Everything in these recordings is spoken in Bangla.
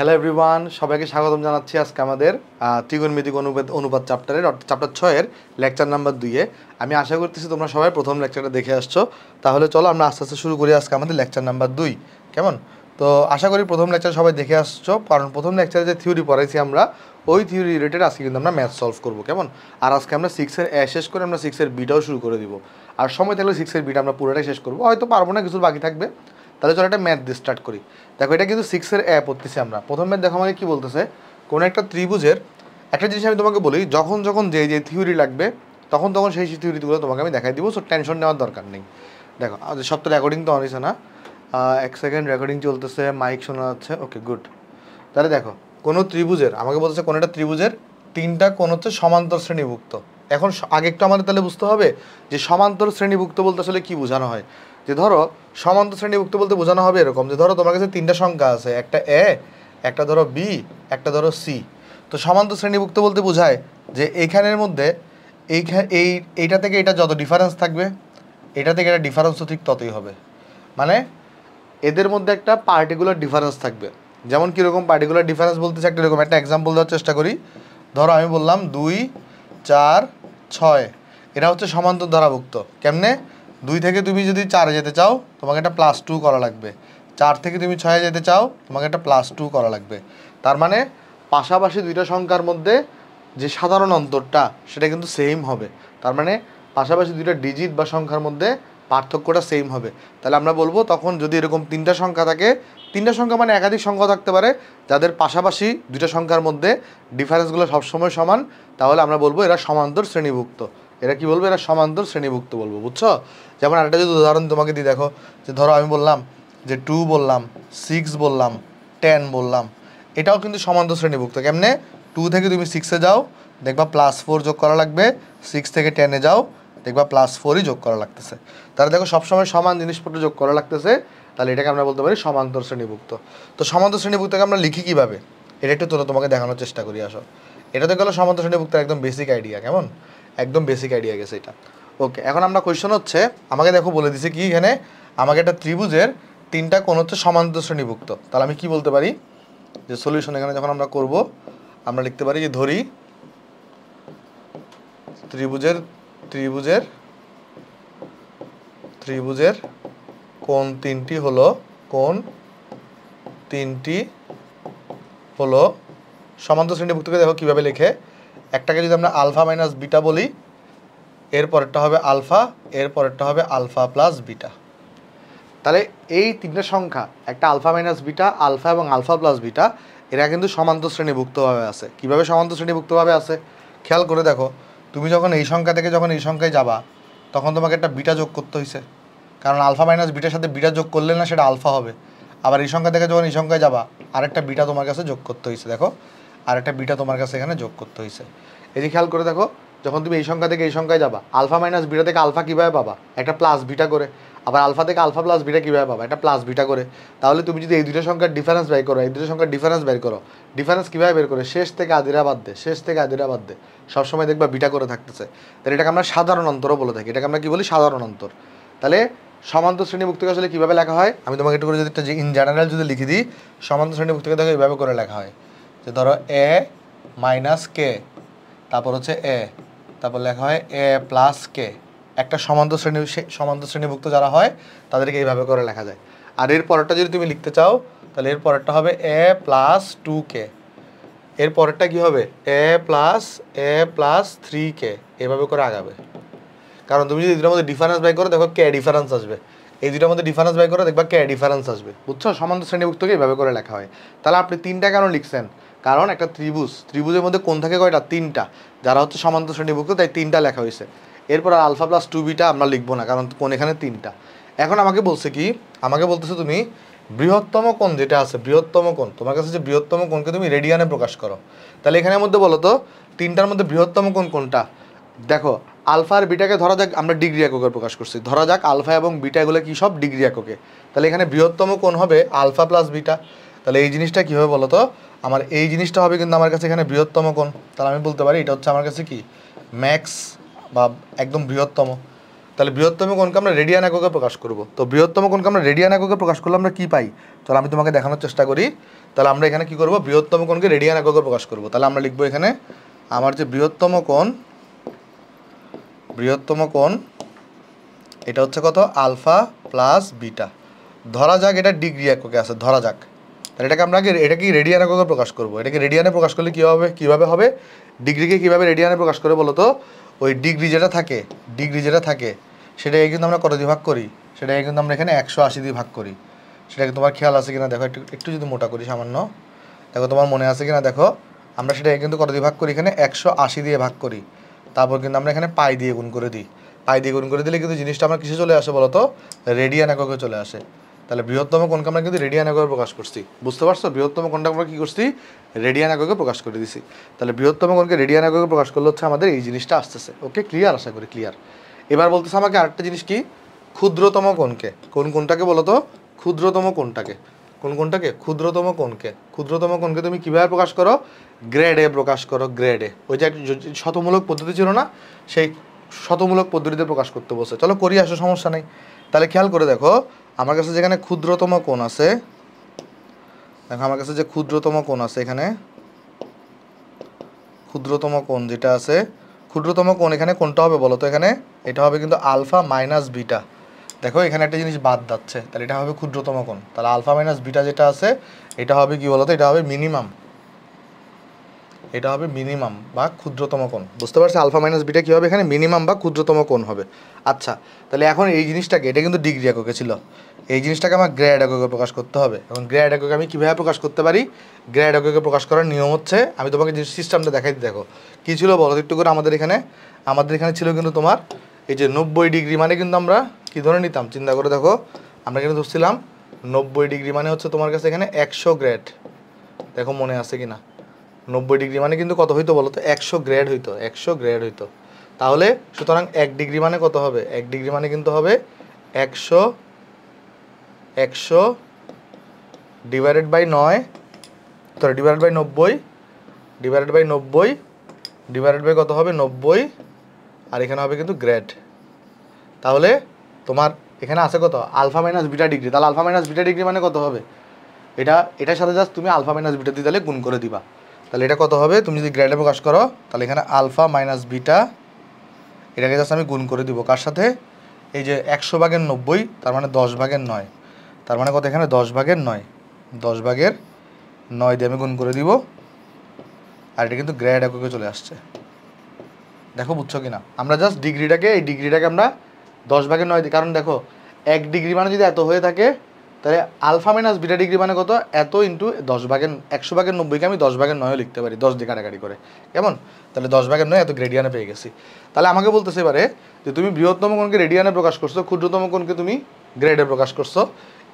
হ্যালো এভরিওয়ান সবাইকে স্বাগতম জানাচ্ছি আজকে আমাদের ত্রিগুণমিতিক অনুবাদ অনুবাদ চ্যাপ্টারের চ্যাপ্টার ছয়ের লেকচার নাম্বার দুইয়ে আমি আশা করতেছি তোমরা সবাই প্রথম লেকচারটা দেখে আসছো তাহলে চলো আমরা আস্তে আস্তে শুরু করি আজকে আমাদের লেকচার নাম্বার দুই কেমন তো আশা করি প্রথম লেকচার সবাই দেখে আসছো কারণ প্রথম লেকচারে যে থিওরি পড়াইছি আমরা ওই থিওরি রিলেটেড আজকে কিন্তু আমরা ম্যাথ সলভ করবো কেমন আর আজকে আমরা সিক্সের এ শেষ করে আমরা সিক্সের বিটাও শুরু করে দিব আর সময় থাকলে সিক্সের বিটা আমরা পুরোটাই শেষ করবো হয়তো পারবো না কিছু বাকি থাকবে তাহলে চলো একটা ম্যাথ দিয়ে স্টার্ট করি দেখো এটা কিন্তু সিক্সের অ্যাপ পড়তেছি আমরা প্রথম ম্যাথ দেখো আমাকে কী বলতেছে কোনো একটা ত্রিভুজের একটা জিনিস আমি তোমাকে বলি যখন যখন যে যে থিওরি লাগবে তখন তখন সেই থিওরিগুলো তোমাকে আমি দেখাই দিব সো টেনশন নেওয়ার দরকার নেই দেখো সব তো রেকর্ডিং তো অনেক না এক সেকেন্ড রেকর্ডিং চলতেছে মাইক শোনা যাচ্ছে ওকে গুড তাহলে দেখো কোনো ত্রিভুজের আমাকে বলতেছে কোনো একটা ত্রিভুজের তিনটা কোন হচ্ছে সমান্তর শ্রেণীভুক্ত এখন আগে একটু আমাদের তাহলে বুঝতে হবে যে সমান্তর শ্রেণীভুক্ত বলতে আসলে কী বোঝানো হয় যে ধরো সমান্ত শ্রেণীভুক্ত বলতে বোঝানো হবে এরকম যে ধরো তোমার কাছে তিনটা সংখ্যা আছে একটা এ একটা ধরো বি একটা ধরো সি তো সমান্ত শ্রেণীভুক্ত বলতে বোঝায় যে এইখানের মধ্যে এইখানে এই এইটা থেকে এটা যত ডিফারেন্স থাকবে এটা থেকে এটা তো ঠিক ততই হবে মানে এদের মধ্যে একটা পার্টিকুলার ডিফারেন্স থাকবে যেমন কীরকম পার্টিকুলার ডিফারেন্স বলতেছে একটা এরকম একটা এক্সাম্পল দেওয়ার চেষ্টা করি ধরো আমি বললাম দুই চার ছয় এটা হচ্ছে সমান্তর ধারাভুক্ত কেমনে দুই থেকে তুমি যদি চারে যেতে চাও তোমাকে একটা প্লাস টু করা লাগবে চার থেকে তুমি ছয়ে যেতে চাও তোমাকে একটা প্লাস টু করা লাগবে তার মানে পাশাপাশি দুইটা সংখ্যার মধ্যে যে সাধারণ অন্তরটা সেটা কিন্তু সেম হবে তার মানে পাশাপাশি দুইটা ডিজিট বা সংখ্যার মধ্যে পার্থক্যটা সেম হবে তাহলে আমরা বলবো তখন যদি এরকম তিনটা সংখ্যা থাকে তিনটা সংখ্যা মানে একাধিক সংখ্যা থাকতে পারে যাদের পাশাপাশি দুইটা সংখ্যার মধ্যে ডিফারেন্সগুলো সবসময় সমান তাহলে আমরা বলবো এরা সমান্তর শ্রেণীভুক্ত এরা কি বলবো এরা সমান্তর শ্রেণীভুক্ত বলবো বুঝছো যেমন আরেকটা যদি উদাহরণ তোমাকে দিই দেখো যে ধরো আমি বললাম যে টু বললাম সিক্স বললাম টেন বললাম এটাও কিন্তু সমান্তর শ্রেণীভুক্ত কেমনে টু থেকে তুমি সিক্সে যাও দেখবা প্লাস ফোর যোগ করা লাগবে সিক্স থেকে টেনে যাও দেখবা প্লাস ফোরই যোগ করা লাগতেছে তাহলে দেখো সবসময় সমান জিনিসপত্র যোগ করা লাগতেছে তাহলে এটাকে আমরা বলতে পারি সমান্তর শ্রেণীভুক্ত তো সমান্তর শ্রেণীভুক্তকে আমরা লিখি কীভাবে এটা একটু তোমাকে দেখানোর চেষ্টা করি আসো এটা তো গেলো সমান্তর শ্রেণীভুক্ত একদম বেসিক আইডিয়া কেমন একদম বেসিক আইডিয়া গেছে এটা ওকে এখন আমরা কোয়েশন হচ্ছে আমাকে দেখো বলে দিছে কি এখানে আমাকে একটা ত্রিভুজের তিনটা কোণ হচ্ছে সমান্তর শ্রেণীভুক্ত তাহলে আমি কি বলতে পারি যে সলিউশন এখানে যখন আমরা করব আমরা লিখতে পারি যে ধরি ত্রিভুজের ত্রিভুজের ত্রিভুজের কোন তিনটি হলো কোন তিনটি হলো সমান্তর শ্রেণীভুক্তকে দেখো কিভাবে লেখে একটাকে যদি আমরা আলফা মাইনাস বিটা বলি এরপরেরটা হবে আলফা এরপরেরটা হবে আলফা প্লাস বিটা তাহলে এই তিনটে সংখ্যা একটা আলফা মাইনাস বিটা আলফা এবং আলফা প্লাস বিটা এরা কিন্তু সমান্ত শ্রেণীভুক্তভাবে আছে কিভাবে সমান্ত শ্রেণীভুক্তভাবে আছে খেয়াল করে দেখো তুমি যখন এই সংখ্যা থেকে যখন এই সংখ্যায় যাবা তখন তোমাকে একটা বিটা যোগ করতে হয়েছে কারণ আলফা মাইনাস বিটার সাথে বিটা যোগ করলে না সেটা আলফা হবে আবার এই সংখ্যা থেকে যখন এই সংখ্যায় যাবা আরেকটা বিটা তোমার কাছে যোগ করতে হয়েছে দেখো আর একটা বিটা তোমার কাছে এখানে যোগ করতে হয়েছে এই যে খেয়াল করে দেখো যখন তুমি এই সংখ্যা থেকে এই সংখ্যায় যাবা আলফা মাইনাস বিটা থেকে আলফা কীভাবে পাবা একটা প্লাস বিটা করে আবার আলফা থেকে আলফা প্লাস বিটা কীভাবে পাবা একটা প্লাস বিটা করে তাহলে তুমি যদি এই দুটো সংখ্যার ডিফারেন্স বের করো এই দুটো সংখ্যার ডিফারেন্স বের করো ডিফারেন্স কীভাবে বের করে শেষ থেকে আদিরা বাদ দে শেষ থেকে আদিরা বাদ দে সবসময় দেখবা বিটা করে থাকতেছে তাহলে এটাকে আমরা সাধারণ অন্তরও বলে থাকি এটাকে আমরা কী বলি সাধারণ অন্তর তাহলে সমান্তর শ্রেণীভুক্তিকে আসলে কীভাবে লেখা হয় আমি তোমাকে একটু করে যদি ইন জেনারেল যদি লিখে দিই সমান্তর শ্রেণীভুক্তিকে দেখো এইভাবে করে লেখা হয় যে ধরো এ মাইনাস কে তারপর হচ্ছে এ তারপর লেখা হয় এ প্লাস কে একটা সমান্ত শ্রেণী সমান্ত শ্রেণীভুক্ত যারা হয় তাদেরকে এইভাবে করে লেখা যায় আর এর পরেরটা যদি তুমি লিখতে চাও তাহলে এর পরেরটা হবে এ প্লাস টু কে এর পরেরটা কী হবে a plus a plus three কে এভাবে করে আগাবে কারণ তুমি যদি দুটোর মধ্যে ডিফারেন্স বাই করো দেখো কে ডিফারেন্স আসবে এই দুটোর মধ্যে ডিফারেন্স বাই করো দেখবা কে ডিফারেন্স আসবে বুঝছো সমান্ত শ্রেণীভুক্তকে এইভাবে করে লেখা হয় তাহলে আপনি তিনটা কেন লিখছেন কারণ একটা ত্রিভুজ ত্রিভুজের মধ্যে কোন থাকে কয়টা তিনটা যারা হচ্ছে সমান্তর শ্রেণীভুক্ত তাই তিনটা লেখা হয়েছে এরপর আর আলফা প্লাস টু বিটা আমরা লিখবো না কারণ কোন এখানে তিনটা এখন আমাকে বলছে কি আমাকে বলতেছে তুমি বৃহত্তম কোণ যেটা আছে বৃহত্তম কোণ তোমার কাছে যে বৃহত্তম কোণকে তুমি রেডিয়ানে প্রকাশ করো তাহলে এখানের মধ্যে বলো তো তিনটার মধ্যে বৃহত্তম কোণ কোনটা দেখো আলফা আর বিটাকে ধরা যাক আমরা ডিগ্রি এককে প্রকাশ করছি ধরা যাক আলফা এবং বিটা এগুলো কী সব ডিগ্রি এককে তাহলে এখানে বৃহত্তম কোণ হবে আলফা প্লাস বিটা তাহলে এই জিনিসটা কী হবে বলো তো আমার এই জিনিসটা হবে কিন্তু আমার কাছে এখানে বৃহত্তম কোণ তাহলে আমি বলতে পারি এটা হচ্ছে আমার কাছে কি ম্যাক্স বা একদম বৃহত্তম তাহলে বৃহত্তম কোণকে আমরা রেডিয়ান এককে প্রকাশ করব তো বৃহত্তম কোণকে আমরা রেডিয়ান এককে প্রকাশ করলে আমরা কী পাই তাহলে আমি তোমাকে দেখানোর চেষ্টা করি তাহলে আমরা এখানে কি করব বৃহত্তম কোণকে রেডিয়ান এককে প্রকাশ করব তাহলে আমরা লিখবো এখানে আমার যে বৃহত্তম কোণ বৃহত্তম কোণ এটা হচ্ছে কত আলফা প্লাস বিটা ধরা যাক এটা ডিগ্রি এককে আছে ধরা যাক তাহলে এটাকে আমরা এটা কি রেডিয়ানে কত প্রকাশ করবো এটাকে রেডিয়ানে প্রকাশ করলে কী হবে কীভাবে হবে ডিগ্রিকে কীভাবে রেডিয়ানে প্রকাশ করে বলো তো ওই ডিগ্রি যেটা থাকে ডিগ্রি যেটা থাকে সেটাকে কিন্তু আমরা কত দিয়ে ভাগ করি সেটাকে কিন্তু আমরা এখানে একশো আশি দিয়ে ভাগ করি সেটাকে তোমার খেয়াল আছে কিনা দেখো একটু একটু যদি মোটা করি সামান্য দেখো তোমার মনে আছে কিনা দেখো আমরা সেটাকে কিন্তু কত দিয়ে ভাগ করি এখানে একশো আশি দিয়ে ভাগ করি তারপর কিন্তু আমরা এখানে পাই দিয়ে গুণ করে দিই পাই দিয়ে গুণ করে দিলে কিন্তু জিনিসটা আমার কিসে চলে আসে বলতো রেডিয়ান এককে চলে আসে তাহলে বৃহত্তম কোনকে আমরা কিন্তু রেডিয়ান এককে প্রকাশ করছি বুঝতে পারছো বৃহত্তম কোনটা আমরা কী করছি রেডিয়ান এককে প্রকাশ করে দিছি তাহলে বৃহত্তম কোনকে রেডিয়ান এককে প্রকাশ করলে হচ্ছে আমাদের এই জিনিসটা আসতেছে ওকে ক্লিয়ার আশা করি ক্লিয়ার এবার বলতেছে আমাকে আরেকটা জিনিস কি ক্ষুদ্রতম কোনকে কোন কোনটাকে বলো তো ক্ষুদ্রতম কোনটাকে কোন কোনটাকে ক্ষুদ্রতম কোনকে ক্ষুদ্রতম কোনকে তুমি কীভাবে প্রকাশ করো গ্রেডে প্রকাশ করো গ্রেডে ওই যে শতমূলক পদ্ধতি ছিল না সেই শতমূলক পদ্ধতিতে প্রকাশ করতে বসে চলো করি আসো সমস্যা নেই তাহলে খেয়াল করে দেখো আমার কাছে যেখানে ক্ষুদ্রতম কোণ আছে দেখো আমার কাছে যে ক্ষুদ্রতম কোণ আছে এখানে ক্ষুদ্রতম কোণ যেটা আছে ক্ষুদ্রতম কোণ এখানে কোনটা হবে বলো তো এখানে এটা হবে কিন্তু আলফা মাইনাস বিটা দেখো এখানে একটা জিনিস বাদ যাচ্ছে তাহলে এটা হবে ক্ষুদ্রতম কোণ তাহলে আলফা মাইনাস বিটা যেটা আছে এটা হবে কি বলতো এটা হবে মিনিমাম এটা হবে মিনিমাম বা ক্ষুদ্রতম কোণ বুঝতে পারছি আলফা মাইনাস বিটা কী হবে এখানে মিনিমাম বা ক্ষুদ্রতম কোণ হবে আচ্ছা তাহলে এখন এই জিনিসটাকে এটা কিন্তু ডিগ্রি এককে ছিল এই জিনিসটাকে আমার গ্র্যাড এককে প্রকাশ করতে হবে এবং গ্র্যাড এককে আমি কীভাবে প্রকাশ করতে পারি গ্র্যাড এককে প্রকাশ করার নিয়ম হচ্ছে আমি তোমাকে যে সিস্টেমটা দেখাই দেখো কী ছিল বলো একটু করে আমাদের এখানে আমাদের এখানে ছিল কিন্তু তোমার এই যে নব্বই ডিগ্রি মানে কিন্তু আমরা কী ধরে নিতাম চিন্তা করে দেখো আমরা কিন্তু ধরছিলাম নব্বই ডিগ্রি মানে হচ্ছে তোমার কাছে এখানে একশো গ্রেড দেখো মনে আছে কি না নব্বই ডিগ্রি মানে কিন্তু কত হইতো বলো তো একশো গ্রেড হইতো একশো গ্রেড হইতো তাহলে সুতরাং এক ডিগ্রি মানে কত হবে এক ডিগ্রি মানে কিন্তু হবে একশো একশো ডিভাইডেড বাই নয় সরি ডিভাইড বাই নব্বই ডিভাইডেড বাই নব্বই ডিভাইডেড বাই কত হবে নব্বই আর এখানে হবে কিন্তু গ্রেড তাহলে তোমার এখানে আছে কত আলফা মাইনাস বিটা ডিগ্রি তাহলে আলফা মাইনাস বিটা ডিগ্রি মানে কত হবে এটা এটার সাথে জাস্ট তুমি আলফা মাইনাস বিটা দিয়ে তাহলে গুণ করে দিবা তাহলে এটা কত হবে তুমি যদি গ্রেডে প্রকাশ করো তাহলে এখানে আলফা মাইনাস বিটা এটাকে জাস্ট আমি গুণ করে দিব কার সাথে এই যে একশো ভাগের নব্বই তার মানে দশ ভাগের নয় তার মানে কত এখানে দশ ভাগের নয় দশ ভাগের নয় দিয়ে আমি গুণ করে দিব আর এটা কিন্তু গ্র্যাড এককে চলে আসছে দেখো বুঝছো কি না আমরা জাস্ট ডিগ্রিটাকে এই ডিগ্রিটাকে আমরা দশ ভাগের নয় দিই কারণ দেখো এক ডিগ্রি মানে যদি এত হয়ে থাকে তাহলে আলফা মাইনাস বিটা ডিগ্রি মানে কত এত ইন্টু দশ ভাগের একশো ভাগের নব্বইকে আমি দশ ভাগের নয়ও লিখতে পারি দশ দিয়ে কাটাকাটি করে কেমন তাহলে দশ ভাগের নয় এত গ্রেডিয়ানে পেয়ে গেছি তাহলে আমাকে বলতেছে এবারে যে তুমি বৃহত্তম কোনকে রেডিয়ানে প্রকাশ করছো ক্ষুদ্রতম কোনকে তুমি গ্রেডে প্রকাশ করছো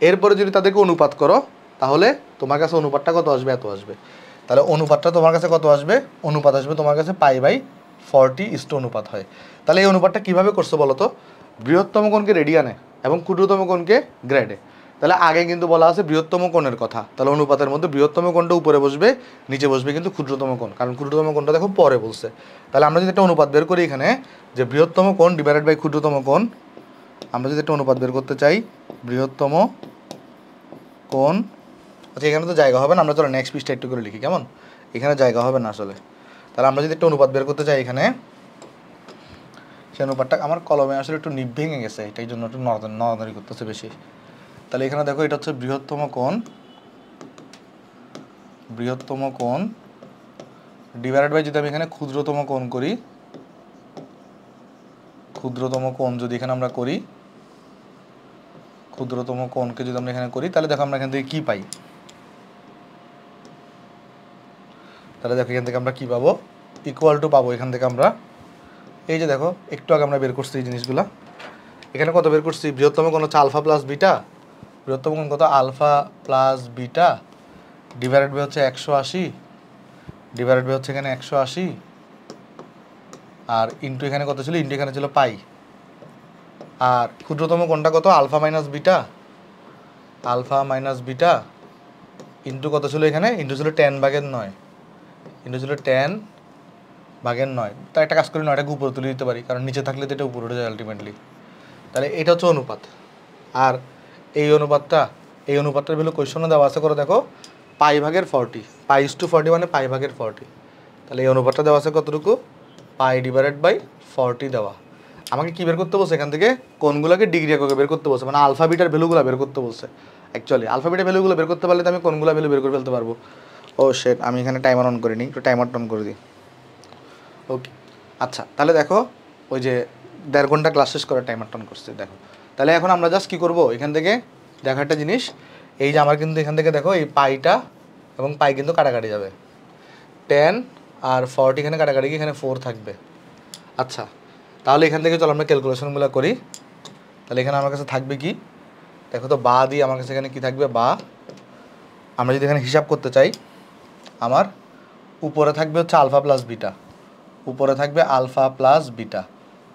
এরপরে যদি তাদেরকে অনুপাত করো তাহলে তোমার কাছে অনুপাতটা কত আসবে এত আসবে তাহলে অনুপাতটা তোমার কাছে কত আসবে অনুপাত আসবে তোমার কাছে পাই বাই ফর্টি ইস্ট অনুপাত হয় তাহলে এই অনুপাতটা কীভাবে করছো বলো তো বৃহত্তম কোনকে রেডিয়ানে এবং ক্ষুদ্রতম কোনকে গ্রেডে তাহলে আগে কিন্তু বলা আছে বৃহত্তম কোণের কথা তাহলে অনুপাতের মধ্যে বৃহত্তম কোণটা উপরে বসবে নিচে বসবে কিন্তু ক্ষুদ্রতম কোণ কারণ ক্ষুদ্রতম কোণটা দেখো পরে বলছে তাহলে আমরা যদি একটা অনুপাত বের করি এখানে যে বৃহত্তম কোণ ডিভাইডেড বাই ক্ষুদ্রতম কোণ আমরা যদি একটা অনুপাত বের করতে চাই বৃহত্তম কোন আচ্ছা এখানে তো জায়গা হবে না আমরা চলো নেক্সট পিসটা একটু করে লিখি কেমন এখানে জায়গা হবে না আসলে তাহলে আমরা যদি একটু অনুপাত বের করতে চাই এখানে সেই অনুপাতটা আমার কলমে আসলে একটু নিভ ভেঙে গেছে এটাই জন্য একটু নড়াদড়ি করতেছে বেশি তাহলে এখানে দেখো এটা হচ্ছে বৃহত্তম কোন বৃহত্তম কোন ডিভাইডেড বাই যদি আমি এখানে ক্ষুদ্রতম কোণ করি ক্ষুদ্রতম কোন যদি এখানে আমরা করি ক্ষুদ্রতম কোণকে যদি আমরা এখানে করি তাহলে দেখো আমরা এখান থেকে কী পাই তাহলে দেখো এখান থেকে আমরা কী পাবো ইকুয়াল টু পাবো এখান থেকে আমরা এই যে দেখো একটু আগে আমরা বের করছি এই জিনিসগুলো এখানে কত বের করছি বৃহত্তম কোণ হচ্ছে আলফা প্লাস বিটা বৃহত্তম কোণ কত alpha plus beta divided by হচ্ছে একশো আশি ডিভাইডেড বাই হচ্ছে এখানে একশো আশি আর ইন্টু এখানে কত ছিল ইন্টু এখানে ছিল পাই আর ক্ষুদ্রতম কোনটা কত alpha minus beta alpha minus beta into কত ছিল এখানে ইন্টু ছিল টেন ভাগের নয় ইন্টু ছিল টেন ভাগের নয় তার একটা কাজ করি নয়টাকে উপরে তুলে দিতে পারি কারণ নিচে থাকলে তো এটা উপরে উঠে যায় আলটিমেটলি তাহলে এটা হচ্ছে অনুপাত আর এই অনুপাতটা এই অনুপাতটার ভ্যালু কোয়েশনে দেওয়া আছে করে দেখো পাই ভাগের forty pi is two forty মানে পাই ভাগের ফর্টি তাহলে এই অনুপাতটা দেওয়া আছে কতটুকু পাই ডিভাইডেড বাই ফর্টি দেওয়া আমাকে কি বের করতে বলছে এখান থেকে কোনগুলোকে ডিগ্রি এককে বের করতে বলছে মানে আলফা বিটার ভ্যালুগুলো বের করতে বলছে অ্যাকচুয়ালি আলফা বিটার ভ্যালুগুলো বের করতে পারলে তো আমি কোনগুলো ভ্যালু বের করে ফেলতে পারবো ও সে আমি এখানে টাইমার অন করে নিই একটু টাইমার অন করে দিই ওকে আচ্ছা তাহলে দেখো ওই যে দেড় ঘন্টা ক্লাস শেষ করার টাইমার অন করছে দেখো তাহলে এখন আমরা জাস্ট কী করবো এখান থেকে দেখা একটা জিনিস এই যে আমার কিন্তু এখান থেকে দেখো এই পাইটা এবং পাই কিন্তু কাটাকাটি যাবে টেন আর ফর্টি এখানে কাটাকাটি এখানে ফোর থাকবে আচ্ছা তাহলে এখান থেকে চলো আমরা ক্যালকুলেশনগুলো করি তাহলে এখানে আমার কাছে থাকবে কি দেখো তো বা দিয়ে আমার কাছে এখানে কী থাকবে বা আমরা যদি এখানে হিসাব করতে চাই আমার উপরে থাকবে হচ্ছে আলফা প্লাস বিটা উপরে থাকবে আলফা প্লাস বিটা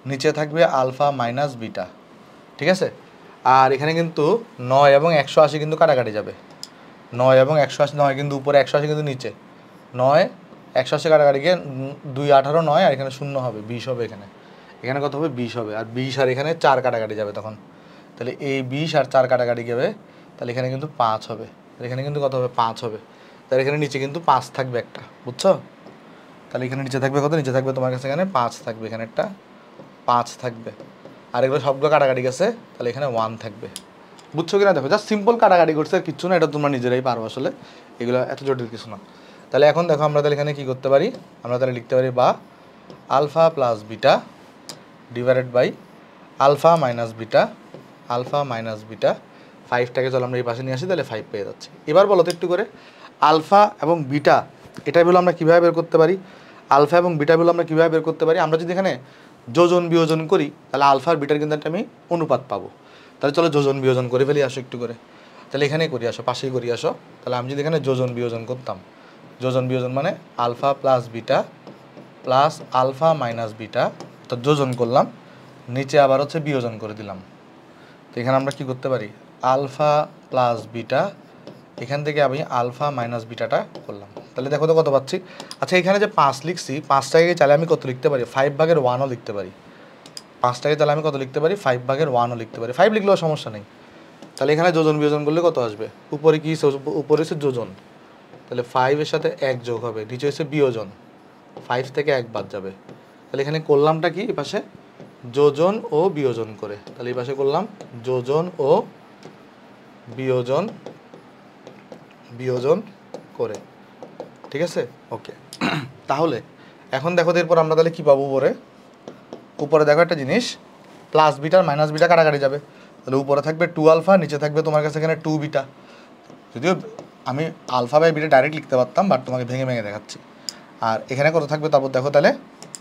নিচে থাকবে আলফা মাইনাস বিটা ঠিক আছে আর এখানে কিন্তু নয় এবং একশো আশি কিন্তু কাটাকাটি যাবে নয় এবং একশো আশি নয় কিন্তু উপরে একশো আশি কিন্তু নিচে নয় একশো আশি কাটাকাটিকে দুই আঠারো নয় আর এখানে শূন্য হবে বিশ হবে এখানে এখানে কত হবে বিশ হবে আর বিশ আর এখানে চার কাটাকাটি যাবে তখন তাহলে এই বিশ আর চার কাটাকাটি যাবে তাহলে এখানে কিন্তু পাঁচ হবে এখানে কিন্তু কত হবে পাঁচ হবে তাহলে এখানে নিচে কিন্তু পাঁচ থাকবে একটা বুঝছো তাহলে এখানে নিচে থাকবে কত নিচে থাকবে তোমার কাছে এখানে পাঁচ থাকবে এখানে একটা পাঁচ থাকবে আর এগুলো সবগুলো কাটাকাটি গেছে তাহলে এখানে ওয়ান থাকবে বুঝছো কিনা দেখো জাস্ট সিম্পল কাটাকাটি করছে আর কিচ্ছু না এটা তোমরা নিজেরাই পারো আসলে এগুলো এত জটিল কিছু না তাহলে এখন দেখো আমরা তাহলে এখানে কী করতে পারি আমরা তাহলে লিখতে পারি বা alpha plus beta divided by alpha minus beta alpha minus beta ফাইভটাকে চল আমরা এই পাশে নিয়ে আসি তাহলে ফাইভ পেয়ে যাচ্ছি এবার বলো তো একটু করে আলফা এবং বিটা এটা ভ্যালু আমরা কীভাবে বের করতে পারি আলফা এবং বিটা ভ্যালু আমরা কীভাবে বের করতে পারি আমরা যদি এখানে যোজন বিয়োজন করি তাহলে আলফা আর বিটার কিন্তু একটা আমি অনুপাত পাবো তাহলে চলো যোজন বিয়োজন করে ফেলি আসো একটু করে তাহলে এখানেই করি আসো পাশেই করি আসো তাহলে আমি যদি এখানে যোজন বিয়োজন করতাম যোজন বিয়োজন মানে alpha plus beta plus alpha minus beta অর্থাৎ যোজন করলাম নিচে আবার হচ্ছে বিয়োজন করে দিলাম তো এখানে আমরা কি করতে পারি আলফা প্লাস বিটা এখান থেকে আমি আলফা মাইনাস বিটাটা করলাম তাহলে দেখো তো কত পাচ্ছি আচ্ছা এখানে যে পাঁচ লিখছি পাঁচটাকে চালে আমি কত লিখতে পারি ফাইভ ভাগের ওয়ানও লিখতে পারি পাঁচটাকে তাহলে আমি কত লিখতে পারি ফাইভ ভাগের ওয়ানও লিখতে পারি ফাইভ লিখলেও সমস্যা নেই তাহলে এখানে যোজন বিয়োজন করলে কত আসবে উপরে কী উপরে হচ্ছে যোজন তাহলে ফাইভের সাথে এক যোগ হবে নিচে হচ্ছে বিয়োজন ফাইভ থেকে এক বাদ যাবে তাহলে এখানে করলামটা কি এ পাশে যোজন ও বিয়োজন করে তাহলে এই পাশে করলাম যোজন ও বিয়োজন বিয়োজন করে ঠিক আছে ওকে তাহলে এখন দেখো এরপর আমরা তাহলে কী পাবো উপরে উপরে দেখো একটা জিনিস প্লাস বিটা মাইনাস বিটা কাটাকাটি যাবে তাহলে উপরে থাকবে টু আলফা নিচে থাকবে তোমার কাছে এখানে টু বিটা যদিও আমি আলফা বাই বিটা ডাইরেক্ট লিখতে পারতাম বাট তোমাকে ভেঙে ভেঙে দেখাচ্ছি আর এখানে কত থাকবে তারপর দেখো তাহলে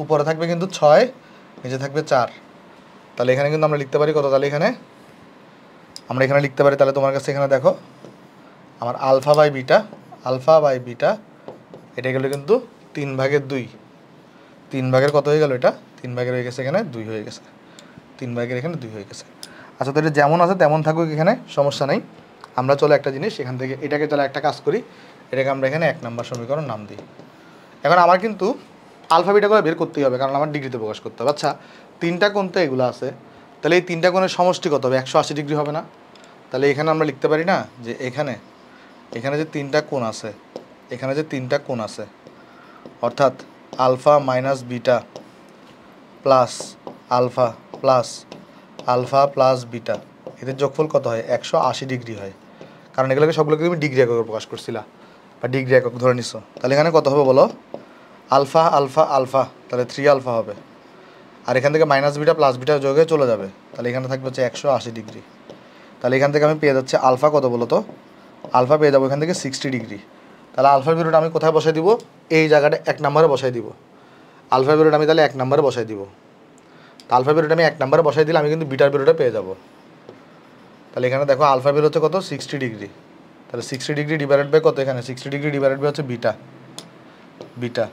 উপরে থাকবে কিন্তু ছয় নিচে থাকবে চার তাহলে এখানে কিন্তু আমরা লিখতে পারি কত তাহলে এখানে আমরা এখানে লিখতে পারি তাহলে তোমার কাছে এখানে দেখো আমার alpha by beta alpha by beta এটা গেলো কিন্তু তিন ভাগের দুই তিন ভাগের কত হয়ে গেল এটা তিন ভাগের হয়ে গেছে এখানে দুই হয়ে গেছে তিন ভাগের এখানে দুই হয়ে গেছে আচ্ছা তো এটা যেমন আছে তেমন থাকুক এখানে সমস্যা নেই আমরা চলো একটা জিনিস এখান থেকে এটাকে চলো একটা কাজ করি এটাকে আমরা এখানে এক নাম্বার সমীকরণ নাম দিই এখন আমার কিন্তু আলফাবিটা করে বের করতেই হবে কারণ আমার ডিগ্রিতে প্রকাশ করতে হবে আচ্ছা তিনটা কোণ তো এগুলো আছে তাহলে এই তিনটা কোণের সমষ্টি কত হবে একশো আশি ডিগ্রি হবে না তাহলে এখানে আমরা লিখতে পারি না যে এখানে এখানে যে তিনটা কোণ আছে এখানে যে তিনটা কোণ আছে অর্থাৎ alpha minus beta plus alpha plus alpha plus beta এদের যোগফল কত হয় একশো আশি ডিগ্রি হয় কারণ এগুলোকে সবগুলোকে তুমি ডিগ্রি একক প্রকাশ করছিলা বা ডিগ্রি একক ধরে নিছো তাহলে এখানে কত হবে বলো আলফা আলফা আলফা তাহলে থ্রি আলফা হবে আর এখান থেকে মাইনাস বিটা প্লাস বিটা যোগে চলে যাবে তাহলে এখানে থাকবে হচ্ছে একশো আশি ডিগ্রি তাহলে এখান থেকে আমি পেয়ে যাচ্ছি আলফা কত বলো তো আলফা পেয়ে যাবো এখান থেকে সিক্সটি ডিগ্রি তাহলে আলফা ভ্যালুটা আমি কোথায় বসাই দিব এই জায়গাটা এক নম্বরে বসাই দিব আলফা ভ্যালুটা আমি তাহলে এক নম্বরে বসাই দিব আলফা ভ্যালুটা আমি এক নম্বরে বসাই দিলে আমি কিন্তু বিটার ভ্যালুটা পেয়ে যাব তাহলে এখানে দেখো আলফা ভ্যালু হচ্ছে কত সিক্সটি ডিগ্রি তাহলে সিক্সটি ডিগ্রি ডিভাইডেড বাই কত এখানে সিক্সটি ডিগ্রি ডিভাইডেড বাই হচ্ছে বিটা বিটা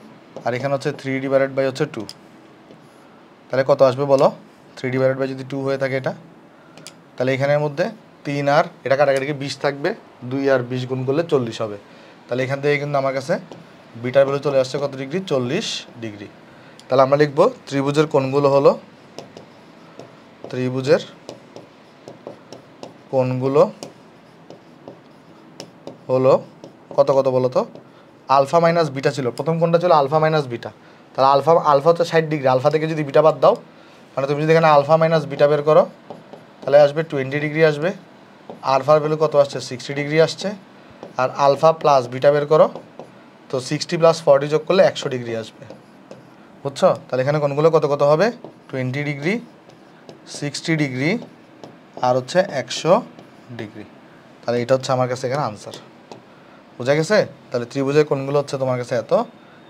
আর এখানে হচ্ছে থ্রি ডিভাইডেড বাই হচ্ছে টু তাহলে কত আসবে বলো থ্রি ডিভাইডেড বাই যদি টু হয়ে থাকে এটা তাহলে এখানের মধ্যে তিন আর এটা কাটাকাটিকে বিশ থাকবে দুই আর বিশ গুণ করলে চল্লিশ হবে তাহলে এখান থেকে কিন্তু আমার কাছে বিটার ভ্যালু চলে আসছে কত ডিগ্রি চল্লিশ ডিগ্রি তাহলে আমরা লিখব ত্রিভুজের কোণগুলো হলো ত্রিভুজের কোণগুলো হলো কত কত বলো তো আলফা মাইনাস বিটা ছিল প্রথম কোনটা ছিল আলফা মাইনাস বিটা তাহলে আলফা আলফা হচ্ছে ষাট ডিগ্রি আলফা থেকে যদি বিটা বাদ দাও মানে তুমি যদি এখানে আলফা মাইনাস বিটা বের করো তাহলে আসবে টোয়েন্টি ডিগ্রি আসবে আলফার ভ্যালু কত আসছে সিক্সটি ডিগ্রি আসছে আর আলফা প্লাস বিটা বের করো তো সিক্সটি প্লাস ফর্টি যোগ করলে একশো ডিগ্রি আসবে বুঝছো তাহলে এখানে কোনগুলো কত কত হবে টোয়েন্টি ডিগ্রি সিক্সটি ডিগ্রি আর হচ্ছে একশো ডিগ্রি তাহলে এটা হচ্ছে আমার কাছে এখানে আনসার বোঝা গেছে তাহলে ত্রিভুজের কোনগুলো হচ্ছে তোমার কাছে এত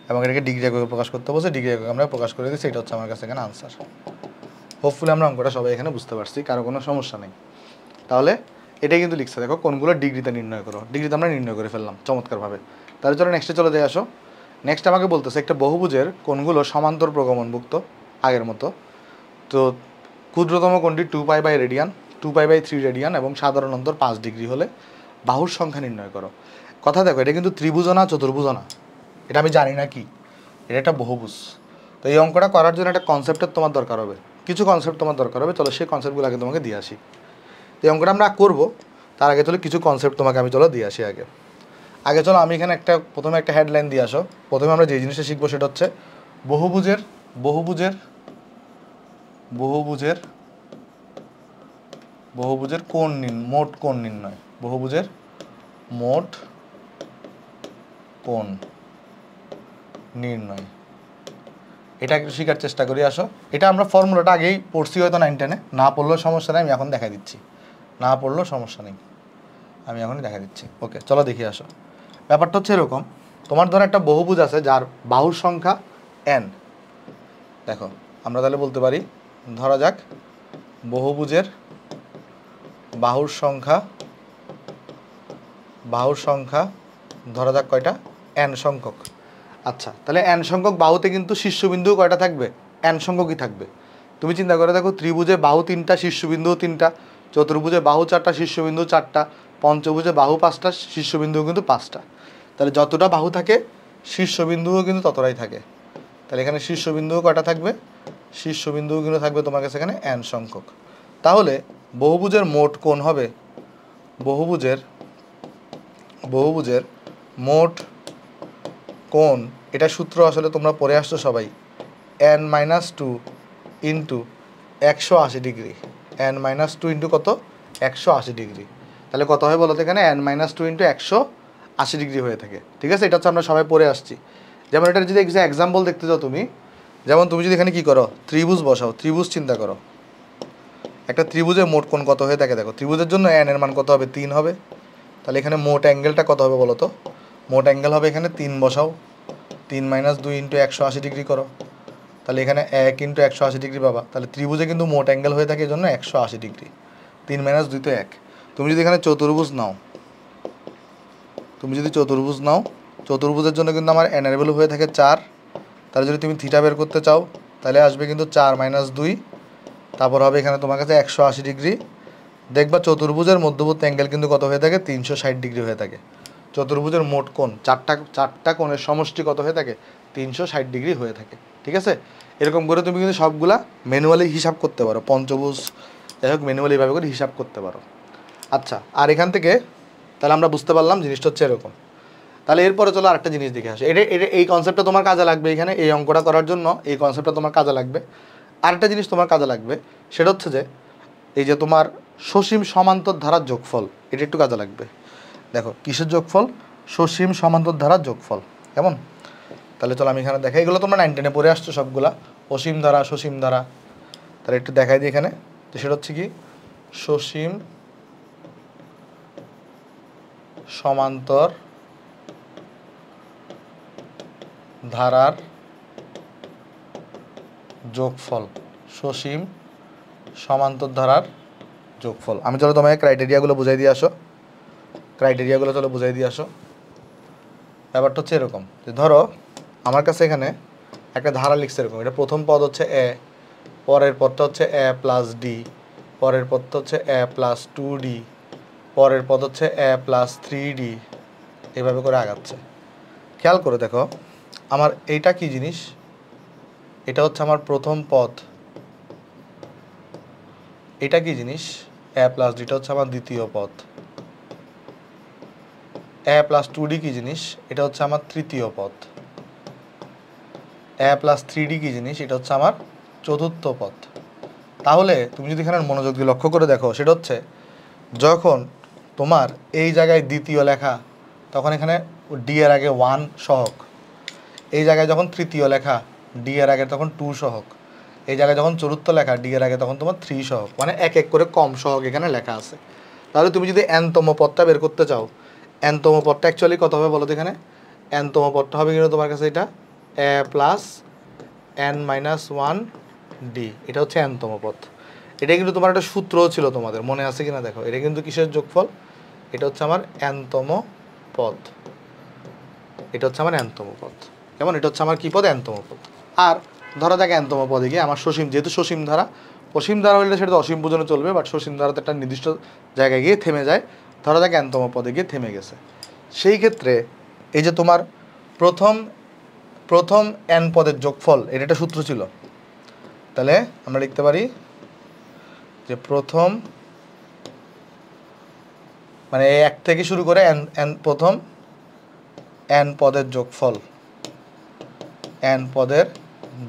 এবং এটাকে ডিগ্রি এককে প্রকাশ করতে বলছে ডিগ্রি এককে আমরা প্রকাশ করে দিচ্ছি এটা হচ্ছে আমার কাছে এখানে আনসার হোপফুলি আমরা অঙ্কটা সবাই এখানে বুঝতে পারছি কারো কোনো সমস্যা নেই তাহলে এটাই কিন্তু লিখছে দেখো কোনগুলো ডিগ্রিতে নির্ণয় করো ডিগ্রিতে আমরা নির্ণয় করে ফেললাম চমৎকারভাবে তাহলে চলো নেক্সটে চলে যাই আসো নেক্সট আমাকে বলতেছে একটা বহুভুজের কোনগুলো সমান্তর প্রগমনভুক্ত আগের মতো তো ক্ষুদ্রতম কোনটি two pi by radian two pi by three radian এবং সাধারণত পাঁচ ডিগ্রি হলে বাহুর সংখ্যা নির্ণয় করো কথা দেখো এটা কিন্তু ত্রিভুজ না চতুর্ভুজ না এটা আমি জানি না কি এটা একটা বহুভুজ তো এই অঙ্কটা করার জন্য একটা কনসেপ্টের তোমার দরকার হবে কিছু কনসেপ্ট তোমার দরকার হবে চলো সেই কনসেপ্টগুলো আগে তোমাকে দিয়ে আসি তো এই অঙ্কটা আমরা করবো তার আগে চলো কিছু কনসেপ্ট তোমাকে আমি চলো দিয়ে আসি আগে আগে চলো আমি এখানে একটা প্রথমে একটা হেডলাইন দিয়ে আসো প্রথমে আমরা যে জিনিসটা শিখবো সেটা হচ্ছে বহুভুজের বহুভুজের বহুভুজের বহুভুজের কোণ নির্ণয় মোট কোণ নির্ণয় বহুভুজের মোট কোন নির্ণয় এটা একটু শেখার চেষ্টা করি আসো এটা আমরা ফর্মুলাটা আগেই পড়ছি হয়তো নাইন টেনে না পড়লেও সমস্যা নেই আমি এখন দেখা দিচ্ছি না পড়লেও সমস্যা নেই আমি এখনই দেখা দিচ্ছি ওকে চলো দেখি আসো ব্যাপারটা হচ্ছে এরকম তোমার ধরো একটা বহুভুজ আছে যার বাহুর সংখ্যা এন দেখো আমরা তাহলে বলতে পারি ধরা যাক বহুভুজের বাহুর সংখ্যা বাহুর সংখ্যা ধরা যাক কয়টা এন সংখ্যক আচ্ছা তাহলে এন সংখ্যক বাহুতে কিন্তু শীর্ষবিন্দু কয়টা থাকবে এন সংখ্যকই থাকবে তুমি চিন্তা করে দেখো ত্রিভুজে বাহু তিনটা শীর্ষবিন্দু তিনটা চতুর্ভুজে বাহু চারটা শীর্ষবিন্দু চারটা পঞ্চভুজে বাহু পাঁচটা শীর্ষবিন্দু কিন্তু পাঁচটা তাহলে যতটা বাহু থাকে শীর্ষবিন্দুও কিন্তু ততটাই থাকে তাহলে এখানে শীর্ষবিন্দুও কয়টা থাকবে শীর্ষবিন্দুও কিন্তু থাকবে তোমার কাছে এখানে এন সংখ্যক তাহলে বহুভুজের মোট কোণ হবে বহুভুজের বহুভুজের মোট কোন এটা সূত্র আসলে তোমরা পড়ে আসছো সবাই এন মাইনাস টু ইন্টু একশো আশি degree N minus two into কত একশো আশি ডিগ্রি তাহলে কত হয় তো এখানে এন মাইনাস টু ইন্টু একশো আশি ডিগ্রি হয়ে থাকে ঠিক আছে এটা হচ্ছে আমরা সবাই পড়ে আসছি যেমন এটা যদি এক্সাম্পল দেখতে চাও তুমি যেমন তুমি যদি এখানে কী করো ত্রিভুজ বসাও ত্রিভুজ চিন্তা করো একটা ত্রিভুজের মোট কোন কত হয়ে থাকে দেখো ত্রিভুজের জন্য এন এর মান কত হবে তিন হবে তাহলে এখানে মোট অ্যাঙ্গেলটা কত হবে বলো তো মোট অ্যাঙ্গেল হবে এখানে তিন বসাও তিন মাইনাস দুই ইন্টু একশো আশি ডিগ্রি করো তাহলে এখানে এক ইন্টু একশো আশি ডিগ্রি পাবা তাহলে ত্রিভুজে কিন্তু মোট অ্যাঙ্গেল হয়ে থাকে এই জন্য একশো আশি ডিগ্রি তিন মাইনাস দুই তো এক তুমি যদি এখানে চতুর্ভুজ নাও তুমি যদি চতুর্ভুজ নাও চতুর্ভুজের জন্য কিন্তু আমার অ্যানারেবেল হয়ে থাকে চার তাহলে যদি তুমি থিটা বের করতে চাও তাহলে আসবে কিন্তু চার মাইনাস দুই তারপর হবে এখানে তোমার কাছে একশো আশি ডিগ্রি দেখবা চতুর্ভুজের মধ্যবর্তী অ্যাঙ্গেল কিন্তু কত হয়ে থাকে তিনশো ষাট ডিগ্রি হয়ে থাকে চতুর্ভুজের মোট কোণ চারটা চারটা কোণের সমষ্টি কত হয়ে থাকে তিনশো ষাট ডিগ্রি হয়ে থাকে ঠিক আছে এরকম করে তুমি কিন্তু সবগুলা ম্যানুয়ালি হিসাব করতে পারো পঞ্চভুজ যাই হোক ম্যানুয়ালি এভাবে করে হিসাব করতে পারো আচ্ছা আর এখান থেকে তাহলে আমরা বুঝতে পারলাম জিনিসটা হচ্ছে এরকম তাহলে এরপরে চলো আরেকটা জিনিস দেখে আসে এটা এটা এই কনসেপ্টটা তোমার কাজে লাগবে এখানে এই অঙ্কটা করার জন্য এই কনসেপ্টটা তোমার কাজে লাগবে আরেকটা জিনিস তোমার কাজে লাগবে সেটা হচ্ছে যে এই যে তোমার সসীম সমান্তর ধারার যোগফল এটা একটু কাজে লাগবে দেখো কিসের যোগফল সসীম সমান্তর ধারার যোগফল কেমন তাহলে চলো আমি এখানে দেখাই এগুলো তোমরা নাইন টেনে পড়ে আসছো সবগুলা অসীম ধারা সসীম ধারা তাহলে একটু দেখাই দিই এখানে তো সেটা হচ্ছে কি সসীম সমান্তর ধারার যোগফল সসীম সমান্তর ধারার যোগফল আমি চলো তোমাকে ক্রাইটেরিয়াগুলো বুঝাই দিয়ে আসো ক্রাইটেরিয়াগুলো চলো বুঝাই দিয়ে আসো ব্যাপারটা হচ্ছে এরকম যে ধরো আমার কাছে এখানে একটা ধারা লিখছে এরকম এটা প্রথম পদ হচ্ছে এ পরের পদটা হচ্ছে এ প্লাস ডি পরের পদটা হচ্ছে এ প্লাস টু ডি পরের পদ হচ্ছে এ প্লাস থ্রি ডি এভাবে করে আগাচ্ছে খেয়াল করে দেখো আমার এইটা কি জিনিস এটা হচ্ছে আমার প্রথম পথ এটা কি জিনিস এ প্লাস ডিটা হচ্ছে আমার দ্বিতীয় পথ এ প্লাস টু ডি কী জিনিস এটা হচ্ছে আমার তৃতীয় পথ এ প্লাস থ্রি ডি কী জিনিস এটা হচ্ছে আমার চতুর্থ পথ তাহলে তুমি যদি এখানে মনোযোগ দিয়ে লক্ষ্য করে দেখো সেটা হচ্ছে যখন তোমার এই জায়গায় দ্বিতীয় লেখা তখন এখানে ডি এর আগে ওয়ান সহক এই জায়গায় যখন তৃতীয় লেখা ডি এর আগে তখন টু সহক এই জায়গায় যখন চতুর্থ লেখা ডি এর আগে তখন তোমার থ্রি সহক মানে এক এক করে কম সহক এখানে লেখা আছে তাহলে তুমি যদি এনতম পথটা বের করতে চাও এনতম পদটা অ্যাকচুয়ালি কত হবে বলো তো এখানে এনতম পদটা হবে কিন্তু তোমার কাছে এটা A plus N minus one D এটা হচ্ছে এনতম পথ এটা কিন্তু তোমার একটা সূত্রও ছিল তোমাদের মনে আছে কিনা দেখো এটা কিন্তু কিসের যোগফল এটা হচ্ছে আমার এনতম পথ এটা হচ্ছে আমার এনতম পথ কেমন এটা হচ্ছে আমার কী পদ এনতম পদ আর ধরা দেখ এনতম পদে গিয়ে আমার সসীম যেহেতু সসীম ধারা অসীম ধারা হলে সেটা অসীম পূজনে চলবে বাট সসীম ধারাতে একটা নির্দিষ্ট জায়গায় গিয়ে থেমে যায় ধরা যাক অ্যান্তম পদে গিয়ে থেমে গেছে সেই ক্ষেত্রে এই যে তোমার প্রথম প্রথম এন পদের যোগফল এটা একটা সূত্র ছিল তাহলে আমরা লিখতে পারি যে প্রথম মানে এক থেকে শুরু করে এন এন প্রথম অ্যান পদের যোগফল অ্যান পদের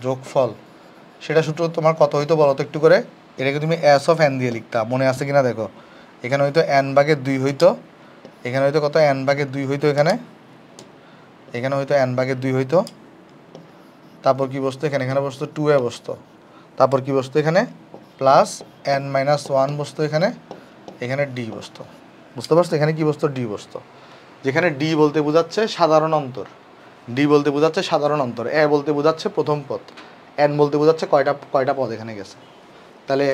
যোগফল সেটা সূত্র তোমার কত হইতো বলো তো একটু করে এটাকে তুমি এস অফ এন দিয়ে লিখতা মনে আছে কিনা দেখো এখানে হয়তো এন বাগে দুই হইতো এখানে হয়তো কত এন বাগে দুই হইতো এখানে এখানে হয়তো এন বাগে দুই হইতো তারপর কি বসতো এখানে এখানে বসতো টু এ বসতো তারপর কি বসতো এখানে প্লাস এন মাইনাস ওয়ান বসতো এখানে এখানে ডি বসতো বুঝতে পারছো এখানে কি বসতো ডি বসতো যেখানে ডি বলতে বোঝাচ্ছে সাধারণ অন্তর ডি বলতে বোঝাচ্ছে সাধারণ অন্তর এ বলতে বোঝাচ্ছে প্রথম পথ এন বলতে বোঝাচ্ছে কয়টা কয়টা পদ এখানে গেছে তাহলে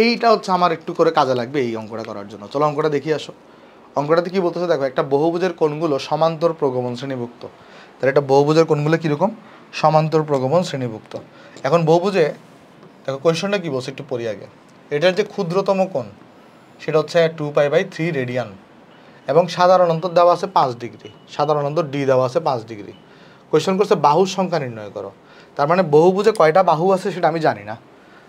এইটা হচ্ছে আমার একটু করে কাজে লাগবে এই অঙ্কটা করার জন্য চলো অঙ্কটা দেখি আসো অঙ্কটাতে কী বলতেছে দেখো একটা বহুভুজের কোণগুলো সমান্তর প্রগমন শ্রেণীভুক্ত তাহলে একটা বহুভুজের কোণগুলো কীরকম সমান্তর প্রগমন শ্রেণীভুক্ত এখন বহুভুজে দেখো কোয়েশনটা কী বলছে একটু পড়ি আগে এটার যে ক্ষুদ্রতম কোণ সেটা হচ্ছে two pi by three radian এবং সাধারণত দেওয়া আছে পাঁচ ডিগ্রি সাধারণত ডি দেওয়া আছে পাঁচ ডিগ্রি কোয়েশন করছে বাহুর সংখ্যা নির্ণয় করো তার মানে বহুভুজে কয়টা বাহু আছে সেটা আমি জানি না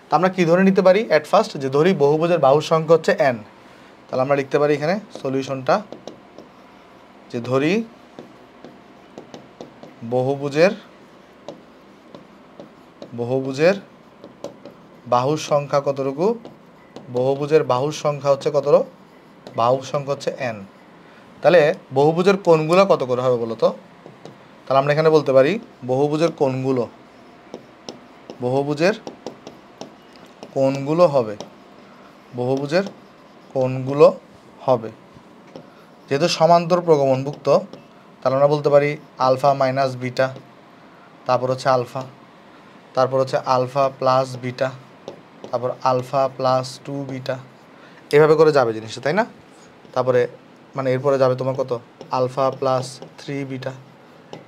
তো আমরা কী ধরে নিতে পারি অ্যাট ফার্স্ট যে ধরি বহুভুজের বাহুর সংখ্যা হচ্ছে এন তাহলে আমরা লিখতে পারি এখানে সলিউশনটা যে ধরি বহুভুজের বহুভুজের বাহুর সংখ্যা কতটুকু বহুভুজের বাহুর সংখ্যা হচ্ছে কত বাহুর সংখ্যা হচ্ছে এন তাহলে বহুভুজের কোনগুলো কত করে হবে বলো তো তাহলে আমরা এখানে বলতে পারি বহুভুজের কোণগুলো বহুভুজের কোনগুলো হবে বহুভুজের কোনগুলো হবে যেহেতু সমান্তর প্রগমনভুক্ত তাহলে আমরা বলতে পারি আলফা মাইনাস বিটা তারপর হচ্ছে আলফা তারপর হচ্ছে আলফা প্লাস বিটা তারপর আলফা প্লাস টু বিটা এভাবে করে যাবে জিনিসটা তাই না তারপরে মানে এরপরে যাবে তোমার কত আলফা প্লাস থ্রি বিটা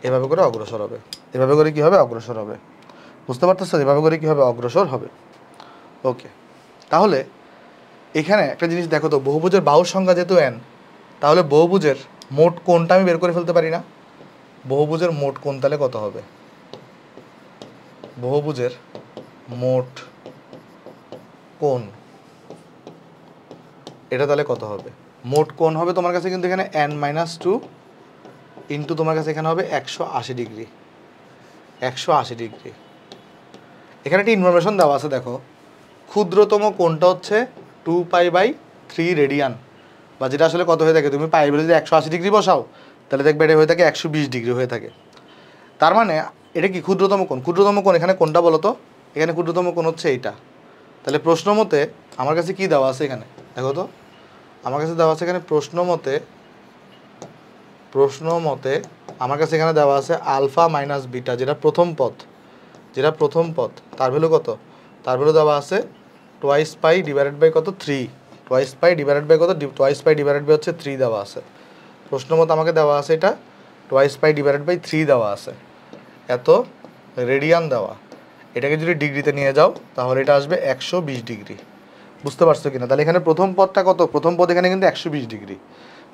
এভাবে করে অগ্রসর হবে এভাবে করে কি হবে অগ্রসর হবে বুঝতে পারতেছো এভাবে করে কি হবে অগ্রসর হবে ওকে তাহলে এখানে একটা জিনিস দেখো তো বহুভুজের বাহুর সংখ্যা যেহেতু এন তাহলে বহুভুজের মোট কোনটা আমি বের করে ফেলতে পারি না বহুভুজের মোট কোন তাহলে কত হবে বহুভুজের মোট কোন এটা তাহলে কত হবে মোট কোন হবে তোমার কাছে কিন্তু এখানে এন মাইনাস টু ইন্টু তোমার কাছে এখানে হবে একশো আশি ডিগ্রি একশো আশি ডিগ্রি এখানে একটি ইনফরমেশন দেওয়া আছে দেখো ক্ষুদ্রতম কোনটা হচ্ছে two pi by three radian বা যেটা আসলে কত হয়ে থাকে তুমি পাই বলে যদি একশো আশি ডিগ্রি বসাও তাহলে দেখবে এটা হয়ে থাকে একশো বিশ ডিগ্রি হয়ে থাকে তার মানে এটা কি ক্ষুদ্রতম কোন ক্ষুদ্রতম কোন এখানে কোনটা বলো তো এখানে ক্ষুদ্রতম কোন হচ্ছে এইটা তাহলে প্রশ্ন মতে আমার কাছে কি দেওয়া আছে এখানে দেখো তো আমার কাছে দেওয়া আছে এখানে প্রশ্ন মতে প্রশ্ন মতে আমার কাছে এখানে দেওয়া আছে আলফা মাইনাস বিটা যেটা প্রথম পথ যেটা প্রথম পথ তার ভ্যালু কত তার ভ্যালু দেওয়া আছে টোয়াইস পাই ডিভাইডেড বাই কত three twice pi divided by কত টোয়াইস পাই ডিভাইডেড বাই হচ্ছে থ্রি দেওয়া আছে প্রশ্ন মতো আমাকে দেওয়া আছে এটা twice pi divided by three দেওয়া আছে এত রেডিয়ান দেওয়া এটাকে যদি ডিগ্রিতে নিয়ে যাও তাহলে এটা আসবে একশো বিশ ডিগ্রি বুঝতে পারছো কিনা তাহলে এখানে প্রথম পথটা কত প্রথম পথ এখানে কিন্তু একশো বিশ ডিগ্রি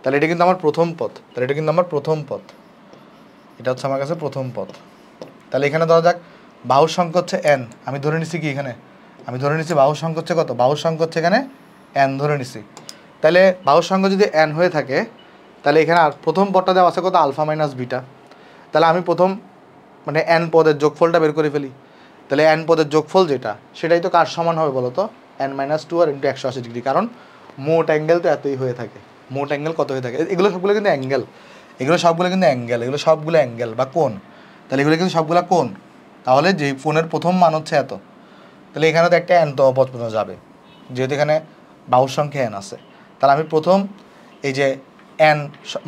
তাহলে এটা কিন্তু আমার প্রথম পথ তাহলে এটা কিন্তু আমার প্রথম পথ এটা হচ্ছে আমার কাছে প্রথম পথ তাহলে এখানে ধরা যাক বাহুর সংখ্যা হচ্ছে এন আমি ধরে নিচ্ছি কি এখানে আমি ধরে নিচ্ছি বাহু সংখ্যা হচ্ছে কত বাহু সংখ্যা হচ্ছে এখানে অ্যান ধরে নিছি তাহলে বাহু সংখ্যা যদি অ্যান হয়ে থাকে তাহলে এখানে আর প্রথম পদটা দেওয়া আছে কত আলফা মাইনাস বিটা তাহলে আমি প্রথম মানে অ্যান পদের যোগফলটা বের করে ফেলি তাহলে অ্যান পদের যোগফল যেটা সেটাই তো কার সমান হবে বলো তো অ্যান মাইনাস টু আর ইন্টু একশো আশি ডিগ্রি কারণ মোট অ্যাঙ্গেল তো এতই হয়ে থাকে মোট অ্যাঙ্গেল কত হয়ে থাকে এগুলো সবগুলো কিন্তু অ্যাঙ্গেল এগুলো সবগুলো কিন্তু অ্যাঙ্গেল এগুলো সবগুলো অ্যাঙ্গেল বা কোন তাহলে এগুলো কিন্তু সবগুলো কোন তাহলে যে ফোনের প্রথম মান হচ্ছে এত তাহলে এখানে তো একটা অ্যান তো পর্যন্ত যাবে যেহেতু এখানে বাহুর সংখ্যা অ্যান আছে তাহলে আমি প্রথম এই যে অ্যান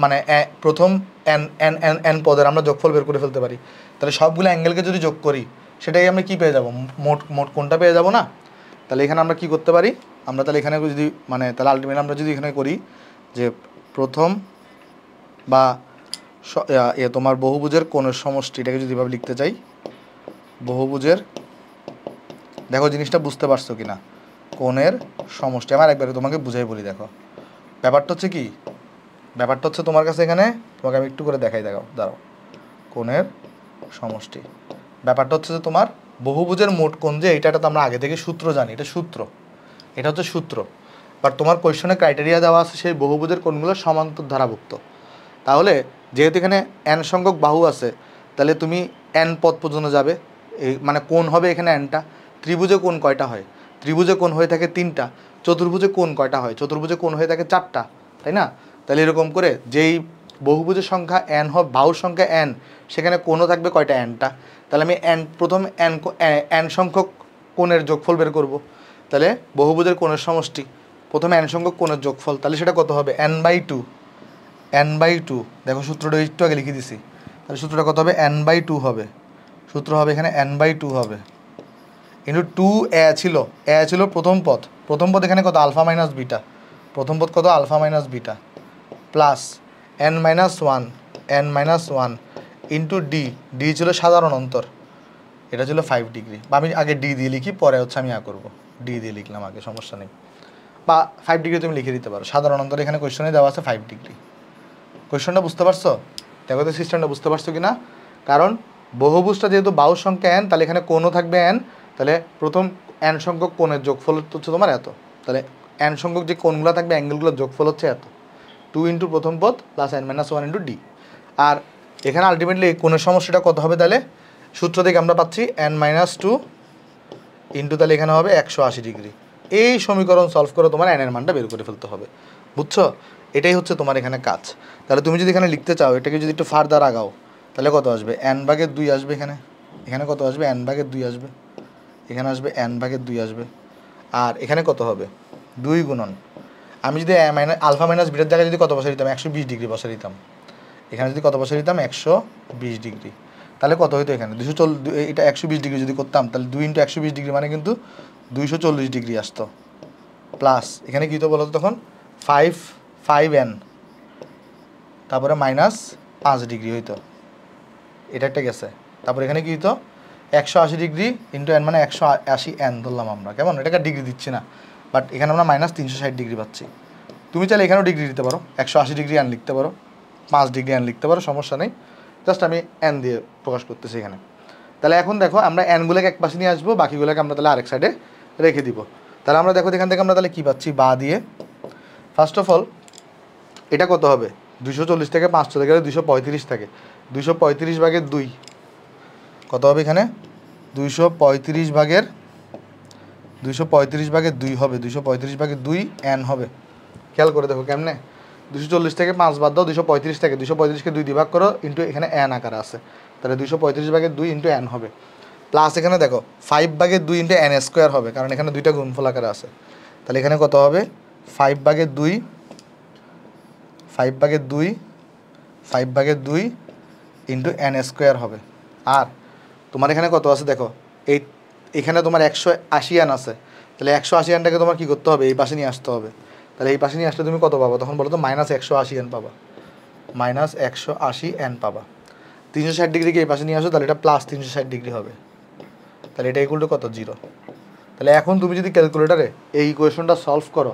মানে প্রথম অ্যান অ্যান অ্যান এন পদের আমরা যোগফল বের করে ফেলতে পারি তাহলে সবগুলো অ্যাঙ্গেলকে যদি যোগ করি সেটাই আমরা কি পেয়ে যাব মোট মোট কোনটা পেয়ে যাব না তাহলে এখানে আমরা কি করতে পারি আমরা তাহলে এখানে যদি মানে তাহলে আলটিমেটলি আমরা যদি এখানে করি যে প্রথম বা এ ইয়ে তোমার বহুভুজের কোণের সমষ্টি এটাকে যদি এভাবে লিখতে চাই বহুভুজের দেখো জিনিসটা বুঝতে পারছো কি না কোণের সমষ্টি আমার একবারে তোমাকে বুঝাই বলি দেখো ব্যাপারটা হচ্ছে কি ব্যাপারটা হচ্ছে তোমার কাছে এখানে তোমাকে আমি একটু করে দেখাই দেখো দাঁড়াও কোণের সমষ্টি ব্যাপারটা হচ্ছে যে তোমার বহুভুজের মোট কোণ যে এটা তো আমরা আগে থেকে সূত্র জানি এটা সূত্র এটা হচ্ছে সূত্র বাট তোমার কোয়েশনে ক্রাইটেরিয়া দেওয়া আছে সেই বহুভুজের কোণগুলো সমান্তর ধারাভুক্ত তাহলে যেহেতু এখানে এন সংখ্যক বাহু আছে তাহলে তুমি এন পদ পর্যন্ত যাবে এই মানে কোন হবে এখানে এনটা ত্রিভুজে কোন কয়টা হয় ত্রিভুজে কোন হয়ে থাকে তিনটা চতুর্ভুজে কোন কয়টা হয় চতুর্ভুজে কোন হয়ে থাকে চারটা তাই না তাহলে এরকম করে যেই বহুভুজের সংখ্যা অ্যান হোক বাহুর সংখ্যা অ্যান সেখানে কোনো থাকবে কয়টা অ্যানটা তাহলে আমি অ্যান প্রথম অ্যান অ্যান সংখ্যক কোণের যোগফল বের করব তাহলে বহুভুজের কোণের সমষ্টি প্রথমে অ্যান সংখ্যক কোণের যোগফল তাহলে সেটা কত হবে N by two N by two দেখো সূত্রটা একটু আগে লিখে দিছি তাহলে সূত্রটা কত হবে অ্যান বাই টু হবে সূত্র হবে এখানে অ্যান বাই টু হবে কিন্তু টু এ ছিল এ ছিল প্রথম পথ প্রথম পথ এখানে কত আলফা মাইনাস বিটা প্রথম পথ কত alpha minus beta plus N minus one N minus one into D D ছিল সাধারণ অন্তর এটা ছিল ফাইভ ডিগ্রি বা আমি আগে ডি দিয়ে লিখি পরে হচ্ছে আমি আ করবো ডি দিয়ে লিখলাম আগে সমস্যা নেই বা ফাইভ ডিগ্রি তুমি লিখে দিতে পারো সাধারণ অন্তর এখানে কোয়েশনে দেওয়া আছে ফাইভ ডিগ্রি কোয়েশনটা বুঝতে পারছো দেখো তো সিস্টেমটা বুঝতে পারছো কি না কারণ বহুভুজটা যেহেতু বাউ সংখ্যা এন তাহলে এখানে কোনও থাকবে এন তাহলে প্রথম অ্যান সংখ্যক কোণের যোগফল হচ্ছে তোমার এত তাহলে অ্যান সংখ্যক যে কোণগুলো থাকবে অ্যাঙ্গেলগুলোর যোগফল হচ্ছে এত টু ইন্টু প্রথম পদ plus N minus one into D আর এখানে আলটিমেটলি কোণের সমস্যাটা কত হবে তাহলে সূত্র থেকে আমরা পাচ্ছি অ্যান মাইনাস টু ইন্টু তাহলে এখানে হবে একশো আশি ডিগ্রি এই সমীকরণ সলভ করে তোমার অ্যানের মানটা বের করে ফেলতে হবে বুঝছো এটাই হচ্ছে তোমার এখানে কাজ তাহলে তুমি যদি এখানে লিখতে চাও এটাকে যদি একটু ফার্দার আগাও তাহলে কত আসবে অ্যান বাগের দুই আসবে এখানে এখানে কত আসবে অ্যান বাগের দুই আসবে এখানে আসবে এন ভাগের দুই আসবে আর এখানে কত হবে দুই গুণন আমি যদি মাইনাস আলফা মাইনাস বিটার জায়গায় যদি কত বসে দিতাম একশো বিশ ডিগ্রি বসে দিতাম এখানে যদি কত বসে দিতাম একশো বিশ ডিগ্রি তাহলে কত হইতো এখানে দুশো চল এটা একশো বিশ ডিগ্রি যদি করতাম তাহলে দুই ইন্টু একশো বিশ ডিগ্রি মানে কিন্তু দুইশো চল্লিশ ডিগ্রি আসতো প্লাস এখানে কী তো বলতো তখন ফাইভ ফাইভ এন তারপরে মাইনাস পাঁচ ডিগ্রি হইতো এটা একটা গেছে তারপর এখানে কী হইতো একশো আশি ডিগ্রি ইন্টু এন মানে একশো আশি এন ধরলাম আমরা কেমন এটাকে ডিগ্রি দিচ্ছি না বাট এখানে আমরা মাইনাস তিনশো ষাট ডিগ্রি পাচ্ছি তুমি চাইলে এখানেও ডিগ্রি দিতে পারো একশো আশি ডিগ্রি এন লিখতে পারো পাঁচ ডিগ্রি এন লিখতে পারো সমস্যা নেই জাস্ট আমি এন দিয়ে প্রকাশ করতেছি এখানে তাহলে এখন দেখো আমরা এনগুলোকে এক পাশে নিয়ে আসবো বাকিগুলোকে আমরা তাহলে আরেক সাইডে রেখে দিব তাহলে আমরা দেখো এখান থেকে আমরা তাহলে কী পাচ্ছি বা দিয়ে ফার্স্ট অফ অল এটা কত হবে দুশো চল্লিশ থেকে পাঁচশো থেকে দুশো পঁয়ত্রিশ থাকে দুশো পঁয়ত্রিশ ভাগে দুই কত হবে এখানে দুইশো পঁয়ত্রিশ ভাগের দুইশো পঁয়ত্রিশ ভাগের দুই হবে দুইশো পঁয়ত্রিশ ভাগে দুই অ্যান হবে খেয়াল করে দেখো কেমনে দুশো চল্লিশ থেকে পাঁচ বাদ দাও দুশো পঁয়ত্রিশ থেকে দুশো পঁয়ত্রিশকে দুই ভাগ করো ইন্টু এখানে অ্যান আকার আছে তাহলে দুশো পঁয়ত্রিশ ভাগে দুই ইন্টু এন হবে প্লাস এখানে দেখো ফাইভ ভাগের দুই ইন্টু এন স্কোয়ার হবে কারণ এখানে দুইটা গুণফল আকার আছে তাহলে এখানে কত হবে ফাইভ ভাগের দুই ফাইভ ভাগের দুই ফাইভ ভাগের দুই ইন্টু অ্যান স্কোয়ার হবে আর তোমার এখানে কত আছে দেখো এই এখানে তোমার একশো আশি আন আছে তাহলে একশো আশি আনটাকে তোমার কী করতে হবে এই পাশে নিয়ে আসতে হবে তাহলে এই পাশে নিয়ে আসলে তুমি কত পাবা তখন বলো তো মাইনাস একশো আশি এন পাবা মাইনাস একশো আশি এন পাবা তিনশো ষাট ডিগ্রিকে এই পাশে নিয়ে আসো তাহলে এটা প্লাস তিনশো ষাট ডিগ্রি হবে তাহলে এটা ইকুয়াল টু কত জিরো তাহলে এখন তুমি যদি ক্যালকুলেটারে এই ইকুয়েশনটা সলভ করো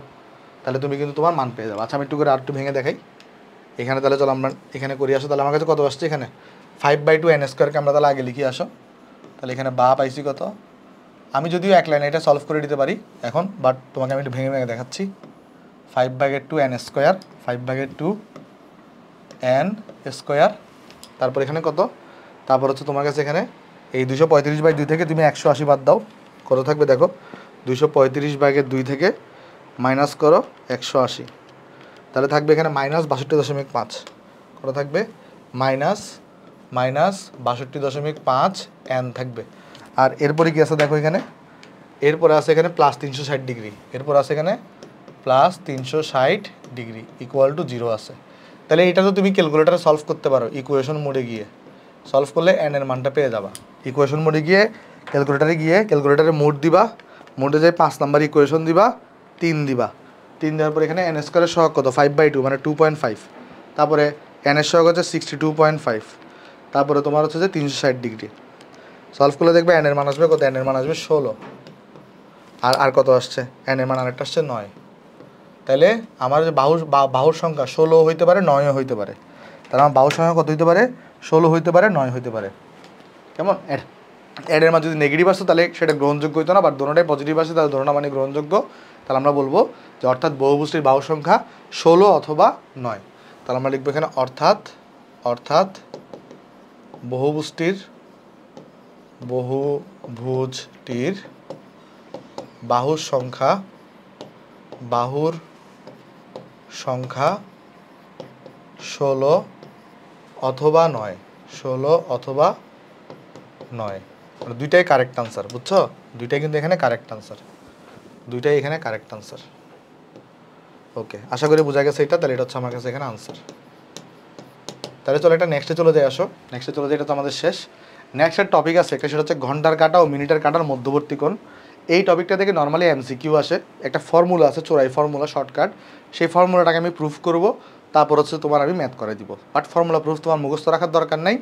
তাহলে তুমি কিন্তু তোমার মান পেয়ে যাবে আচ্ছা আমি একটু করে আর একটু ভেঙে দেখাই এখানে তাহলে চলো আমরা এখানে করি আসো তাহলে আমার কাছে কত আসছে এখানে ফাইভ বাই টু এন স্কোয়ারকে আমরা তাহলে আগে লিখি আসো তাহলে এখানে বা পাইছি কত আমি যদিও এক লাইনে এটা সলভ করে দিতে পারি এখন বাট তোমাকে আমি একটু ভেঙে ভেঙে দেখাচ্ছি ফাইভ বাগের টু এন স্কোয়ার ফাইভ বাগের টু এন স্কোয়ার তারপর এখানে কত তারপর হচ্ছে তোমার কাছে এখানে এই দুশো পঁয়ত্রিশ বাই দুই থেকে তুমি একশো আশি বাদ দাও কত থাকবে দেখো দুশো পঁয়ত্রিশ বাগের দুই থেকে মাইনাস করো একশো আশি তাহলে থাকবে এখানে মাইনাস বাষট্টি দশমিক পাঁচ কত থাকবে মাইনাস মাইনাস বাষট্টি দশমিক পাঁচ অ্যান থাকবে আর এরপরে কি আছে দেখো এখানে এরপরে আছে এখানে প্লাস তিনশো ষাট ডিগ্রি এরপর আছে এখানে প্লাস তিনশো ষাট ডিগ্রি ইকুয়াল টু জিরো আছে তাহলে এটা তো তুমি ক্যালকুলেটারে সলভ করতে পারো ইকুয়েশন মোডে গিয়ে সলভ করলে এর মানটা পেয়ে যাবা ইকুয়েশন মোডে গিয়ে ক্যালকুলেটারে গিয়ে ক্যালকুলেটারে মোড দিবা মোডে যাই পাঁচ নাম্বার ইকুয়েশন দিবা তিন দিবা তিন দেওয়ার পর এখানে এন স্কোয়ারের সহগ কত ফাইভ বাই টু মানে টু পয়েন্ট ফাইভ তারপরে এন এর সহগ হচ্ছে সিক্সটি টু পয়েন্ট ফাইভ তারপরে তোমার হচ্ছে যে তিনশো ষাট ডিগ্রি সলভ করলে দেখবে এনের মান আসবে কত এনের মান আসবে ষোলো আর আর কত আসছে এনের মান আরেকটা আসছে নয় তাহলে আমার যে বাহু বাহুর সংখ্যা ষোলো হইতে পারে নয়ও হইতে পারে তাহলে আমার বাহুর সংখ্যা কত হইতে পারে ষোলো হইতে পারে নয় হইতে পারে কেমন অ্যাড অ্যাডের মান যদি নেগেটিভ আসতো তাহলে সেটা গ্রহণযোগ্য হতো না বাট দোনোটাই পজিটিভ আসে তাহলে দোনোটা মানে গ্রহণযোগ্য তাহলে আমরা বলবো যে অর্থাৎ বহুবস্তির বাহু সংখ্যা ষোলো অথবা নয় তাহলে আমরা লিখবো এখানে অর্থাৎ অর্থাৎ বহুভুজটির বহুভুজটির বাহুর সংখ্যা বাহুর সংখ্যা ষোলো অথবা নয় ষোলো অথবা নয় মানে দুইটাই কারেক্ট আনসার বুঝছো দুইটাই কিন্তু এখানে কারেক্ট আনসার দুইটাই এখানে কারেক্ট আনসার ওকে আশা করি বোঝা গেছে এটা তাহলে এটা হচ্ছে আমার কাছে এখানে আনসার তাহলে চলো একটা নেক্সটে চলে যাই আসো নেক্সটে চলে যাই এটা তো আমাদের শেষ নেক্সটের টপিক আছে একটা সেটা হচ্ছে ঘন্টার কাটা ও মিনিটের কাটার মধ্যবর্তী কোণ এই টপিকটা থেকে নর্মালি এমসিকিউ আসে একটা ফর্মুলা আছে চোরাই ফর্মুলা শর্টকাট সেই ফর্মুলাটাকে আমি প্রুফ করব তারপর হচ্ছে তোমার আমি ম্যাথ করে দিব বাট ফর্মুলা প্রুফ তোমার মুখস্থ রাখার দরকার নেই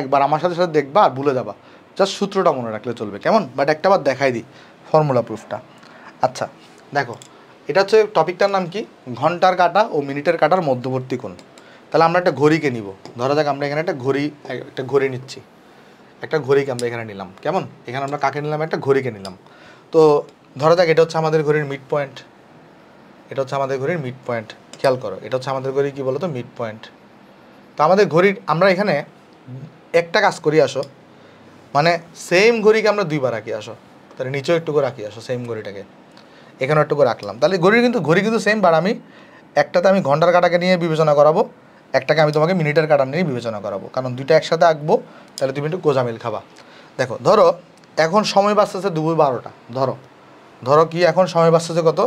একবার আমার সাথে সাথে দেখবা আর ভুলে যাবা জাস্ট সূত্রটা মনে রাখলে চলবে কেমন বাট একটা বার দেখাই দিই ফর্মুলা প্রুফটা আচ্ছা দেখো এটা হচ্ছে টপিকটার নাম কি ঘন্টার কাটা ও মিনিটের কাটার মধ্যবর্তী কোণ তাহলে আমরা একটা ঘড়িকে নিব ধরা যাক আমরা এখানে একটা ঘড়ি একটা ঘড়ি নিচ্ছি একটা ঘড়িকে আমরা এখানে নিলাম কেমন এখানে আমরা কাকে নিলাম একটা ঘড়িকে নিলাম তো ধরা যাক এটা হচ্ছে আমাদের ঘড়ির মিড পয়েন্ট এটা হচ্ছে আমাদের ঘড়ির মিড পয়েন্ট খেয়াল করো এটা হচ্ছে আমাদের ঘড়ি কী বলো তো মিড পয়েন্ট তো আমাদের ঘড়ির আমরা এখানে একটা কাজ করি আসো মানে সেম ঘড়িকে আমরা দুইবার রাখি আসো তাহলে নিচেও একটু করে রাখি আসো সেম ঘড়িটাকে এখানেও একটু করে রাখলাম তাহলে ঘড়ির কিন্তু ঘড়ি কিন্তু সেম বার আমি একটাতে আমি ঘন্টার কাটাকে নিয়ে বিবেচনা করাবো একটাকে আমি তোমাকে মিনিটের কাটা নিয়ে বিবেচনা করাবো কারণ দুইটা একসাথে আঁকবো তাহলে তুমি একটু গোজামিল খাবা দেখো ধরো এখন সময় বাঁচতেছে দুপুর বারোটা ধরো ধরো কি এখন সময় বাঁচতেছে কত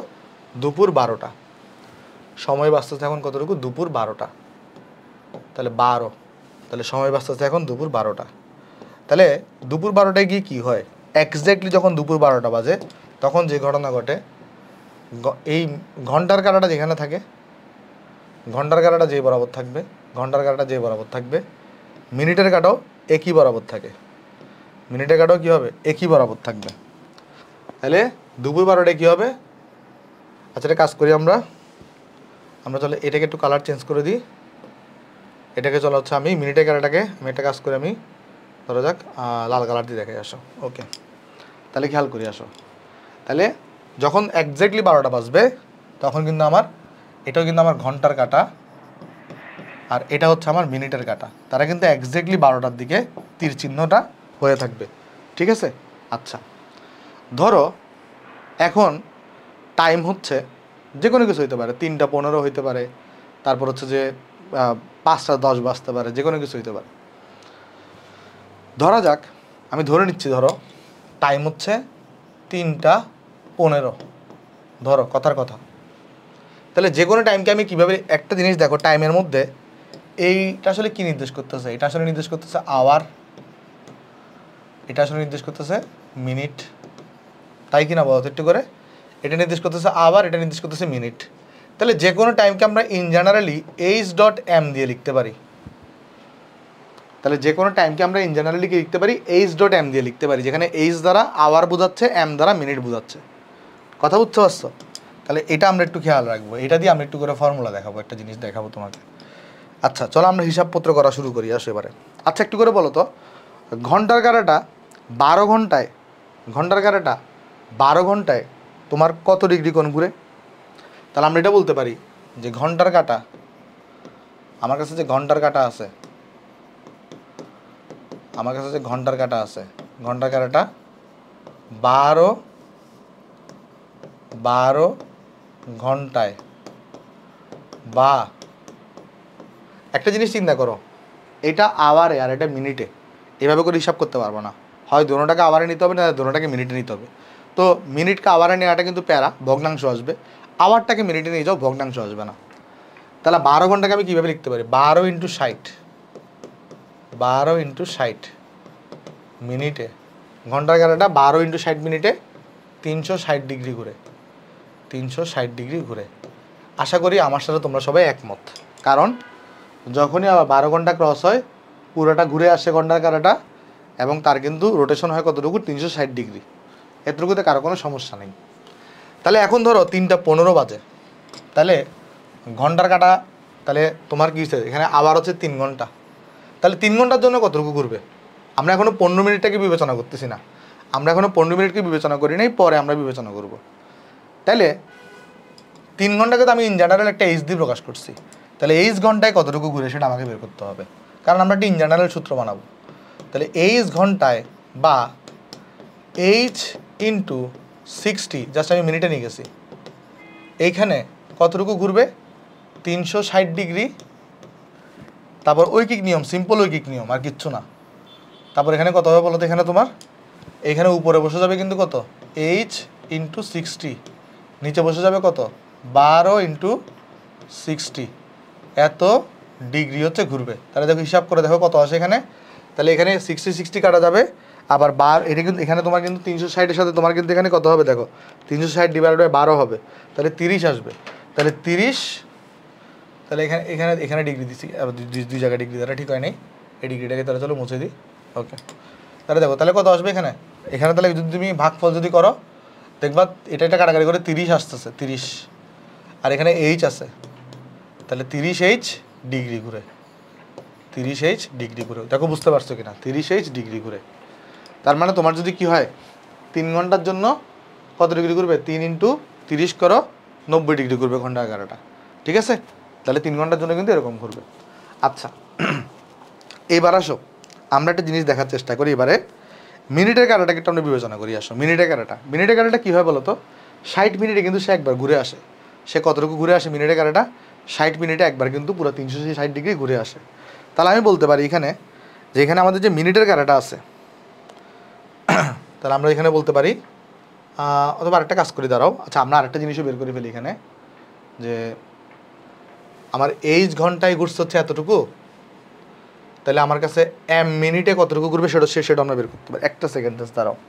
দুপুর বারোটা সময় বাঁচতেছে এখন কতটুকু দুপুর বারোটা তাহলে বারো তাহলে সময় বাঁচতেছে এখন দুপুর বারোটা তাহলে দুপুর বারোটায় গিয়ে কী হয় এক্স্যাক্টলি যখন দুপুর বারোটা বাজে তখন যে ঘটনা ঘটে এই ঘন্টার কাটাটা যেখানে থাকে ঘন্টার কাটাটা যেই বরাবর থাকবে ঘন্টার কাটাটা যেই বরাবর থাকবে মিনিটের কাটাও একই বরাবর থাকে মিনিটের কাটাও কী হবে একই বরাবর থাকবে তাহলে দুপুর বারোটা কী হবে আচ্ছা এটা কাজ করি আমরা আমরা চলে এটাকে একটু কালার চেঞ্জ করে দিই এটাকে চলো হচ্ছে আমি মিনিটের কাটাটাকে আমি একটা কাজ করে আমি ধরা যাক লাল কালার দিয়ে দেখে আসো ওকে তাহলে খেয়াল করি আসো তাহলে যখন একজ্যাক্টলি বারোটা বাজবে তখন কিন্তু আমার এটাও কিন্তু আমার ঘন্টার কাটা আর এটা হচ্ছে আমার মিনিটের কাটা তারা কিন্তু একজ্যাক্টলি বারোটার দিকে তীর চিহ্নটা হয়ে থাকবে ঠিক আছে আচ্ছা ধরো এখন টাইম হচ্ছে যে কোনো কিছু হইতে পারে তিনটা পনেরো হইতে পারে তারপর হচ্ছে যে পাঁচটা দশ বাজতে পারে যে কোনো কিছু হইতে পারে ধরা যাক আমি ধরে নিচ্ছি ধরো টাইম হচ্ছে তিনটা পনেরো ধরো কথার কথা তাহলে যে কোনো টাইমকে আমি কীভাবে একটা জিনিস দেখো টাইমের মধ্যে এইটা আসলে কী নির্দেশ করতেছে এটা আসলে নির্দেশ করতেছে আওয়ার এটা আসলে নির্দেশ করতেছে মিনিট তাই কিনা বলতো একটু করে এটা নির্দেশ করতেছে আওয়ার এটা নির্দেশ করতেছে মিনিট তাহলে যে কোনো টাইমকে আমরা in generally H dot M দিয়ে লিখতে পারি তাহলে যে কোনো টাইমকে আমরা ইন জেনারেলি কি লিখতে পারি এইচ ডট এম দিয়ে লিখতে পারি যেখানে এইচ দ্বারা আওয়ার বোঝাচ্ছে এম দ্বারা মিনিট বোঝাচ্ছে কথা বুঝতে পারছো তাহলে এটা আমরা একটু খেয়াল রাখবো এটা দিয়ে আমরা একটু করে ফর্মুলা দেখাবো একটা জিনিস দেখাবো তোমাকে আচ্ছা চলো আমরা হিসাবপত্র করা শুরু করি আসো এবারে আচ্ছা একটু করে বলো তো ঘন্টার কারাটা বারো ঘন্টায় ঘন্টার কারাটা বারো ঘন্টায় তোমার কত ডিগ্রি কোন ঘুরে তাহলে আমরা এটা বলতে পারি যে ঘন্টার কাটা আমার কাছে যে ঘন্টার কাটা আছে আমার কাছে যে ঘন্টার কাটা আছে ঘন্টার কাটাটা বারো বারো ঘন্টায় বা একটা জিনিস চিন্তা করো এটা আওয়ারে আর এটা মিনিটে এভাবে করে হিসাব করতে পারবো না হয় দোনোটাকে আওয়ারে নিতে হবে না দোনোটাকে মিনিটে নিতে হবে তো মিনিটকে আওয়ারে নেওয়াটা কিন্তু প্যারা ভগ্নাংশ আসবে আওয়ারটাকে মিনিটে নিয়ে যাও ভগ্নাংশ আসবে না তাহলে বারো ঘন্টাকে আমি কীভাবে লিখতে পারি বারো ইন্টু ষাট বারো ইন্টু ষাট মিনিটে ঘন্টার কাটাটা বারো ইন্টু ষাট মিনিটে তিনশো ষাট ডিগ্রি করে তিনশো ষাট ডিগ্রি ঘুরে আশা করি আমার সাথে তোমরা সবাই একমত কারণ যখনই আবার বারো ঘন্টা ক্রস হয় পুরোটা ঘুরে আসে ঘন্টার কারাটা এবং তার কিন্তু রোটেশন হয় কতটুকু তিনশো ষাট ডিগ্রি এতটুকুতে কারো কোনো সমস্যা নেই তাহলে এখন ধরো তিনটা পনেরো বাজে তাহলে ঘন্টার কাটা তাহলে তোমার কী এখানে আবার হচ্ছে তিন ঘন্টা তাহলে তিন ঘন্টার জন্য কতটুকু ঘুরবে আমরা এখনও পনেরো মিনিটটাকে বিবেচনা করতেছি না আমরা এখনও পনেরো মিনিটকে বিবেচনা করি নাই পরে আমরা বিবেচনা করব তাহলে তিন ঘন্টাকে তো আমি ইন জেনারেল একটা এইচ দিয়ে প্রকাশ করছি তাহলে এইচ ঘন্টায় কতটুকু ঘুরে সেটা আমাকে বের করতে হবে কারণ আমরা একটা ইন জেনারেল সূত্র বানাবো তাহলে এইচ ঘন্টায় বা এইচ ইন্টু সিক্সটি জাস্ট আমি মিনিটে নিয়ে গেছি এইখানে কতটুকু ঘুরবে তিনশো ষাট ডিগ্রি তারপর ঐকিক নিয়ম সিম্পল ঐকিক নিয়ম আর কিচ্ছু না তারপর এখানে কত হবে বলো তো এখানে তোমার এখানে উপরে বসে যাবে কিন্তু কত এইচ ইন্টু সিক্সটি নিচে বসে যাবে কত বারো ইন্টু সিক্সটি এত ডিগ্রি হচ্ছে ঘুরবে তাহলে দেখো হিসাব করে দেখো কত আসে এখানে তাহলে এখানে সিক্সটি সিক্সটি কাটা যাবে আবার বার এটা কিন্তু এখানে তোমার কিন্তু তিনশো ষাটের সাথে তোমার কিন্তু এখানে কত হবে দেখো তিনশো ষাট ডিভাইড বাই বারো হবে তাহলে তিরিশ আসবে তাহলে তিরিশ তাহলে এখানে এখানে এখানে ডিগ্রি দিচ্ছি দুই জায়গায় ডিগ্রি দ্বারা ঠিক হয় নাই এই ডিগ্রিটাকে তাহলে চলো মুছে দিই ওকে তাহলে দেখো তাহলে কত আসবে এখানে এখানে তাহলে যদি তুমি ভাগফল যদি করো দেখবা এটা একটা কাটাকাটি করে তিরিশ আসতেছে তিরিশ আর এখানে এইচ আছে তাহলে তিরিশ এইচ ডিগ্রি ঘুরে তিরিশ এইচ ডিগ্রি ঘুরে দেখো বুঝতে পারছো কিনা তিরিশ এইচ ডিগ্রি ঘুরে তার মানে তোমার যদি কি হয় তিন ঘন্টার জন্য কত ডিগ্রি ঘুরবে তিন ইন্টু তিরিশ করো নব্বই ডিগ্রি ঘুরবে ঘন্টা এগারোটা ঠিক আছে তাহলে তিন ঘন্টার জন্য কিন্তু এরকম ঘুরবে আচ্ছা এবার আসো আমরা একটা জিনিস দেখার চেষ্টা করি এবারে মিনিটের কারাটা একটু আমরা বিবেচনা করি আসো মিনিটের ক্যারাটা মিনিটের ক্যারাটা কী হয় বলো তো ষাট মিনিটে কিন্তু সে একবার ঘুরে আসে সে কতটুকু ঘুরে আসে মিনিটের ক্যারাটা ষাট মিনিটে একবার কিন্তু পুরো তিনশো ষাট ডিগ্রি ঘুরে আসে তাহলে আমি বলতে পারি এখানে যে এখানে আমাদের যে মিনিটের ক্যারাটা আছে তাহলে আমরা এখানে বলতে পারি অথবা আরেকটা কাজ করি দাঁড়াও আচ্ছা আমরা আরেকটা জিনিসও বের করে ফেলি এখানে যে আমার এইজ ঘন্টায় ঘুরছে হচ্ছে এতটুকু তাহলে আমার কাছে এম মিনিটে কতটুকু ঘুরবে সেটা সেটা আমরা বের করতে পারি একটা সেকেন্ড দাঁড়াও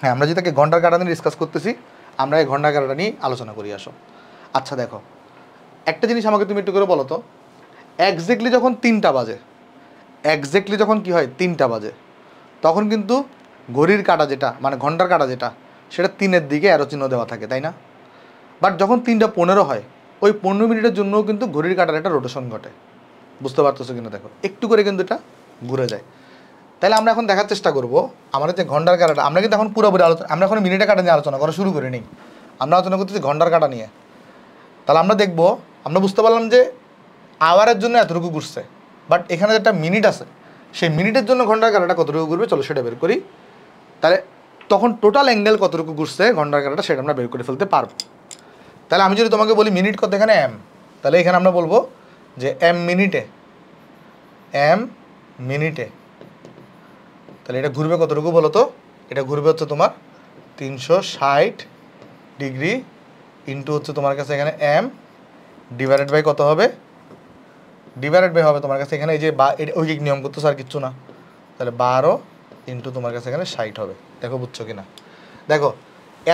হ্যাঁ আমরা যেটাকে ঘন্টার কাটা নিয়ে ডিসকাস করতেছি আমরা এই ঘন্টার কাটাটা নিয়ে আলোচনা করি আসো আচ্ছা দেখো একটা জিনিস আমাকে তুমি একটু করে বলো তো একজ্যাক্টলি যখন তিনটা বাজে একজ্যাক্টলি যখন কি হয় তিনটা বাজে তখন কিন্তু ঘড়ির কাটা যেটা মানে ঘন্টার কাটা যেটা সেটা তিনের দিকে এরো চিহ্ন দেওয়া থাকে তাই না বাট যখন তিনটা পনেরো হয় ওই পনেরো মিনিটের জন্যও কিন্তু ঘড়ির কাটার একটা রোটেশন ঘটে বুঝতে পারতেছো কিনা দেখো একটু করে কিন্তু এটা ঘুরে যায় তাহলে আমরা এখন দেখার চেষ্টা করব আমাদের যে ঘন্টার কাটাটা আমরা কিন্তু এখন পুরোপুরি আলোচনা আমরা এখন মিনিটে কাটা নিয়ে আলোচনা করা শুরু করিনি আমরা আলোচনা করতেছি ঘন্টার কাটা নিয়ে তাহলে আমরা দেখব আমরা বুঝতে পারলাম যে আওয়ারের জন্য এতটুকু ঘুরছে বাট এখানে একটা মিনিট আছে সেই মিনিটের জন্য ঘন্টার কাটাটা কতটুকু ঘুরবে চলো সেটা বের করি তাহলে তখন টোটাল অ্যাঙ্গেল কতটুকু ঘুরছে ঘন্টার কাটাটা সেটা আমরা বের করে ফেলতে পারবো তাহলে আমি যদি তোমাকে বলি মিনিট কত এখানে এম তাহলে এখানে আমরা বলবো যে এম মিনিটে এম মিনিটে তাহলে এটা ঘুরবে কতটুকু বলো তো এটা ঘুরবে হচ্ছে তোমার তিনশো ষাট ডিগ্রি ইন্টু হচ্ছে তোমার কাছে এখানে এম ডিভাইডেড বাই কত হবে ডিভাইডেড বাই হবে তোমার কাছে এখানে এই যে বা ওই নিয়ম করতো স্যার কিচ্ছু না তাহলে বারো ইন্টু তোমার কাছে এখানে ষাট হবে দেখো বুঝছো কি না দেখো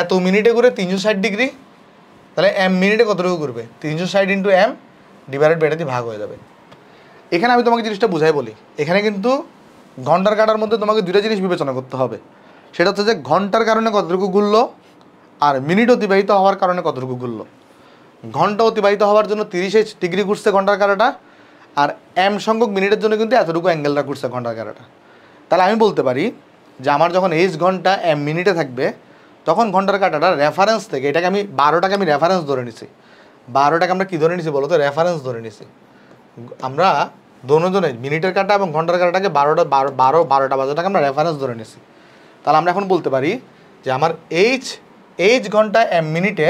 এত মিনিটে ঘুরে তিনশো ষাট ডিগ্রি তাহলে এম মিনিটে কতটুকু ঘুরবে তিনশো ষাট ইন্টু এম ডিভাইডেড বাই এটা দিয়ে ভাগ হয়ে যাবে এখানে আমি তোমাকে জিনিসটা বুঝাই বলি এখানে কিন্তু ঘন্টার কাটার মধ্যে তোমাকে দুইটা জিনিস বিবেচনা করতে হবে সেটা হচ্ছে যে ঘন্টার কারণে কতটুকু গুললো আর মিনিট অতিবাহিত হওয়ার কারণে কতটুকু গুললো ঘন্টা অতিবাহিত হওয়ার জন্য তিরিশে ডিগ্রি ঘুরছে ঘন্টার কাটাটা আর এম সংখ্যক মিনিটের জন্য কিন্তু এতটুকু অ্যাঙ্গেলটা ঘুরছে ঘন্টার কাটাটা তাহলে আমি বলতে পারি যে আমার যখন এইচ ঘন্টা এম মিনিটে থাকবে তখন ঘন্টার কাটাটা রেফারেন্স থেকে এটাকে আমি বারোটাকে আমি রেফারেন্স ধরে নিছি বারোটাকে আমরা কী ধরে নিছি তো রেফারেন্স ধরে নিছি আমরা দোনোজনে মিনিটের কাটা এবং ঘন্টার কাটাটাকে বারোটা বারো বারো বারোটা বাজারটাকে আমরা রেফারেন্স ধরে নিছি তাহলে আমরা এখন বলতে পারি যে আমার এইচ এইচ ঘন্টা এম মিনিটে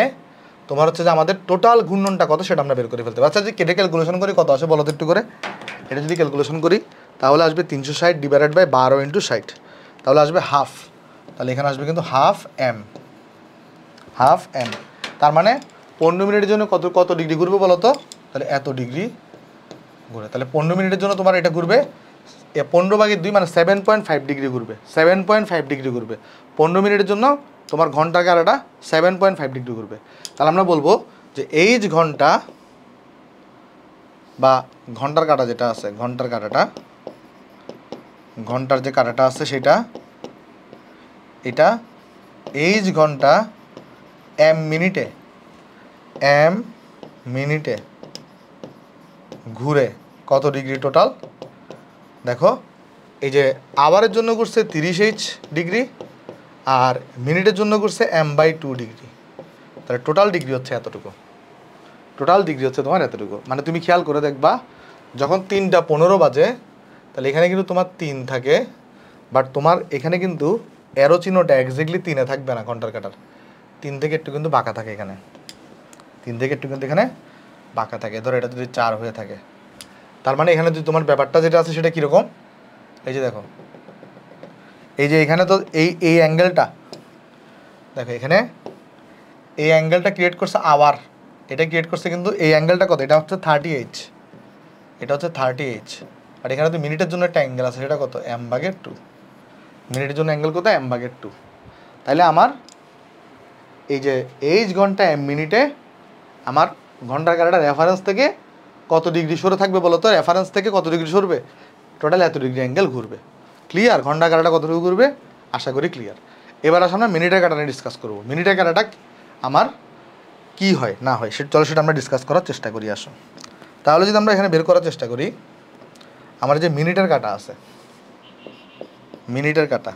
তোমার হচ্ছে যে আমাদের টোটাল ঘূর্ণনটা কত সেটা আমরা বের করে ফেলতে পারি আচ্ছা যদি কেটে ক্যালকুলেশন করি কত আসে বলো তো একটু করে এটা যদি ক্যালকুলেশন করি তাহলে আসবে তিনশো ষাট ডিভাইডেড বাই বারো ইন্টু ষাট তাহলে আসবে হাফ তাহলে এখানে আসবে কিন্তু হাফ এম হাফ এম তার মানে পনেরো মিনিটের জন্য কত কত ডিগ্রি ঘুরবে বলো তো তাহলে এত ডিগ্রি ঘুরে তাহলে পনেরো মিনিটের জন্য তোমার এটা ঘুরবে পনেরো ভাগের দুই মানে সেভেন পয়েন্ট ফাইভ ডিগ্রি ঘুরবে সেভেন পয়েন্ট ফাইভ ডিগ্রি ঘুরবে পনেরো মিনিটের জন্য তোমার ঘন্টার কারাটা সেভেন পয়েন্ট ফাইভ ডিগ্রি ঘুরবে তাহলে আমরা বলবো যে এইচ ঘন্টা বা ঘন্টার কাটা যেটা আছে ঘন্টার কাটাটা ঘন্টার যে কাটাটা আছে সেটা এটা এইচ ঘন্টা এম মিনিটে এম মিনিটে ঘুরে কত ডিগ্রি টোটাল দেখো এই যে আওয়ারের জন্য করছে তিরিশ এইচ ডিগ্রি আর মিনিটের জন্য করছে এম বাই টু ডিগ্রি তাহলে টোটাল ডিগ্রি হচ্ছে এতটুকু টোটাল ডিগ্রি হচ্ছে তোমার এতটুকু মানে তুমি খেয়াল করে দেখবা যখন তিনটা পনেরো বাজে তাহলে এখানে কিন্তু তোমার তিন থাকে বাট তোমার এখানে কিন্তু অ্যারো চিহ্নটা একজ্যাক্টলি তিনে থাকবে না ঘন্টার কাটার তিন থেকে একটু কিন্তু বাঁকা থাকে এখানে তিন থেকে একটু কিন্তু এখানে বাঁকা থাকে ধরো এটা যদি চার হয়ে থাকে তার মানে এখানে যদি তোমার ব্যাপারটা যেটা আছে সেটা কীরকম এই যে দেখো এই যে এখানে তো এই এই অ্যাঙ্গেলটা দেখো এখানে এই অ্যাঙ্গেলটা ক্রিয়েট করছে আওয়ার এটা ক্রিয়েট করছে কিন্তু এই অ্যাঙ্গেলটা কত এটা হচ্ছে থার্টি এইচ এটা হচ্ছে থার্টি এইচ আর এখানে তো মিনিটের জন্য একটা অ্যাঙ্গেল আছে সেটা কত এম বাগের টু মিনিটের জন্য অ্যাঙ্গেল কত এম বাগের টু তাহলে আমার এই যে এইচ ঘন্টা এম মিনিটে আমার ঘন্টার কাটাটা রেফারেন্স থেকে কত ডিগ্রি সরে থাকবে বলো তো রেফারেন্স থেকে কত ডিগ্রি সরবে টোটাল এত ডিগ্রি অ্যাঙ্গেল ঘুরবে ক্লিয়ার ঘন্টা কাটাটা কতটুকু ঘুরবে আশা করি ক্লিয়ার এবার আসে আমরা মিনিটের কাটাটা ডিসকাস করবো মিনিটের কাটাটা আমার কি হয় না হয় সেটা চলো সেটা আমরা ডিসকাস করার চেষ্টা করি আসো তাহলে যদি আমরা এখানে বের করার চেষ্টা করি আমার যে মিনিটের কাটা আছে মিনিটের কাটা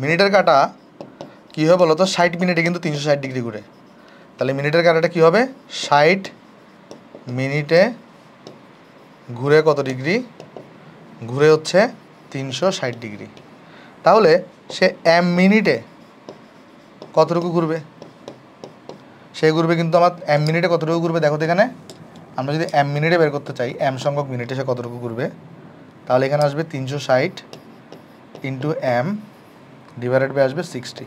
মিনিটের কাটা কী হয় বলো তো ষাট মিনিটে কিন্তু তিনশো ষাট ডিগ্রি ঘুরে তাহলে মিনিটের কাটাটা কি হবে ষাট মিনিটে ঘুরে কত ডিগ্রি ঘুরে হচ্ছে তিনশো ষাট ডিগ্রি তাহলে সে এম মিনিটে কতটুকু ঘুরবে সে ঘুরবে কিন্তু আমার এম মিনিটে কতটুকু ঘুরবে দেখো তো এখানে আমরা যদি এম মিনিটে বের করতে চাই এম সংখ্যক মিনিটে সে কতটুকু ঘুরবে তাহলে এখানে আসবে তিনশো ষাট ইন্টু এম ডিভাইডেড বাই আসবে সিক্সটি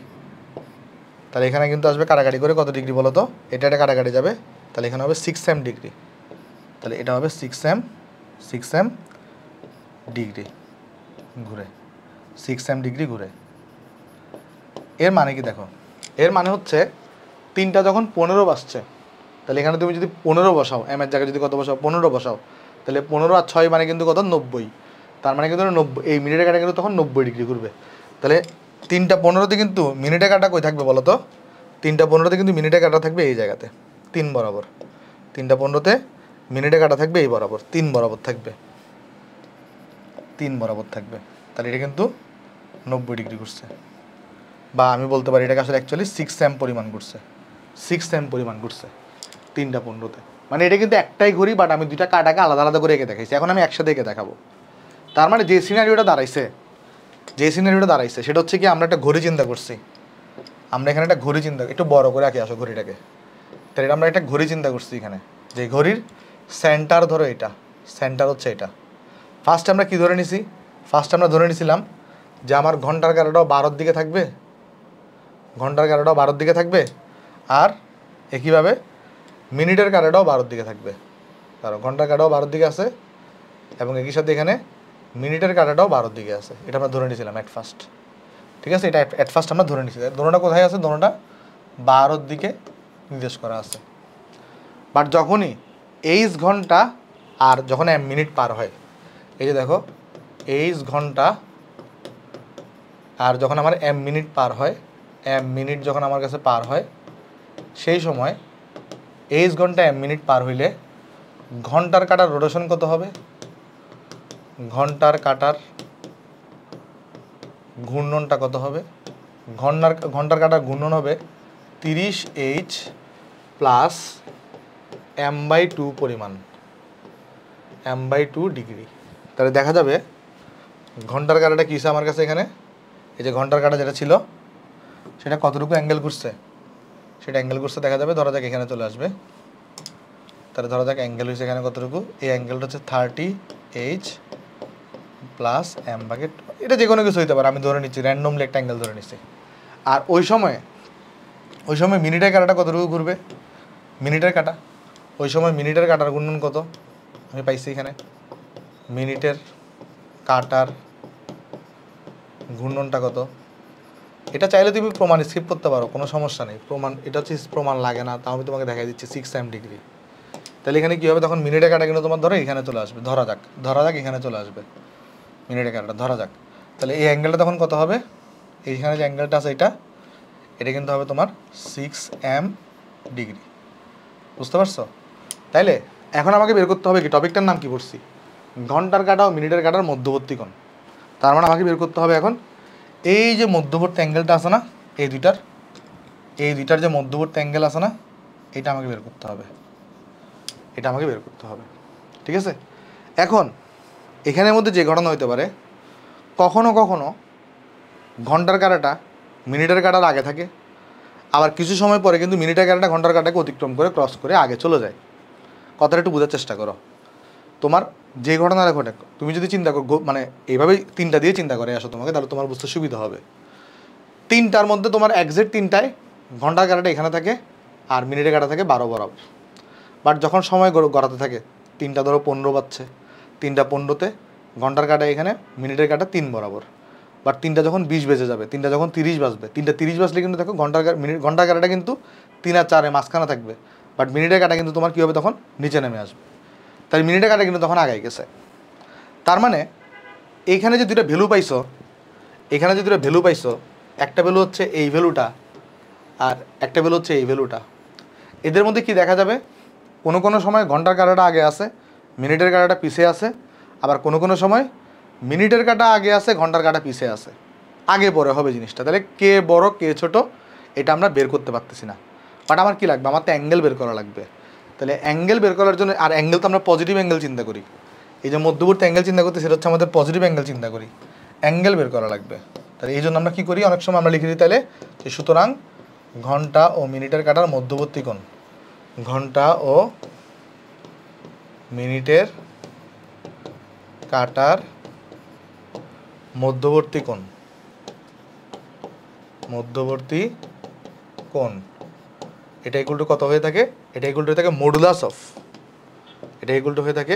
তাহলে এখানে কিন্তু আসবে কাটাকাটি করে কত ডিগ্রি বলো তো এটা একটা কাটাকাটি যাবে তাহলে এখানে হবে সিক্স এম ডিগ্রি তাহলে এটা হবে six M six M degree ঘুরে সিক্স এম ডিগ্রি ঘুরে এর মানে কি দেখো এর মানে হচ্ছে তিনটা যখন পনেরো বাসছে তাহলে এখানে তুমি যদি পনেরো বসাও এম এর জায়গায় যদি কত বসাও পনেরো বসাও তাহলে পনেরো আর ছয় মানে কিন্তু কত নব্বই তার মানে কিন্তু নব্বই এই মিনিটের কাটা কিন্তু তখন নব্বই ডিগ্রি ঘুরবে তাহলে তিনটা পনেরোতে কিন্তু মিনিটে কাটা কই থাকবে বলো তো তিনটা পনেরোতে কিন্তু মিনিটে কাটা থাকবে এই জায়গাতে তিন বরাবর তিনটা পনেরোতে মিনিটে কাটা থাকবে এই বরাবর তিন বরাবর থাকবে তিন বরাবর থাকবে তাহলে এটা কিন্তু নব্বই ডিগ্রি ঘুরছে বা আমি বলতে পারি এটাকে আসলে অ্যাকচুয়ালি সিক্স স্যাম পরিমাণ ঘুরছে সিক্স স্যাম পরিমাণ ঘুরছে তিনটা পনেরোতে মানে এটা কিন্তু একটাই ঘুরি বাট আমি দুইটা কাটাকে আলাদা আলাদা করে এঁকে দেখাইছি এখন আমি একসাথে এঁকে দেখাবো তার মানে যে সিনারিওটা দাঁড়াইছে যে সিনারিটা দাঁড়াইছে সেটা হচ্ছে কি আমরা একটা ঘড়ি চিন্তা করছি আমরা এখানে একটা ঘড়ি চিন্তা একটু বড় করে আঁকি আসো ঘড়িটাকে তাহলে আমরা একটা ঘড়ি চিন্তা করছি এখানে যে ঘড়ির সেন্টার ধরো এটা সেন্টার হচ্ছে এটা ফার্স্ট আমরা কি ধরে নিছি ফার্স্ট আমরা ধরে নিছিলাম যে আমার ঘন্টার কারোটাও বারোর দিকে থাকবে ঘন্টার কারোটাও বারোর দিকে থাকবে আর একইভাবে মিনিটের গাড়িটাও বারোর দিকে থাকবে কারণ ঘন্টার গাড়িটাও বারোর দিকে আছে এবং একই সাথে এখানে মিনিটের কাটাটাও বারোর দিকে আছে এটা আমরা ধরে নিয়েছিলাম অ্যাট ফার্স্ট ঠিক আছে এটা অ্যাট ফার্স্ট আমরা ধরে নিয়েছি দোনোটা কোথায় আছে দোনোটা বারোর দিকে নির্দেশ করা আছে বাট যখনই এইচ ঘন্টা আর যখন এক মিনিট পার হয় এই যে দেখো এইচ ঘন্টা আর যখন আমার এক মিনিট পার হয় এক মিনিট যখন আমার কাছে পার হয় সেই সময় এইচ ঘন্টা এক মিনিট পার হইলে ঘন্টার কাটার রোটেশন কত হবে ঘন্টার কাটার ঘূর্ণনটা কত হবে ঘন্টার ঘন্টার কাটার ঘূর্ণন হবে তিরিশ H plus M by two পরিমাণ এম বাই টু ডিগ্রি তাহলে দেখা যাবে ঘন্টার কাটাটা কী আমার কাছে এখানে এই যে ঘন্টার কাটা যেটা ছিল সেটা কতটুকু অ্যাঙ্গেল করছে সেটা অ্যাঙ্গেল করছে দেখা যাবে ধরা যাক এখানে চলে আসবে তাহলে ধরা যাক অ্যাঙ্গেল হয়েছে এখানে কতটুকু এই অ্যাঙ্গেলটা হচ্ছে thirty H plus M bracket এটা যে কোনো কিছু হইতে পারে আমি ধরে নিচ্ছি র্যান্ডমলি একটা অ্যাঙ্গেল ধরে নিচ্ছি আর ওই সময়ে ওই সময় মিনিটের কাটাটা কতটুকু ঘুরবে মিনিটের কাটা ওই সময় মিনিটের কাটার গুণন কত আমি পাইছি এখানে মিনিটের কাটার ঘূর্ণনটা কত এটা চাইলে তুমি প্রমাণ স্কিপ করতে পারো কোনো সমস্যা নেই প্রমাণ এটা হচ্ছে প্রমাণ লাগে না তাও আমি তোমাকে দেখাই দিচ্ছি সিক্স এম ডিগ্রি তাহলে এখানে কী হবে তখন মিনিটে কাটা কিন্তু তোমার ধরো এখানে চলে আসবে ধরা যাক ধরা যাক এখানে চলে আসবে মিনিট কারণটা ধরা যাক তাহলে এই অ্যাঙ্গেলটা তখন কত হবে এইখানে যে অ্যাঙ্গেলটা আছে এটা এটা কিন্তু হবে তোমার সিক্স এম ডিগ্রি বুঝতে পারছো তাইলে এখন আমাকে বের করতে হবে কি টপিকটার নাম কি পড়ছি ঘন্টার কাটা ও মিনিটের কাটার মধ্যবর্তী কোণ তার মানে আমাকে বের করতে হবে এখন এই যে মধ্যবর্তী অ্যাঙ্গেলটা আছে না এই দুইটার এই দুইটার যে মধ্যবর্তী অ্যাঙ্গেল আছে না এটা আমাকে বের করতে হবে এটা আমাকে বের করতে হবে ঠিক আছে এখন এখানের মধ্যে যে ঘটনা হইতে পারে কখনো কখনো ঘন্টার কাটাটা মিনিটের কাটার আগে থাকে আবার কিছু সময় পরে কিন্তু মিনিটের কাটাটা ঘন্টার কাটাকে অতিক্রম করে ক্রস করে আগে চলে যায় কথাটা একটু বোঝার চেষ্টা করো তোমার যে ঘটনাটা ঘটে তুমি যদি চিন্তা করো মানে এইভাবেই তিনটা দিয়ে চিন্তা করে আসো তোমাকে তাহলে তোমার বুঝতে সুবিধা হবে তিনটার মধ্যে তোমার একজ্যাক্ট তিনটায় ঘন্টার কাটাটা এখানে থাকে আর মিনিটের কাটা থাকে বারো বরাবর বাট যখন সময় গড়াতে থাকে তিনটা ধরো পনেরো বাজছে তিনটা পনেরোতে ঘন্টার কাটা এখানে মিনিটের কাটা তিন বরাবর বাট তিনটা যখন বিশ বেজে যাবে তিনটা যখন তিরিশ বাজবে তিনটা তিরিশ বাজলে কিন্তু দেখো ঘন্টার মিনিট ঘন্টার কাটাটা কিন্তু তিন আর চারে মাঝখানে থাকবে বাট মিনিটের কাটা কিন্তু তোমার কী হবে তখন নিচে নেমে আসবে তাই মিনিটের কাটা কিন্তু তখন আগাই গেছে তার মানে এইখানে যে দুটো ভ্যালু পাইছো এখানে যে দুটো ভ্যালু পাইছো একটা ভ্যালু হচ্ছে এই ভ্যালুটা আর একটা ভ্যালু হচ্ছে এই ভ্যালুটা এদের মধ্যে কি দেখা যাবে কোনো কোনো সময় ঘন্টার কাটাটা আগে আসে মিনিটের কাটাটা পিছিয়ে আছে আবার কোনো কোনো সময় মিনিটের কাটা আগে আছে ঘন্টার কাটা পিছিয়ে আছে আগে পরে হবে জিনিসটা তাহলে কে বড় কে ছোট এটা আমরা বের করতে পারতেছি না বাট আমার কি লাগবে আমার তো অ্যাঙ্গেল বের করা লাগবে তাহলে অ্যাঙ্গেল বের করার জন্য আর অ্যাঙ্গেল তো আমরা পজিটিভ অ্যাঙ্গেল চিন্তা করি এই যে মধ্যবর্তী অ্যাঙ্গেল চিন্তা করতে সেটা হচ্ছে আমাদের পজিটিভ অ্যাঙ্গেল চিন্তা করি অ্যাঙ্গেল বের করা লাগবে তাহলে এই জন্য আমরা কী করি অনেক সময় আমরা লিখে দিই তাহলে যে সুতরাং ঘন্টা ও মিনিটের কাটার মধ্যবর্তী কোণ ঘন্টা ও মিনিটের কাটার মধ্যবর্তী কোণ মধ্যবর্তী কোণ এটা ইকুয়াল টু কত হয়ে থাকে এটা ইকুয়াল টু হয়ে থাকে মডুলাস অফ এটা ইকুয়াল টু হয়ে থাকে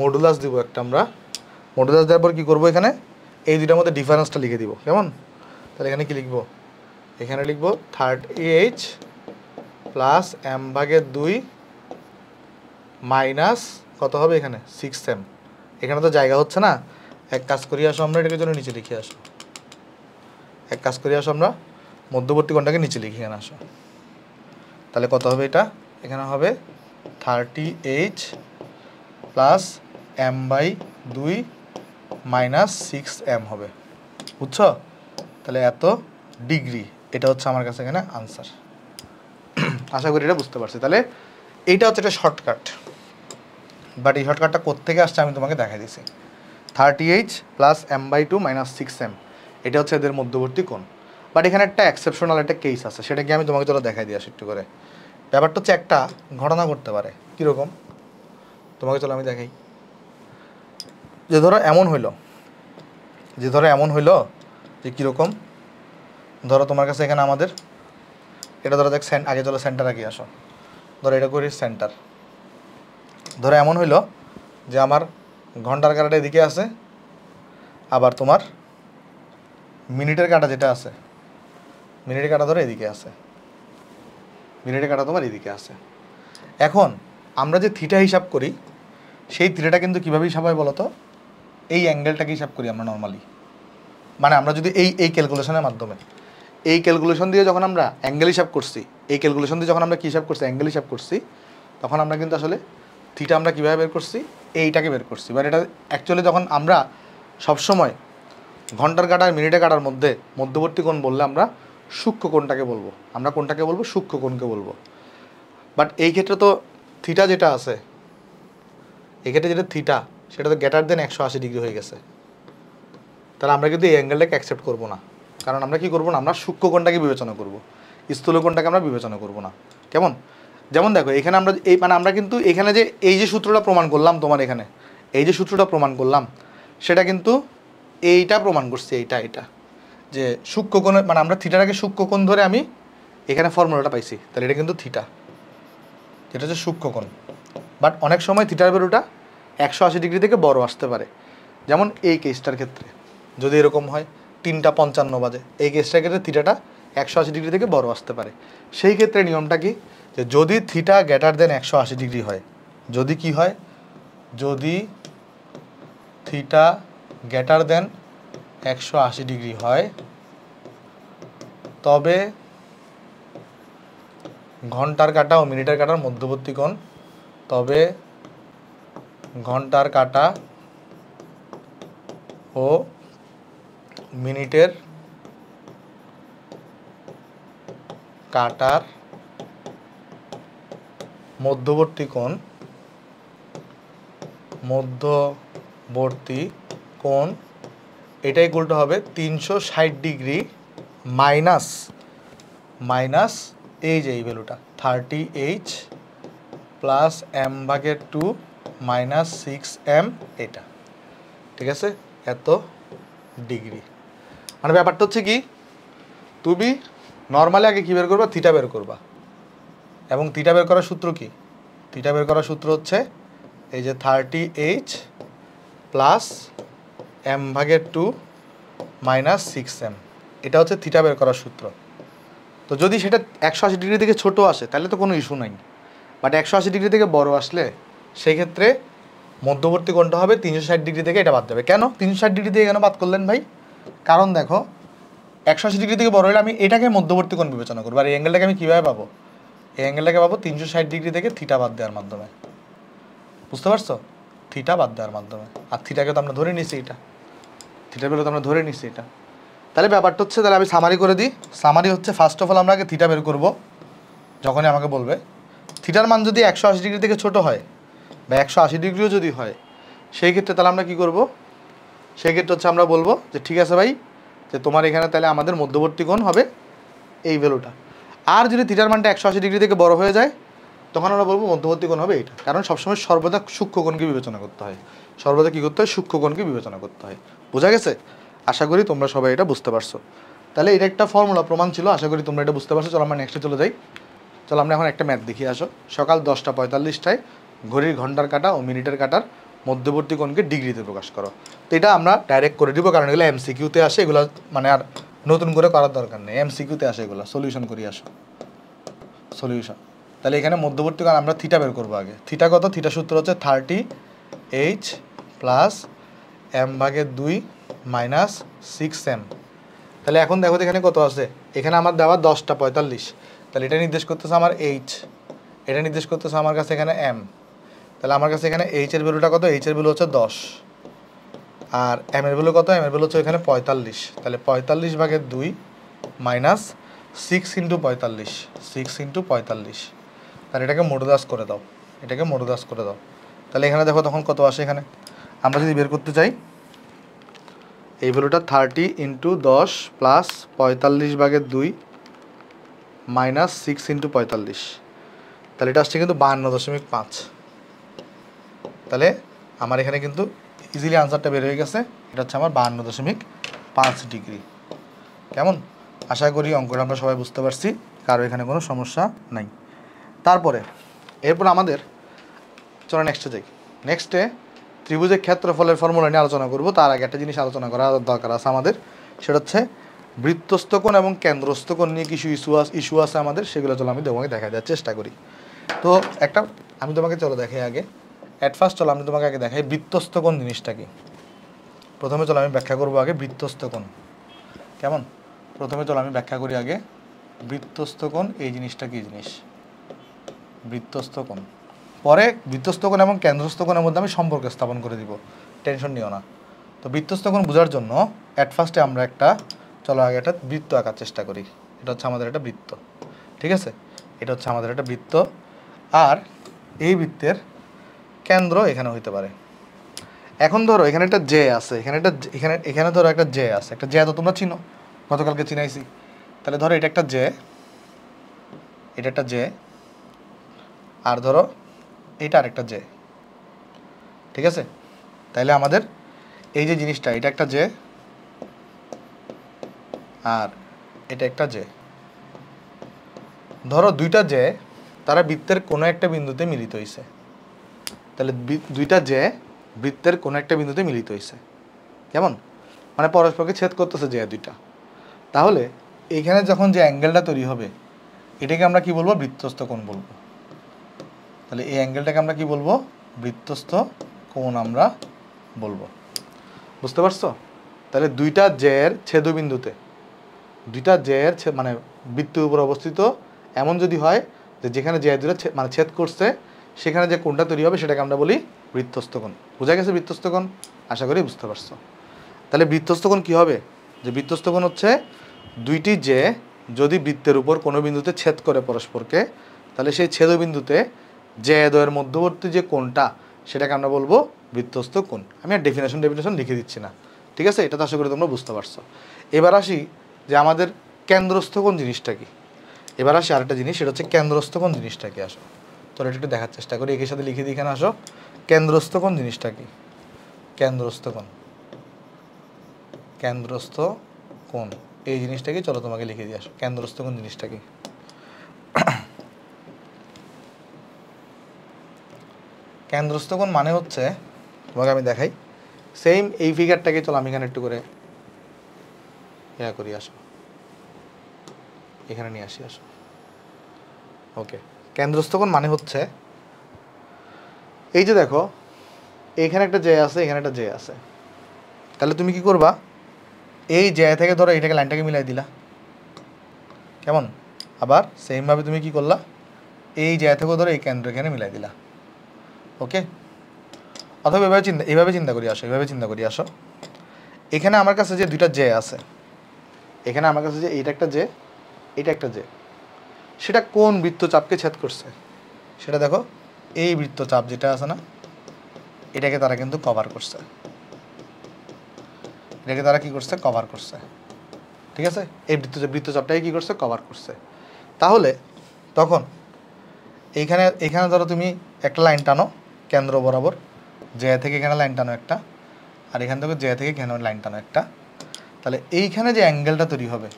মডুলাস দিব একটা আমরা মডুলাস দেওয়ার পর কী করবো এখানে এই দুটার মধ্যে ডিফারেন্সটা লিখে দিব কেমন তাহলে এখানে কি লিখবো এখানে লিখবো থার্ড এইচ প্লাস এম ভাগের দুই মাইনাস কত হবে এখানে সিক্স এম এখানে তো জায়গা হচ্ছে না এক কাজ করিয়ে আসো আমরা এটাকে জন্য নিচে লিখে আসো এক কাজ করিয়ে আসো আমরা মধ্যবর্তী কোণটাকে নিচে লিখে এখানে আসো তাহলে কত হবে এটা এখানে হবে thirty H plus M by দুই মাইনাস সিক্স এম হবে বুঝছ তাহলে এত ডিগ্রি এটা হচ্ছে আমার কাছে এখানে আনসার আশা করি এটা বুঝতে পারছি তাহলে এইটা হচ্ছে একটা শর্টকাট বাট এই শর্টকাটটা কোথেকে আসছে আমি তোমাকে দেখা দিছি thirty H plus M by two minus six M এটা হচ্ছে এদের মধ্যবর্তী কোণ বাট এখানে একটা এক্সেপশনাল একটা কেস আছে সেটাকে আমি তোমাকে চলো দেখাই দিয়ে আসি একটু করে ব্যাপারটা হচ্ছে একটা ঘটনা ঘটতে পারে কীরকম তোমাকে চলো আমি দেখাই যে ধরো এমন হইল যে ধরো এমন হইল যে কীরকম ধরো তোমার কাছে এখানে আমাদের এটা ধরো দেখ আগে চলো সেন্টার আগে আসো ধরো এটা করি সেন্টার ধরো এমন হইল যে আমার ঘন্টার কাটা এদিকে আছে আবার তোমার মিনিটের কাটা যেটা আছে মিনিটের কাটা ধরো এদিকে আছে মিনিটের কাটা তোমার এদিকে আছে এখন আমরা যে থিটা হিসাব করি সেই থিটাটা কিন্তু কীভাবে হিসাব হয় বলতো এই অ্যাঙ্গেলটাকে হিসাব করি আমরা নর্মালি মানে আমরা যদি এই এই ক্যালকুলেশনের মাধ্যমে এই ক্যালকুলেশন দিয়ে যখন আমরা অ্যাঙ্গেল হিসাব করছি এই ক্যালকুলেশন দিয়ে যখন আমরা কী হিসাব করছি অ্যাঙ্গেল হিসাব করছি তখন আমরা কিন্তু আসলে থিটা আমরা কীভাবে বের করছি এইটাকে বের করছি এবার এটা অ্যাকচুয়ালি যখন আমরা সবসময় ঘন্টার কাটার মিনিটে কাটার মধ্যে মধ্যবর্তী কোণ বললে আমরা সূক্ষ্ম কোণটাকে বলবো আমরা কোনটাকে বলবো সূক্ষ্ম কোণকে বলবো বাট এই ক্ষেত্রে তো থিটা যেটা আছে এক্ষেত্রে যেটা থিটা সেটা তো গ্যাটার দেন একশো আশি ডিগ্রি হয়ে গেছে তাহলে আমরা কিন্তু এই অ্যাঙ্গেলটাকে অ্যাকসেপ্ট করবো না কারণ আমরা কি করবো না আমরা সূক্ষ্ম কোণটাকে বিবেচনা করবো স্থূল কোণটাকে আমরা বিবেচনা করবো না কেমন যেমন দেখো এখানে আমরা এই মানে আমরা কিন্তু এখানে যে এই যে সূত্রটা প্রমাণ করলাম তোমার এখানে এই যে সূত্রটা প্রমাণ করলাম সেটা কিন্তু এইটা প্রমাণ করছে এইটা এটা যে সূক্ষ্মকোণ মানে আমরা থিটাটাকে সূক্ষ্মকোণ ধরে আমি এখানে ফর্মুলাটা পাইছি তাহলে এটা কিন্তু থিটা যেটা হচ্ছে সূক্ষ্মকোণ বাট অনেক সময় থিটার ভ্যালুটা একশো আশি ডিগ্রি থেকে বড় আসতে পারে যেমন এই কেসটার ক্ষেত্রে যদি এরকম হয় তিনটা পঞ্চান্ন বাজে এই কেসটার ক্ষেত্রে থিটাটা একশো আশি ডিগ্রি থেকে বড় আসতে পারে সেই ক্ষেত্রে নিয়মটা কি যে যদি থিটা গ্যাটার দেন একশো আশি ডিগ্রি হয় যদি কি হয় যদি থিটা গ্যাটার দেন একশো আশি ডিগ্রি হয় তবে ঘন্টার কাটা ও মিনিটের কাটার মধ্যবর্তী কোণ তবে ঘন্টার কাটা ও মিনিটের কাটার মধ্যবর্তী কোণ মধ্যবর্তী কোণ এটাই ইকুয়ালটা হবে তিনশো ষাট ডিগ্রি মাইনাস মাইনাস এই যে এই ভ্যালুটা থার্টি এইচ প্লাস এম ভাগের টু মাইনাস সিক্স এম এটা ঠিক আছে এত ডিগ্রি মানে ব্যাপারটা হচ্ছে কি তুমি নর্মালি আগে কী বের করবা থিটা বের করবা এবং তিটা বের করার সূত্র কি তিটা বের করার সূত্র হচ্ছে এই যে থার্টি এইচ প্লাস এম ভাগের টু মাইনাস সিক্স এম এটা হচ্ছে থিটা বের করার সূত্র তো যদি সেটা একশো আশি ডিগ্রি থেকে ছোট আসে তাহলে তো কোনো ইস্যু নাই বাট একশো আশি ডিগ্রি থেকে বড় আসলে সেই ক্ষেত্রে মধ্যবর্তী কোণটা হবে তিনশো ষাট ডিগ্রি থেকে এটা বাদ যাবে কেন তিনশো ষাট ডিগ্রি থেকে কেন বাদ করলেন ভাই কারণ দেখো একশো আশি ডিগ্রি থেকে বড় হলে আমি এটাকে মধ্যবর্তী কোণ বিবেচনা করবো আর এই অ্যাঙ্গেলটাকে আমি কীভাবে পাবো অ্যাঙ্গেলটাকে পাবো তিনশো ষাট ডিগ্রি থেকে থিটা বাদ দেওয়ার মাধ্যমে বুঝতে পারছো থিটা বাদ দেওয়ার মাধ্যমে আর থিটাকে তো আমরা ধরে নিছি এটা থিটা বেরো তো আমরা ধরে নিছি এটা তাহলে ব্যাপারটা হচ্ছে তাহলে আমি সামারি করে দিই সামারি হচ্ছে ফার্স্ট অফ অল আমরা আগে থিটা বের করবো যখনই আমাকে বলবে থিটার মান যদি একশো আশি ডিগ্রি থেকে ছোট হয় বা একশো আশি ডিগ্রিও যদি হয় সেই ক্ষেত্রে তাহলে আমরা কি করব সেই ক্ষেত্রে হচ্ছে আমরা বলবো যে ঠিক আছে ভাই যে তোমার এখানে তাহলে আমাদের মধ্যবর্তী কোণ হবে এই ভ্যালুটা আর যদি থিটার মানটা একশো আশি ডিগ্রি থেকে বড় হয়ে যায় তখন আমরা বলবো মধ্যবর্তী কোণ হবে এটা কারণ সবসময় সর্বদা সূক্ষ্মকোণকে বিবেচনা করতে হয় সর্বদা কী করতে হয় সূক্ষ্মকোণকে বিবেচনা করতে হয় বোঝা গেছে আশা করি তোমরা সবাই এটা বুঝতে পারছো তাহলে এটা একটা ফর্মুলা প্রমাণ ছিল আশা করি তোমরা এটা বুঝতে পারছো চলো আমরা নেক্সটে চলে যাই চলো আমরা এখন একটা ম্যাথ দেখিয়ে আসো সকাল দশটা পঁয়তাল্লিশটায় ঘড়ির ঘন্টার কাটা ও মিনিটের কাটার মধ্যবর্তী কোণকে ডিগ্রিতে প্রকাশ করো তো এটা আমরা ডাইরেক্ট করে দিব কারণ এগুলো এমসিকিউতে আসে এগুলো মানে আর নতুন করে করার দরকার নেই এমসিকিউতে আসে এগুলো সলিউশন করি আসো সলিউশন তাহলে এখানে মধ্যবর্তী কাল আমরা থিটা বের করবো আগে থিটা কত থিটা সূত্র হচ্ছে থার্টি এইচ প্লাস এম ভাগের দুই মাইনাস সিক্স এম তাহলে এখন দেখো এখানে কত আছে এখানে আমার দেওয়া দশটা পঁয়তাল্লিশ তাহলে এটা নির্দেশ করতেছে আমার এইচ এটা নির্দেশ করতেছে আমার কাছে এখানে এম তাহলে আমার কাছে এখানে এইচের ভ্যালুটা কত এইচের ভ্যালু হচ্ছে দশ আর এম এর ভ্যালু কত এম এর ভ্যালু হচ্ছে এখানে পঁয়তাল্লিশ তাহলে পঁয়তাল্লিশ ভাগের দুই মাইনাস সিক্স ইন্টু পঁয়তাল্লিশ সিক্স ইন্টু পঁয়তাল্লিশ তাহলে এটাকে মোটদাস করে দাও এটাকে মোটদাস করে দাও তাহলে এখানে দেখো তখন কত আসে এখানে আমরা যদি বের করতে চাই এই ভ্যালুটা থার্টি ইন্টু দশ প্লাস পঁয়তাল্লিশ ভাগের দুই মাইনাস সিক্স ইন্টু পঁয়তাল্লিশ তাহলে এটা আসছে কিন্তু বাহান্ন দশমিক পাঁচ তাহলে আমার এখানে কিন্তু ইজিলি আনসারটা বের হয়ে গেছে এটা হচ্ছে আমার বাহান্ন দশমিক পাঁচ ডিগ্রি কেমন আশা করি অঙ্কটা আমরা সবাই বুঝতে পারছি কারো এখানে কোনো সমস্যা নাই তারপরে এরপর আমাদের চলো নেক্সটে যাই নেক্সটে ত্রিভুজের ক্ষেত্রফলের ফর্মুলা নিয়ে আলোচনা করব তার আগে একটা জিনিস আলোচনা করা দরকার আছে আমাদের সেটা হচ্ছে বৃত্তস্থকোণ এবং কেন্দ্রস্থকোণ নিয়ে কিছু ইস্যু ইস্যু আছে আমাদের সেগুলো চলো আমি তোমাকে দেখা দেওয়ার চেষ্টা করি তো একটা আমি তোমাকে চলো দেখাই আগে অ্যাট ফার্স্ট চলো আমি তোমাকে আগে দেখাই বৃত্তস্ত কোন জিনিসটা কি প্রথমে চলো আমি ব্যাখ্যা করবো আগে বৃত্তস্ত কোন কেমন প্রথমে চলো আমি ব্যাখ্যা করি আগে বৃত্তস্ত কোন এই জিনিসটা কি জিনিস বৃত্তস্ত কোন পরে বৃত্তস্ত কোন এবং কেন্দ্রস্থ কোনের মধ্যে আমি সম্পর্ক স্থাপন করে দিব টেনশন নিও না তো বৃত্তস্ত কোন বোঝার জন্য অ্যাট ফার্স্টে আমরা একটা চলো আগে একটা বৃত্ত আঁকার চেষ্টা করি এটা হচ্ছে আমাদের একটা বৃত্ত ঠিক আছে এটা হচ্ছে আমাদের একটা বৃত্ত আর এই বৃত্তের কেন্দ্র এখানে হইতে পারে এখন ধরো এখানে একটা জে আছে এখানে একটা এখানে এখানে ধরো একটা জে আছে একটা জে তো তোমরা চিনো গতকালকে চিনাইছি তাহলে ধরো এটা একটা জে এটা একটা জে আর ধরো এটা আর একটা জে ঠিক আছে তাইলে আমাদের এই যে জিনিসটা এটা একটা জে আর এটা একটা জে ধরো দুইটা জে তারা বৃত্তের কোনো একটা বিন্দুতে মিলিত হয়েছে তাহলে দুইটা যে বৃত্তের কোনো একটা বিন্দুতে মিলিত হয়েছে কেমন মানে পরস্পরকে ছেদ করতেছে যে দুইটা তাহলে এখানে যখন যে অ্যাঙ্গেলটা তৈরি হবে এটাকে আমরা কি বলবো বৃত্তস্থ কোণ বলবো তাহলে এই অ্যাঙ্গেলটাকে আমরা কি বলবো বৃত্তস্থ কোণ আমরা বলবো বুঝতে পারছো তাহলে দুইটা জের ছেদবিন্দুতে দুইটা জের মানে বৃত্তের উপর অবস্থিত এমন যদি হয় যে যেখানে জের দুটো মানে ছেদ করছে সেখানে যে কোণটা তৈরি হবে সেটাকে আমরা বলি বৃত্তস্থকোণ বোঝা গেছে বৃত্তস্থকোণ আশা করি বুঝতে পারছো তাহলে বৃত্তস্থকোণ কি হবে যে বৃত্তস্থকোণ হচ্ছে দুইটি যে যদি বৃত্তের উপর কোনো বিন্দুতে ছেদ করে পরস্পরকে তাহলে সেই ছেদবিন্দুতে যে দয়ের মধ্যবর্তী যে কোণটা সেটাকে আমরা বলবো বৃত্তস্থ কোণ আমি আর ডেফিনেশন ডেফিনেশন লিখে দিচ্ছি না ঠিক আছে এটা তো আশা করি তোমরা বুঝতে পারছো এবার আসি যে আমাদের কেন্দ্রস্থ কোন জিনিসটা কি এবার আসি আরেকটা জিনিস সেটা হচ্ছে কেন্দ্রস্থ কোন জিনিসটা কি আসো চলো একটু দেখার চেষ্টা করি একই সাথে লিখে দিই এখানে আসো কেন্দ্রস্থ কোন জিনিসটা কি কেন্দ্রস্থ কোন কেন্দ্রস্থ কোন এই জিনিসটাকে চলো তোমাকে লিখে দিয়ে আসো কেন্দ্রস্থ কোন জিনিসটা কি কেন্দ্রস্থ কোন মানে হচ্ছে তোমাকে আমি দেখাই সেম এই ফিগারটাকে চলো আমি এখানে একটু করে ইয়া করি আসো এখানে নিয়ে আসি আসো ওকে কেন্দ্রস্থকোণ মানে হচ্ছে এই যে দেখো এইখানে একটা জে আছে এখানে একটা জে আছে তাহলে তুমি কি করবা এই জে থেকে ধরো এইটাকে লাইনটাকে মিলাই দিলা কেমন আবার সেমভাবে তুমি কি করলা এই জে থেকে ধরো এই কেন্দ্র এখানে মিলাই দিলা ওকে অথবা এভাবে চিন্তা এইভাবে চিন্তা করি আসো এভাবে চিন্তা করি আসো এখানে আমার কাছে যে দুইটা জে আছে এখানে আমার কাছে যে এইটা একটা জে এটা একটা জে সেটা কোন বৃত্তচাপকে ছেদ করছে সেটা দেখো এই বৃত্তচাপ যেটা আছে না এটাকে তারা কিন্তু কভার করছে এটাকে তারা কি করছে কভার করছে ঠিক আছে এই বৃত্ত বৃত্তচাপটাকে কী করছে কভার করছে তাহলে তখন এইখানে এখানে ধরো তুমি একটা লাইন টানো কেন্দ্র বরাবর জয়া থেকে এখানে লাইন টানো একটা আর এখান থেকে জয়া থেকে এখানে লাইন টানো একটা তাহলে এইখানে যে অ্যাঙ্গেলটা তৈরি হবে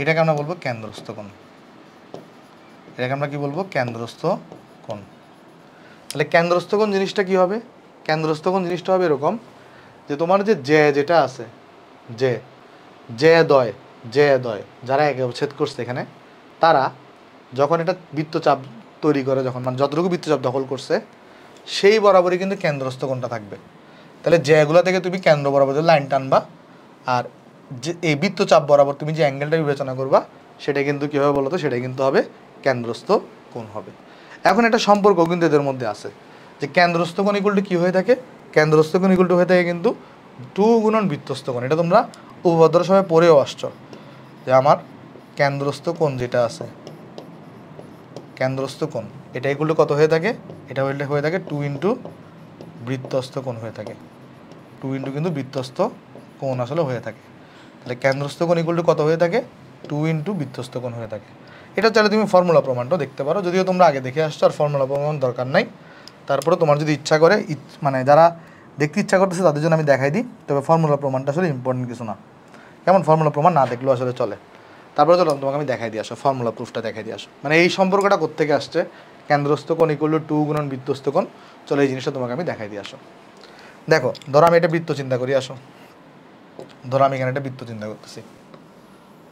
এটাকে আমরা বলবো কেন্দ্রস্থ কোণ এটাকে আমরা কি বলবো কেন্দ্রস্থ কোণ তাহলে কেন্দ্রস্থ কোণ জিনিসটা কি হবে কেন্দ্রস্থ কোণ জিনিসটা হবে এরকম যে তোমার যে জে যেটা আছে জে জে দয় জে দয় যারা একে উচ্ছেদ করছে এখানে তারা যখন এটা বৃত্তচাপ তৈরি করে যখন মানে যতটুকু বৃত্তচাপ দখল করছে সেই বরাবরই কিন্তু কেন্দ্রস্থ কোণটা থাকবে তাহলে যেগুলো থেকে তুমি কেন্দ্র বরাবর লাইন টানবা আর যে এই বৃত্তচাপ বরাবর তুমি যে অ্যাঙ্গেলটা বিবেচনা করবা সেটা কিন্তু কীভাবে বলো তো সেটা কিন্তু হবে কেন্দ্রস্থ কোণ হবে এখন একটা সম্পর্ক কিন্তু এদের মধ্যে আছে যে কেন্দ্রস্থ কোণ ইকুলটি কী হয়ে থাকে কেন্দ্রস্থ কোণ ইকুলটি হয়ে থাকে কিন্তু টু গুণন বৃত্তস্থ কোণ এটা তোমরা উপভদ্র সবাই পড়েও আসছ যে আমার কেন্দ্রস্থ কোণ যেটা আছে কেন্দ্রস্থ কোণ এটা ইকুলটি কত হয়ে থাকে এটা হয়ে থাকে টু ইন্টু বৃত্তস্থ কোণ হয়ে থাকে টু ইন্টু কিন্তু বৃত্তস্থ কোণ আসলে হয়ে থাকে তাহলে কেন্দ্রস্থ কোণ ইকুলটি কত হয়ে থাকে টু ইন্টু বৃত্তস্থ কোণ হয়ে থাকে এটা চাইলে তুমি ফর্মুলা প্রমাণটাও দেখতে পারো যদিও তোমরা আগে দেখে আসছো আর ফর্মুলা প্রমাণ দরকার নাই তারপরে তোমার যদি ইচ্ছা করে মানে যারা দেখতে ইচ্ছা করতেছে তাদের জন্য আমি দেখাই দিই তবে ফর্মুলা প্রমাণটা আসলে ইম্পর্টেন্ট কিছু না কেমন ফর্মুলা প্রমাণ না দেখলেও আসলে চলে তারপরে চলো তোমাকে আমি দেখাই দিয়ে আসো ফর্মুলা প্রুফটা দেখাই দিয়ে আসো মানে এই সম্পর্কটা কোথেকে আসছে কেন্দ্রস্থ কোণ ইকুয়াল টু গুণন বৃত্তস্থ কোণ চলো এই জিনিসটা তোমাকে আমি দেখাই দিয়ে আসো দেখো ধরো আমি এটা বৃত্ত চিন্তা করি আসো ধরো আমি এখানে একটা বৃত্ত চিন্তা করতেছি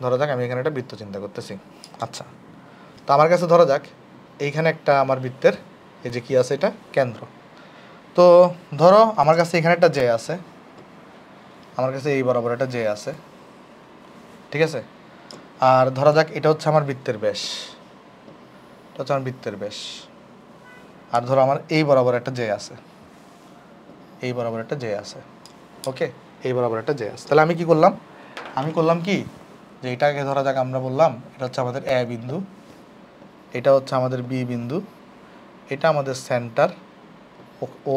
ধরো দেখ আমি এখানে একটা বৃত্ত চিন্তা করতেছি আচ্ছা তো আমার কাছে ধরা যাক এইখানে একটা আমার বৃত্তের এই যে কী আছে এটা কেন্দ্র তো ধরো আমার কাছে এখানে একটা জে আছে আমার কাছে এই বরাবর একটা জে আছে ঠিক আছে আর ধরা যাক এটা হচ্ছে আমার বৃত্তের ব্যাস এটা হচ্ছে আমার বৃত্তের ব্যাস আর ধরো আমার এই বরাবর একটা জে আছে এই বরাবর একটা জে আছে ওকে এই বরাবর একটা জে আছে তাহলে আমি কি করলাম আমি করলাম কি যে এটাকে ধরা যাক আমরা বললাম এটা হচ্ছে আমাদের এ বিন্দু এটা হচ্ছে আমাদের বি বিন্দু এটা আমাদের সেন্টার ও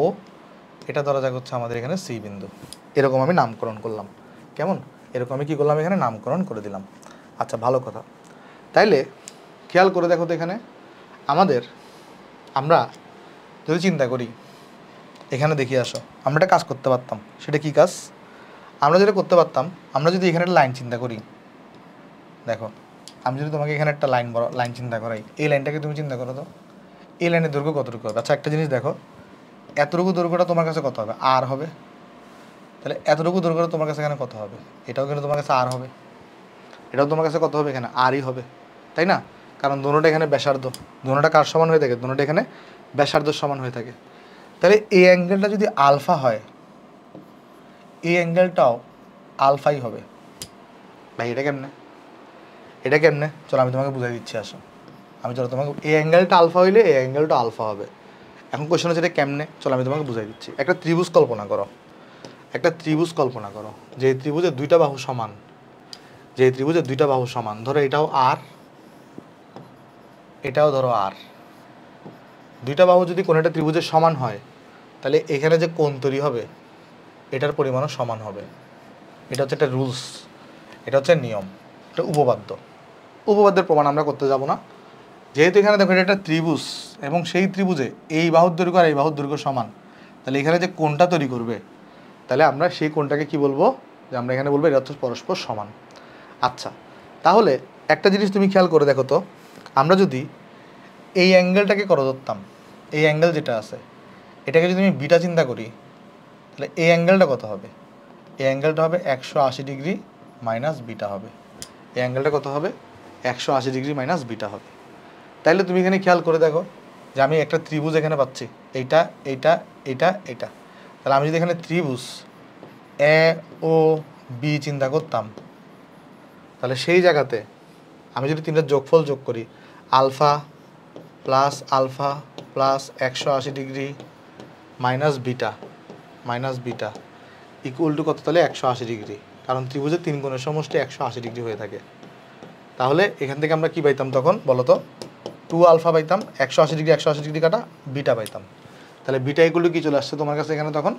এটা ধরা যাক হচ্ছে আমাদের এখানে সি বিন্দু এরকম আমি নামকরণ করলাম কেমন এরকম আমি কী করলাম এখানে নামকরণ করে দিলাম আচ্ছা ভালো কথা তাইলে খেয়াল করে দেখো তো এখানে আমাদের আমরা যদি চিন্তা করি এখানে দেখি আসো আমরা একটা কাজ করতে পারতাম সেটা কি কাজ আমরা যেটা করতে পারতাম আমরা যদি এখানে লাইন চিন্তা করি দেখো আমি যদি তোমাকে এখানে একটা লাইন বড় লাইন চিন্তা করাই এই লাইনটাকে তুমি চিন্তা করো তো এই লাইনের দৈর্ঘ্য কতটুকু হবে আচ্ছা একটা জিনিস দেখো এতটুকু দৈর্ঘ্যটা তোমার কাছে কত হবে আর হবে তাহলে এতটুকু দৈর্ঘ্যটা তোমার কাছে এখানে কত হবে এটাও কিন্তু তোমার কাছে আর হবে এটাও তোমার কাছে কত হবে এখানে আরই হবে তাই না কারণ দোনোটা এখানে ব্যাসার্ধ দোনোটা কার সমান হয়ে থাকে দোনোটা এখানে ব্যাসার্ধ সমান হয়ে থাকে তাহলে এই অ্যাঙ্গেলটা যদি আলফা হয় এই অ্যাঙ্গেলটাও আলফাই হবে ভাই এটা কেমনে এটা কেমনে চলো আমি তোমাকে বুঝাই দিচ্ছি আসো আমি চলো তোমাকে এই অ্যাঙ্গেলটা আলফা হইলে এই অ্যাঙ্গেলটা আলফা হবে এখন কোয়েশন হচ্ছে এটা কেমনে চলো আমি তোমাকে বুঝাই দিচ্ছি একটা ত্রিভুজ কল্পনা করো একটা ত্রিভুজ কল্পনা করো যে ত্রিভুজের দুইটা বাহু সমান যে ত্রিভুজের দুইটা বাহু সমান ধরো এটাও আর এটাও ধরো আর দুইটা বাহু যদি কোনো একটা ত্রিভুজের সমান হয় তাহলে এখানে যে কোণ তৈরি হবে এটার পরিমাণও সমান হবে এটা হচ্ছে একটা রুলস এটা হচ্ছে নিয়ম এটা উপপাদ্য উপপাদ্যের প্রমাণ আমরা করতে যাব না যেহেতু এখানে দেখো এটা একটা ত্রিভুজ এবং সেই ত্রিভুজে এই বাহুর দৈর্ঘ্য আর এই বাহুর দৈর্ঘ্য সমান তাহলে এখানে যে কোনটা তৈরি করবে তাহলে আমরা সেই কোনটাকে কি বলবো যে আমরা এখানে বলবো এটা হচ্ছে পরস্পর সমান আচ্ছা তাহলে একটা জিনিস তুমি খেয়াল করে দেখো তো আমরা যদি এই অ্যাঙ্গেলটাকে করে ধরতাম এই অ্যাঙ্গেল যেটা আছে এটাকে যদি আমি বিটা চিন্তা করি তাহলে এই অ্যাঙ্গেলটা কত হবে এই অ্যাঙ্গেলটা হবে একশো ডিগ্রি মাইনাস বিটা হবে এই অ্যাঙ্গেলটা কত হবে একশো আশি ডিগ্রি মাইনাস বিটা হবে তাইলে তুমি এখানে খেয়াল করে দেখো যে আমি একটা ত্রিভুজ এখানে পাচ্ছি এইটা এইটা এইটা এটা তাহলে আমি যদি এখানে ত্রিভুজ এ ও বি চিন্তা করতাম তাহলে সেই জায়গাতে আমি যদি তিনটা যোগফল যোগ করি আলফা প্লাস আলফা প্লাস একশো আশি degree minus beta minus beta equal to কত তাহলে একশো আশি ডিগ্রি কারণ ত্রিভুজের তিন কোণের সমষ্টি একশো আশি ডিগ্রি হয়ে থাকে তাহলে এখান থেকে আমরা কি পাইতাম তখন বলতো টু আলফা পাইতাম একশো আশি ডিগ্রি একশো আশি ডিগ্রি কাটা বিটা পাইতাম তাহলে বিটা এগুলো কি চলে আসছে তোমার কাছে এখানে তখন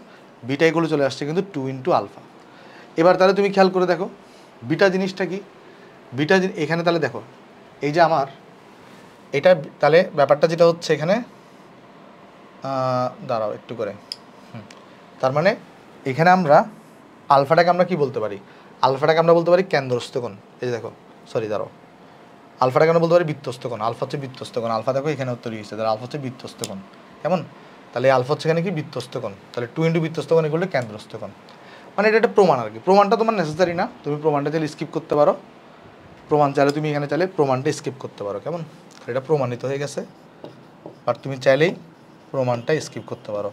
বিটা এগুলো চলে আসছে কিন্তু টু ইন্টু আলফা এবার তাহলে তুমি খেয়াল করে দেখো বিটা জিনিসটা কি বিটা এখানে তাহলে দেখো এই যে আমার এটা তাহলে ব্যাপারটা যেটা হচ্ছে এখানে দাঁড়াও একটু করে তার মানে এখানে আমরা আলফাটাকে আমরা কি বলতে পারি আলফাটাকে আমরা বলতে পারি কেন্দ্রস্থ কোন এই যে দেখো সরি দাঁড়ো আলফাটা কেন বলতে পারি বিত্তস্ত কোণ আলফা হচ্ছে বিত্তস্ত কোণ আলফা দেখো এখানে উত্তর হয়েছে তাহলে আলফা হচ্ছে বিত্তস্ত কোণ কেমন তাহলে আলফা হচ্ছে এখানে কি বিত্তস্ত কোণ তাহলে টু ইন্টু বিত্তস্ত কোণ এগুলো কেন্দ্রস্ত কোণ মানে এটা একটা প্রমাণ আর কি প্রমাণটা তোমার নেসেসারি না তুমি প্রমাণটা চাইলে স্কিপ করতে পারো প্রমাণ চাইলে তুমি এখানে চাইলে প্রমাণটা স্কিপ করতে পারো কেমন এটা প্রমাণিত হয়ে গেছে আর তুমি চাইলেই প্রমাণটা স্কিপ করতে পারো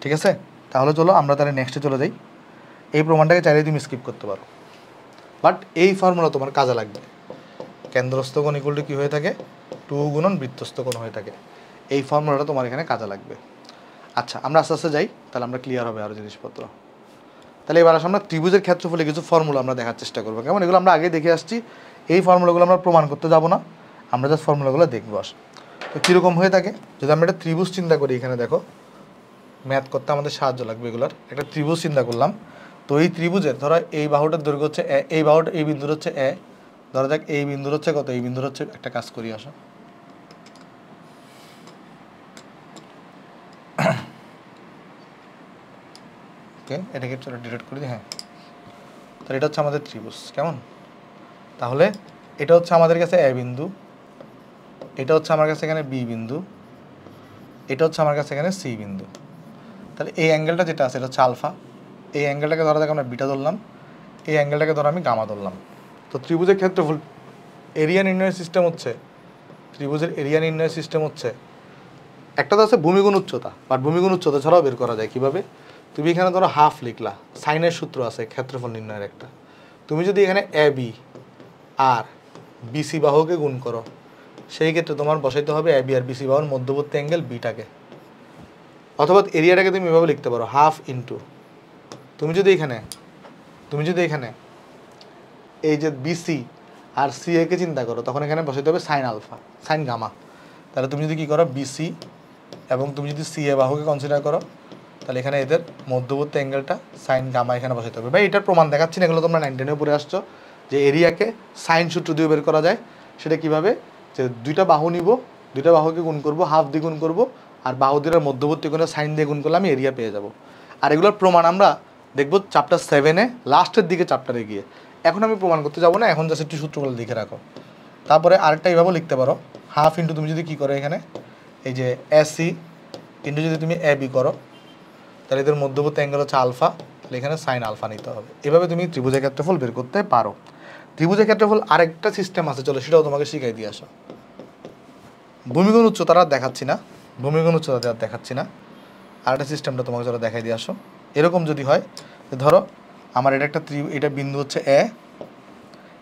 ঠিক আছে তাহলে চলো আমরা তাহলে নেক্সটে চলে যাই এই প্রমাণটাকে চাইলে তুমি স্কিপ করতে পারো বাট এই ফর্মুলা তোমার কাজে লাগবে কেন্দ্রস্থ কোণ ইকুয়াল টু কী হয়ে থাকে টু গুণন বৃত্তস্থ কোণ হয়ে থাকে এই ফর্মুলাটা তোমার এখানে কাজে লাগবে আচ্ছা আমরা আস্তে আস্তে যাই তাহলে আমরা ক্লিয়ার হবে আরও জিনিসপত্র তাহলে এবার আসলে আমরা ত্রিভুজের ক্ষেত্রফলে কিছু ফর্মুলা আমরা দেখার চেষ্টা করবো কেমন এগুলো আমরা আগে দেখে আসছি এই ফর্মুলাগুলো আমরা প্রমাণ করতে যাব না আমরা যা ফর্মুলাগুলো দেখবো আস তো কীরকম হয়ে থাকে যদি আমরা একটা ত্রিভুজ চিন্তা করি এখানে দেখো ম্যাথ করতে আমাদের সাহায্য লাগবে এগুলোর একটা ত্রিভুজ চিন্তা করলাম তো এই ত্রিভুজের ধরো এই বাহুটার দৈর্ঘ্য হচ্ছে এ এই বাহুটা এই বিন্দুর হচ্ছে এ ধরা যাক এই বিন্দুর হচ্ছে কত এই বিন্দুর হচ্ছে একটা কাজ করি আসো ওকে এটাকে চলো ডিলিট করে দিই হ্যাঁ তাহলে এটা হচ্ছে আমাদের ত্রিভুজ কেমন তাহলে এটা হচ্ছে আমাদের কাছে এ বিন্দু এটা হচ্ছে আমার কাছে এখানে বি বিন্দু এটা হচ্ছে আমার কাছে এখানে সি বিন্দু তাহলে এই অ্যাঙ্গেলটা যেটা আছে এটা হচ্ছে আলফা এই অ্যাঙ্গেলটাকে ধরা থাকে আমরা বিটা ধরলাম এই অ্যাঙ্গেলটাকে ধরে আমি গামা ধরলাম তো ত্রিভুজের ক্ষেত্রফুল এরিয়া নির্ণয়ের সিস্টেম হচ্ছে ত্রিভুজের এরিয়া নির্ণয়ের সিস্টেম হচ্ছে একটা তো আছে ভূমিগুণ উচ্চতা বাট ভূমিগুণ উচ্চতা ছাড়াও বের করা যায় কীভাবে তুমি এখানে ধরো হাফ লিখলা সাইনের সূত্র আছে ক্ষেত্রফল নির্ণয়ের একটা তুমি যদি এখানে এ বি আর বিসি বাহুকে গুণ করো সেই ক্ষেত্রে তোমার বসাইতে হবে এ বি আর বিসি বাহুর মধ্যবর্তী অ্যাঙ্গেল বিটাকে অথবা এরিয়াটাকে তুমি এভাবে লিখতে পারো হাফ ইন্টু তুমি যদি এখানে তুমি যদি এখানে এই যে বিসি আর সি একে চিন্তা করো তখন এখানে বসাইতে হবে সাইন আলফা সাইন গামা তাহলে তুমি যদি কী করো বিসি এবং তুমি যদি সি এ বাহুকে কনসিডার করো তাহলে এখানে এদের মধ্যবর্তী অ্যাঙ্গেলটা সাইন গামা এখানে বসাইতে হবে ভাই এটার প্রমাণ দেখাচ্ছি না এগুলো তোমরা নাইনটিনে পড়ে আসছো যে এরিয়াকে সাইন সূত্র দিয়ে বের করা যায় সেটা কিভাবে যে দুইটা বাহু নিব দুইটা বাহুকে গুণ করব হাফ দিয়ে গুণ করব আর বাহু দিয়ে মধ্যবর্তী কোনো সাইন দিয়ে গুণ করলে আমি এরিয়া পেয়ে যাব আর এগুলোর প্রমাণ আমরা দেখবো চ্যাপ্টার সেভেনে লাস্টের দিকে চ্যাপ্টারে গিয়ে এখন আমি প্রমাণ করতে যাবো না এখন জাস্ট একটু সূত্রগুলো লিখে রাখো তারপরে আরেকটা এইভাবেও লিখতে পারো হাফ ইন্টু তুমি যদি কি করো এখানে এই যে এসি ইন্টু যদি তুমি এ বি করো তাহলে এদের মধ্যবর্তী অ্যাঙ্গেল হচ্ছে আলফা তাহলে এখানে সাইন আলফা নিতে হবে এভাবে তুমি ত্রিভুজের ক্ষেত্রফল বের করতে পারো ত্রিভুজের ক্ষেত্রফল আরেকটা সিস্টেম আছে চলো সেটাও তোমাকে শিখাই দিয়ে আসো ভূমিগুণ উচ্চতারা দেখাচ্ছি না ভূমিগুণ উচ্চতা দেখাচ্ছি না আরেকটা সিস্টেমটা তোমাকে যারা দেখাই দিয়ে আসো এরকম যদি হয় ধরো আমার এটা একটা ত্রি এটা বিন্দু হচ্ছে এ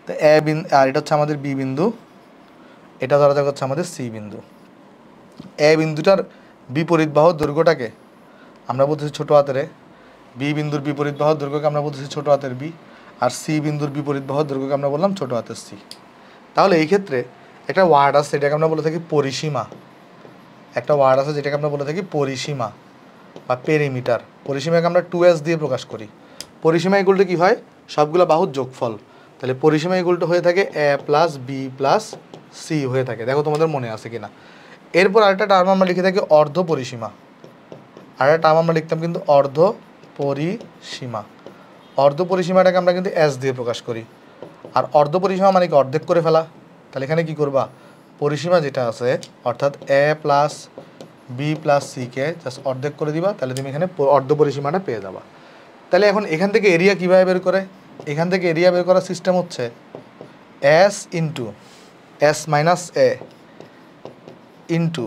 তো এ বিন্দু আর এটা হচ্ছে আমাদের বি বিন্দু এটা ধরা যাক হচ্ছে আমাদের সি বিন্দু এ বিন্দুটার বিপরীত বাহ দৈর্ঘ্যটাকে আমরা বলতেছি ছোটো হাতের বি বিন্দুর বিপরীত বাহ দৈর্ঘ্যকে আমরা বলতেছি ছোটো হাতের বি আর সি বিন্দুর বিপরীত বাহ দৈর্ঘ্যকে আমরা বললাম ছোটো হাতের সি তাহলে এই ক্ষেত্রে একটা ওয়ার্ড আছে এটাকে আমরা বলে থাকি পরিসীমা একটা ওয়ার্ড আছে যেটাকে আমরা বলে থাকি পরিসীমা বা পেরিমিটার পরিসীমাকে আমরা টু এস দিয়ে প্রকাশ করি পরিসীমা ইকুলটা কী হয় সবগুলো বাহুর যোগফল তাহলে পরিসীমা ইকুলটা হয়ে থাকে A plus B plus C হয়ে থাকে দেখো তোমাদের মনে আছে কিনা এরপর আরেকটা টার্ম আমরা লিখে থাকি অর্ধ পরিসীমা আরেকটা টার্ম আমরা লিখতাম কিন্তু অর্ধ পরিসীমা অর্ধ পরিসীমাটাকে আমরা কিন্তু এস দিয়ে প্রকাশ করি আর অর্ধ পরিসীমা মানে কি অর্ধেক করে ফেলা তাহলে এখানে কি করবা পরিসীমা যেটা আছে অর্থাৎ এ প্লাস বি প্লাস সিকে জাস্ট অর্ধেক করে দিবা তাহলে তুমি এখানে অর্ধ পরিসীমাটা পেয়ে যাবা তাহলে এখন এখান থেকে এরিয়া কীভাবে বের করে এখান থেকে এরিয়া বের করার সিস্টেম হচ্ছে S into S minus A into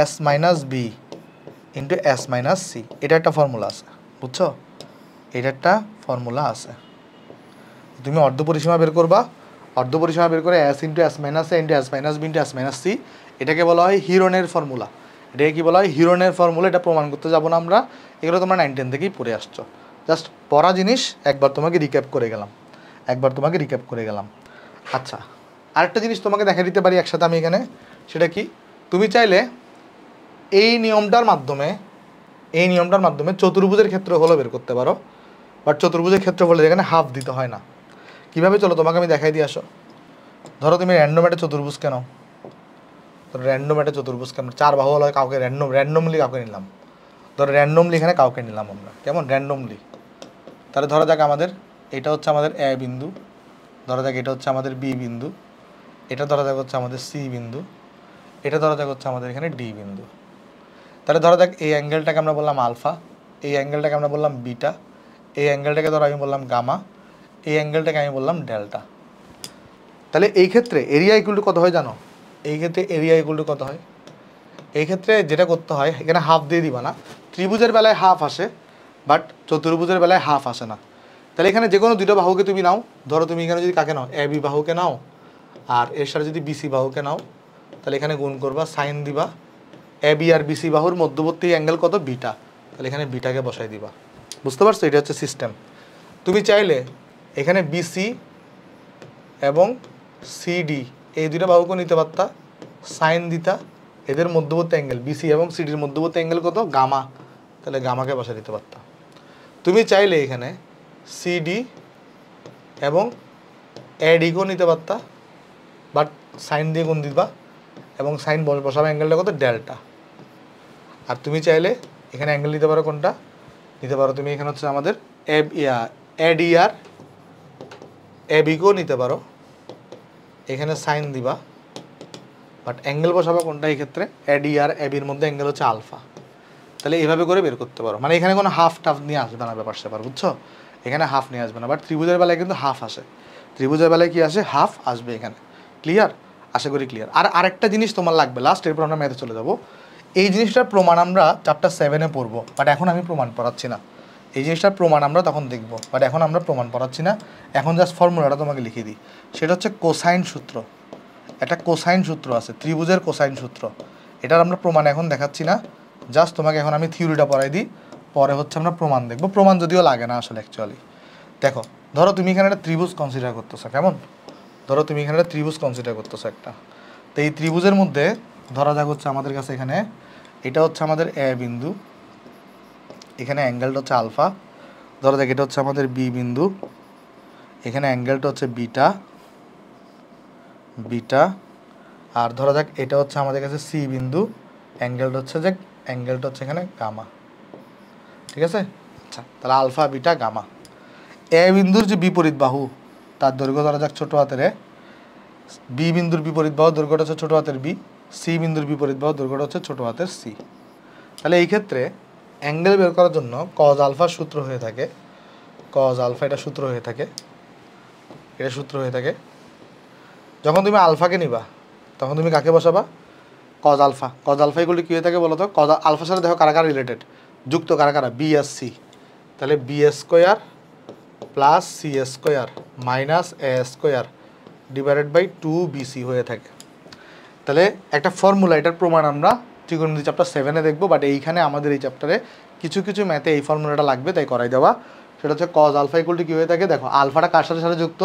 S minus B into S minus C এটা একটা ফর্মুলা আছে বুঝছো এটা একটা ফর্মুলা আছে তুমি অর্ধ পরিসীমা বের করবা অর্ধ পরিসীমা বের করে S into S minus A into S minus B into S minus C এটাকে বলা হয় হিরনের ফর্মুলা এটাকে কী বলা হয় হিরোনের ফর্মুলা এটা প্রমাণ করতে যাবো না আমরা এগুলো তোমরা নাইন টেন থেকেই পড়ে আসছো জাস্ট পড়া জিনিস একবার তোমাকে রিক্যাপ করে গেলাম একবার তোমাকে রিক্যাপ করে গেলাম আচ্ছা আরেকটা জিনিস তোমাকে দেখা দিতে পারি একসাথে আমি এখানে সেটা কি তুমি চাইলে এই নিয়মটার মাধ্যমে এই নিয়মটার মাধ্যমে চতুর্ভুজের ক্ষেত্রফলও বের করতে পারো বাট চতুর্ভুজের ক্ষেত্রফলের এখানে হাফ দিতে হয় না কীভাবে চলো তোমাকে আমি দেখাই দিয়ে আসো ধরো তুমি র্যান্ডম একটা চতুর্ভুজ কেন ধরো র্যান্ডম একটা চতুর্ভুজকে আমরা চার বাহু হয় কাউকে র্যান্ডম র্যান্ডমলি কাউকে নিলাম ধরো র্যান্ডমলি এখানে কাউকে নিলাম আমরা কেমন র্যান্ডমলি তাহলে ধরা যাক আমাদের এটা হচ্ছে আমাদের এ বিন্দু ধরা যাক এটা হচ্ছে আমাদের বি বিন্দু এটা ধরা যাক হচ্ছে আমাদের সি বিন্দু এটা ধরা যাক হচ্ছে আমাদের এখানে ডি বিন্দু তাহলে ধরা যাক এই অ্যাঙ্গেলটাকে আমরা বললাম আলফা এই অ্যাঙ্গেলটাকে আমরা বললাম বিটা এই অ্যাঙ্গেলটাকে ধরো আমি বললাম গামা এই অ্যাঙ্গেলটাকে আমি বললাম ডেল্টা তাহলে এই ক্ষেত্রে এরিয়া ইকুয়াল টু কত হয় জানো এই ক্ষেত্রে এরিয়া ইকুয়াল টু কত হয় এই ক্ষেত্রে যেটা করতে হয় এখানে হাফ দিয়ে দিবা না ত্রিভুজের বেলায় হাফ আসে বাট চতুর্ভুজের বেলায় হাফ আসে না তাহলে এখানে যে কোনো দুটো বাহুকে তুমি নাও ধরো তুমি এখানে যদি কাকে নাও এ বি বাহুকে নাও আর এর সাথে যদি বিসি বাহুকে নাও তাহলে এখানে গুণ করবা সাইন দিবা এ বি আর বিসি বাহুর মধ্যবর্তী অ্যাঙ্গেল কত বিটা তাহলে এখানে বিটাকে বসাই দিবা বুঝতে পারছো এটা হচ্ছে সিস্টেম তুমি চাইলে এখানে বিসি এবং সিডি এই দুইটা বাহুকে নিতে পারতা সাইন দিতা এদের মধ্যবর্তী অ্যাঙ্গেল বিসি এবং সিডির মধ্যবর্তী অ্যাঙ্গেল কত গামা তাহলে গামাকে বসে দিতে পারতা তুমি চাইলে এখানে সিডি এবং এডিকেও নিতে পারতা বাট সাইন দিয়ে গুণ দিবা এবং সাইন বসাবে অ্যাঙ্গেলটা কত ডেল্টা আর তুমি চাইলে এখানে অ্যাঙ্গেল নিতে পারো কোনটা নিতে পারো তুমি এখানে হচ্ছে আমাদের অ্যাডিআর ইয়া এডিআর নিতে পারো এখানে সাইন দিবা বাট অ্যাঙ্গেল বসাবা কোনটা এই ক্ষেত্রে এডি আর এবির মধ্যে অ্যাঙ্গেল হচ্ছে আলফা তাহলে এইভাবে করে বের করতে পারো মানে এখানে কোনো হাফ টাফ নিয়ে আসবে না ব্যাপার স্যাপার বুঝছো এখানে হাফ নিয়ে আসবে না বাট ত্রিভুজের বেলায় কিন্তু হাফ আসে ত্রিভুজের বেলায় কি আসে হাফ আসবে এখানে ক্লিয়ার আশা করি ক্লিয়ার আর আরেকটা জিনিস তোমার লাগবে লাস্ট এরপর আমরা ম্যাথে চলে যাবো এই জিনিসটার প্রমাণ আমরা চ্যাপ্টার সেভেনে পড়বো বাট এখন আমি প্রমাণ পড়াচ্ছি না এই জিনিসটার প্রমাণ আমরা তখন দেখব বাট এখন আমরা প্রমাণ পড়াচ্ছি না এখন জাস্ট ফর্মুলাটা তোমাকে লিখে দিই সেটা হচ্ছে কোসাইন সূত্র একটা কোসাইন সূত্র আছে ত্রিভুজের কোসাইন সূত্র এটার আমরা প্রমাণ এখন দেখাচ্ছি না জাস্ট তোমাকে এখন আমি থিওরিটা পড়াই দিই পরে হচ্ছে আমরা প্রমাণ দেখব প্রমাণ যদিও লাগে না আসলে অ্যাকচুয়ালি দেখো ধরো তুমি এখানে একটা ত্রিভুজ কনসিডার করতেছো কেমন ধরো তুমি এখানে একটা ত্রিভুজ কনসিডার করতেছো একটা তো এই ত্রিভুজের মধ্যে ধরা যাক হচ্ছে আমাদের কাছে এখানে এটা হচ্ছে আমাদের এ বিন্দু এখানে অ্যাঙ্গেলটা হচ্ছে আলফা ধরা যাক এটা হচ্ছে আমাদের বি বিন্দু এখানে অ্যাঙ্গেলটা হচ্ছে বিটা বিটা আর ধরা যাক এটা হচ্ছে আমাদের কাছে সি বিন্দু অ্যাঙ্গেলটা হচ্ছে যে অ্যাঙ্গেলটা হচ্ছে এখানে গামা ঠিক আছে আচ্ছা তাহলে আলফা বিটা গামা এ বিন্দুর যে বিপরীত বাহু তার দৈর্ঘ্য ধরা যাক ছোটো হাতের বি বিন্দুর বিপরীত বাহু দৈর্ঘ্যটা হচ্ছে ছোটো হাতের বি সি বিন্দুর বিপরীত বাহু দৈর্ঘ্যটা হচ্ছে ছোটো হাতের সি তাহলে এই ক্ষেত্রে অ্যাঙ্গেল বের করার জন্য কজ আলফার সূত্র হয়ে থাকে কজ আলফা এটা সূত্র হয়ে থাকে এটা সূত্র হয়ে থাকে যখন তুমি আলফাকে নিবা তখন তুমি কাকে বসাবা কজ আলফা কজ আলফা এগুলি কী হয়ে থাকে বলো তো কজ আলফার সাথে দেখো কারা কারা রিলেটেড যুক্ত কারা কারা বি এস সি তাহলে B square plus C square minus A square divided by two BC হয়ে থাকে তাহলে একটা ফর্মুলা এটার প্রমাণ আমরা ত্রিকোণমিতি চ্যাপ্টার সেভেনে দেখবো বাট এইখানে আমাদের এই চ্যাপ্টারে কিছু কিছু ম্যাথে এই ফর্মুলাটা লাগবে তাই করাই দেওয়া সেটা হচ্ছে কজ আলফা ইকুয়াল টু কী হয়ে থাকে দেখো আলফাটা কার সাথে সাথে যুক্ত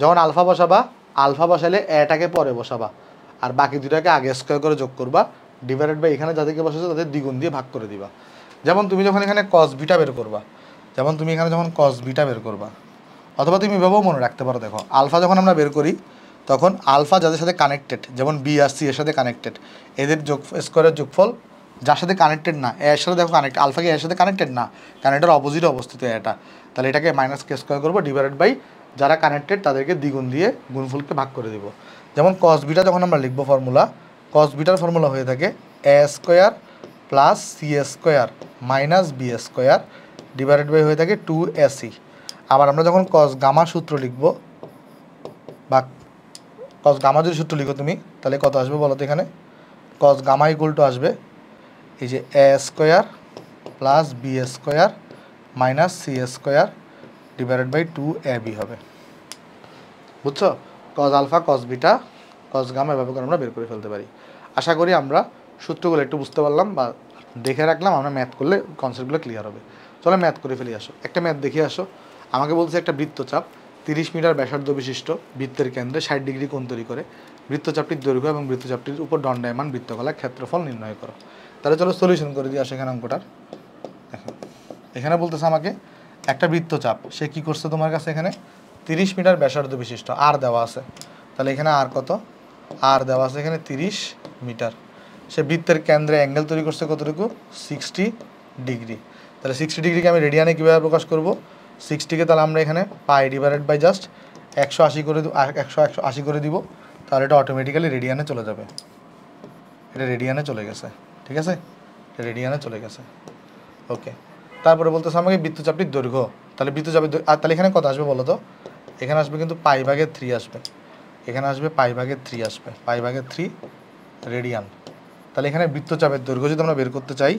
যখন আলফা বসাবা আলফা বসালে এটাকে পরে বসাবা আর বাকি দুটাকে আগে স্কোয়ার করে যোগ করবা ডিভাইডেড বাই এখানে যাদেরকে বসেছো তাদের দ্বিগুণ দিয়ে ভাগ করে দিবা যেমন তুমি যখন এখানে কস বিটা বের করবা যেমন তুমি এখানে যখন কস বিটা বের করবা অথবা তুমি এভাবেও মনে রাখতে পারো দেখো আলফা যখন আমরা বের করি তখন আলফা যাদের সাথে কানেক্টেড যেমন বি আর সি এর সাথে কানেক্টেড এদের যোগ স্কোয়ারের যোগফল যার সাথে কানেক্টেড না এর সাথে দেখো কানেক্ট আলফাকে এর সাথে কানেক্টেড না কানেক্টের অপোজিটে অবস্থিত এটা তাহলে এটাকে মাইনাস কে স্কোয়ার করবো ডিভাইডেড বাই যারা কানেক্টেড তাদেরকে দ্বিগুণ দিয়ে গুণফুলকে ভাগ করে দেব যেমন কস বিটা যখন আমরা লিখবো ফর্মুলা কস বিটার ফর্মুলা হয়ে থাকে A square plus C square minus B square divided by হয়ে থাকে টু এসি আবার আমরা যখন কস গামা সূত্র লিখব বা কস গামা যদি সূত্র লিখো তুমি তাহলে কত আসবে বলো তো এখানে কজ গামা ইকুয়াল টু আসবে এই যে A square plus B square minus C square divided by two A B হবে বুঝছো cos alpha cos beta cos gamma এভাবে করে আমরা বের করে ফেলতে পারি আশা করি আমরা সূত্রগুলো একটু বুঝতে পারলাম বা দেখে রাখলাম আমরা ম্যাথ করলে কনসেপ্টগুলো ক্লিয়ার হবে চলো ম্যাথ করে ফেলি আসো একটা ম্যাথ দেখিয়ে আসো আমাকে বলছে একটা বৃত্তচাপ তিরিশ মিটার ব্যাসার্ধ বিশিষ্ট বৃত্তের কেন্দ্রে ষাট ডিগ্রি কোণ তৈরি করে বৃত্তচাপটির দৈর্ঘ্য এবং বৃত্তচাপটির উপর দণ্ডায়মান বৃত্তকলার ক্ষেত্রফল নির্ণয় করো তাহলে চলো সলিউশন করে দিই সেখানে অঙ্কটার দেখো এখানে বলতেছে আমাকে একটা বৃত্তচাপ সে কি করছে তোমার কাছে এখানে তিরিশ মিটার ব্যাসার্ধ বিশিষ্ট আর দেওয়া আছে তাহলে এখানে আর কত আর দেওয়া আছে এখানে তিরিশ মিটার সে বৃত্তের কেন্দ্রে অ্যাঙ্গেল তৈরি করছে কতটুকু সিক্সটি ডিগ্রি তাহলে সিক্সটি ডিগ্রিকে আমি রেডিয়ানে কীভাবে প্রকাশ করবো সিক্সটিকে তাহলে আমরা এখানে পাই ডিভাইডেড বাই জাস্ট একশো আশি করে একশো একশো আশি করে দিব তাহলে এটা অটোমেটিক্যালি রেডিয়ানে চলে যাবে এটা রেডিয়ানে চলে গেছে ঠিক আছে এটা রেডিয়ানে চলে গেছে ওকে তারপরে বলতেছে আমাকে বৃত্তচাপটির দৈর্ঘ্য তাহলে বৃত্তচাপের আর তাহলে এখানে কত আসবে বলো তো এখানে আসবে কিন্তু পাই ভাগের থ্রি আসবে এখানে আসবে পাই ভাগের থ্রি আসবে পাই ভাগের থ্রি রেডিয়ান তাহলে এখানে বৃত্তচাপের দৈর্ঘ্য যদি আমরা বের করতে চাই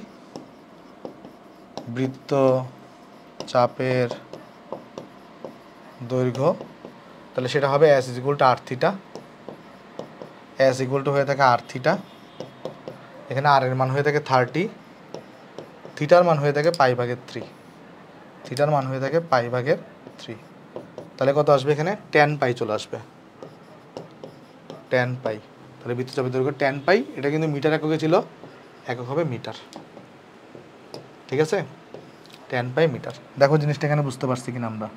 বৃত্ত চাপের দৈর্ঘ্য তাহলে সেটা হবে S is equal to R theta S equal to হয়ে থাকে আর থিটা এখানে আর এর মান হয়ে থাকে থার্টি থিটার মান হয়ে থাকে পাই ভাগের থ্রি থিটার মান হয়ে থাকে পাই ভাগের থ্রি তাহলে কত আসবে এখানে টেন পাই চলে আসবে টেন পাই তাহলে বিদ্যুৎ বৃত্তচাপের দৈর্ঘ্য টেন পাই এটা কিন্তু মিটার এককে ছিল একক হবে মিটার ঠিক আছে টেন পাই মিটার দেখো জিনিসটা এখানে বুঝতে পারছি কিনা আমরা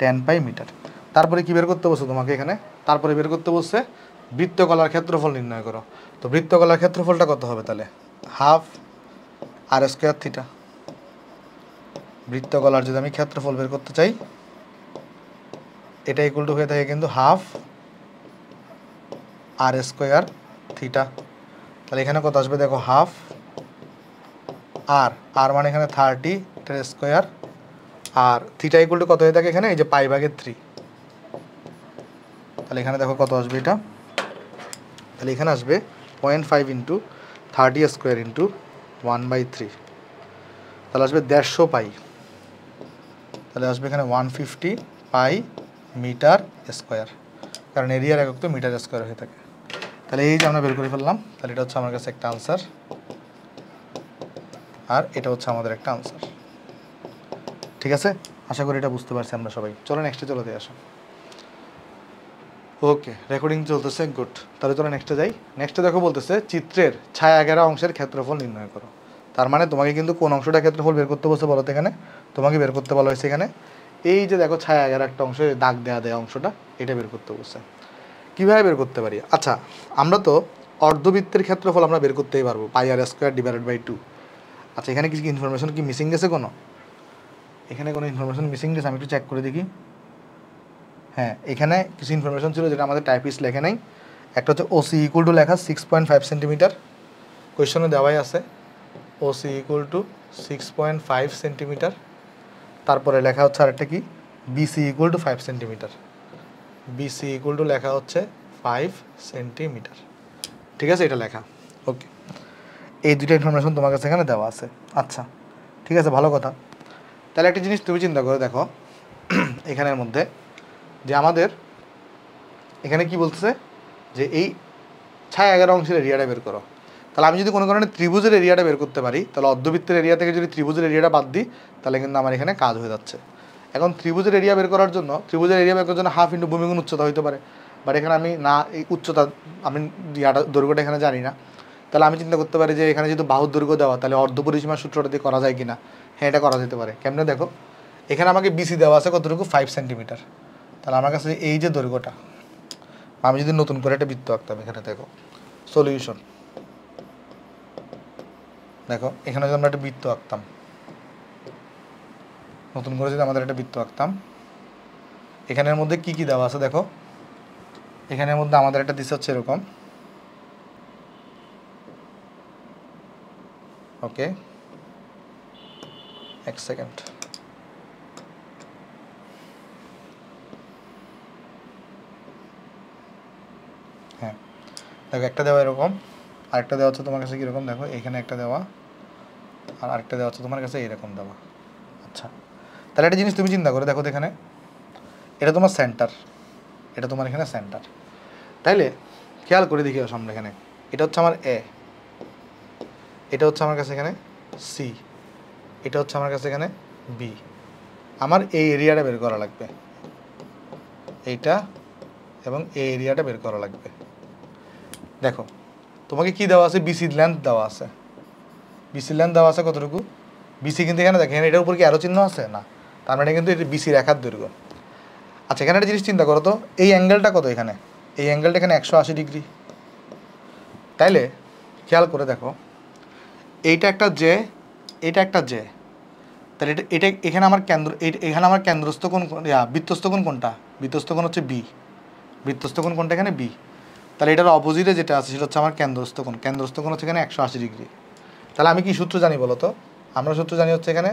টেন পাই মিটার তারপরে কি বের করতে বলছে তোমাকে এখানে তারপরে বের করতে বসছে বৃত্তকলার ক্ষেত্রফল নির্ণয় করো তো বৃত্তকলার ক্ষেত্রফলটা কত হবে তাহলে হাফ আর স্কোয়ার থিটা বৃত্তকলার যদি আমি ক্ষেত্রফল বের করতে চাই এটা ইকুয়াল টু হয়ে থাকে কিন্তু হাফ আর স্কোয়ার থিটা তাহলে এখানে কত আসবে দেখো হাফ আর আর মানে এখানে থার্টি এটার square R theta equal to কত হয়ে থাকে এখানে এই যে পাই ভাগের থ্রি তাহলে এখানে দেখো কত আসবে এটা তাহলে এখানে আসবে point five into thirty square into one by three তাহলে আসবে দেড়শো পাই তাহলে আসবে এখানে one fifty pi metre square কারণ এরিয়ার একক তো মিটার স্কোয়ার হয়ে থাকে তাহলে এই যে আমরা বের করে ফেললাম তাহলে এটা হচ্ছে আমার কাছে একটা আনসার আর এটা হচ্ছে আমাদের একটা আনসার ঠিক আছে আশা করি এটা বুঝতে পারছি আমরা সবাই চলো নেক্সটে চলে দিয়ে আসো ওকে রেকর্ডিং চলতেছে গুড তাহলে চলো নেক্সটে যাই নেক্সটে দেখো বলতেছে চিত্রের ছায়া এগারো অংশের ক্ষেত্রফল নির্ণয় করো তার মানে তোমাকে কিন্তু কোন অংশটা ক্ষেত্রফল বের করতে বলছে বলো এখানে তোমাকে বের করতে বলা হয়েছে এখানে এই যে দেখো ছায়া এগারো একটা অংশ দাগ দেওয়া দেয়া অংশটা এটা বের করতে বলছে কীভাবে বের করতে পারি আচ্ছা আমরা তো অর্ধবৃত্তের ক্ষেত্রফল আমরা বের করতেই পারবো pi R square divided by two আচ্ছা এখানে কিছু ইনফরমেশন কি মিসিং গেছে কোনো এখানে কোনো ইনফরমেশন মিসিং গেছে আমি একটু চেক করে দেখি হ্যাঁ এখানে কিছু ইনফরমেশন ছিল যেটা আমাদের টাইপিস লেখে নাই একটা হচ্ছে ওসি ইকুয়াল টু লেখা সিক্স পয়েন্ট ফাইভ সেন্টিমিটার কোয়েশনে দেওয়াই আছে OC equal to six point five centimetre তারপরে লেখা হচ্ছে আরেকটা কি BC equal to five centimetre BC equal to লেখা হচ্ছে ফাইভ সেন্টিমিটার ঠিক আছে এটা লেখা ওকে এই দুটো ইনফরমেশন তোমার কাছে এখানে দেওয়া আছে আচ্ছা ঠিক আছে ভালো কথা তাহলে একটা জিনিস তুমি চিন্তা করে দেখো এখানের মধ্যে যে আমাদের এখানে কি বলতেছে যে এই ছায় এগারো অংশের এরিয়াটা বের করো তাহলে আমি যদি কোনো কারণে ত্রিভুজের এরিয়াটা বের করতে পারি তাহলে অর্ধবৃত্তের এরিয়া থেকে যদি ত্রিভুজের এরিয়াটা বাদ দিই তাহলে কিন্তু আমার এখানে কাজ হয়ে যাচ্ছে এখন ত্রিভুজের এরিয়া বের করার জন্য ত্রিভুজের এরিয়া বের করার জন্য হাফ ইন্টু ভূমিগুণ উচ্চতা হইতে পারে বাট এখানে আমি না এই উচ্চতা আমি ইয়াটা দৈর্ঘ্যটা এখানে জানি না তাহলে আমি চিন্তা করতে পারি যে এখানে যেহেতু বাহুর দৈর্ঘ্য দেওয়া তাহলে অর্ধপরিসীমার সূত্রটা দিয়ে করা যায় কি না হ্যাঁ এটা করা যেতে পারে কেমনে দেখো এখানে আমাকে বিসি দেওয়া আছে কতটুকু ফাইভ সেন্টিমিটার তাহলে আমার কাছে এই যে দৈর্ঘ্যটা আমি যদি নতুন করে একটা বৃত্ত আঁকতাম এখানে দেখো সলিউশন দেখো এখানে যদি আমরা একটা বৃত্ত আঁকতাম নতুন করে যদি আমাদের একটা বৃত্ত আঁকতাম এখানের মধ্যে কি কি দেওয়া আছে দেখো এখানের মধ্যে আমাদের একটা দিস হচ্ছে এরকম ওকে এক সেকেন্ড দেখো একটা দেওয়া এরকম আরেকটা দেওয়া হচ্ছে তোমার কাছে কীরকম দেখো এখানে একটা দেওয়া আর আরেকটা দেওয়া হচ্ছে তোমার কাছে এরকম দেওয়া আচ্ছা তাহলে একটা জিনিস তুমি চিন্তা করো দেখো তো এখানে এটা তোমার সেন্টার এটা তোমার এখানে সেন্টার তাইলে খেয়াল করে দেখি সামনে এখানে এটা হচ্ছে আমার এ এটা হচ্ছে আমার কাছে এখানে সি এটা হচ্ছে আমার কাছে এখানে বি আমার এই এরিয়াটা বের করা লাগবে এইটা এবং এই এরিয়াটা বের করা লাগবে দেখো তোমাকে কি দেওয়া আছে বিসি লেন্থ দেওয়া আছে বিসি লেন্থ দেওয়া আছে কতটুকু বিসি কিন্তু এখানে দেখেন এটার উপর কি আরও চিহ্ন আছে না তার মানে কিন্তু এটা বিসি রেখার দৈর্ঘ্য আচ্ছা এখানে একটা জিনিস চিন্তা করো তো এই অ্যাঙ্গেলটা কত এখানে এই অ্যাঙ্গেলটা এখানে একশো আশি ডিগ্রি তাইলে খেয়াল করে দেখো এইটা একটা জে এটা একটা জে তাহলে এটা এটা এখানে আমার কেন্দ্র এখানে আমার কেন্দ্রস্থ কোন বৃত্তস্থ কোন কোনটা বৃত্তস্থ কোন হচ্ছে বি বৃত্তস্থ কোন কোনটা এখানে বি তাহলে এটার অপোজিটে যেটা আছে সেটা হচ্ছে আমার কেন্দ্রস্থ কোণ কেন্দ্রস্থ কোণ হচ্ছে এখানে একশো আশি ডিগ্রি তাহলে আমি কি সূত্র জানি বলো তো আমরা সূত্র জানি হচ্ছে এখানে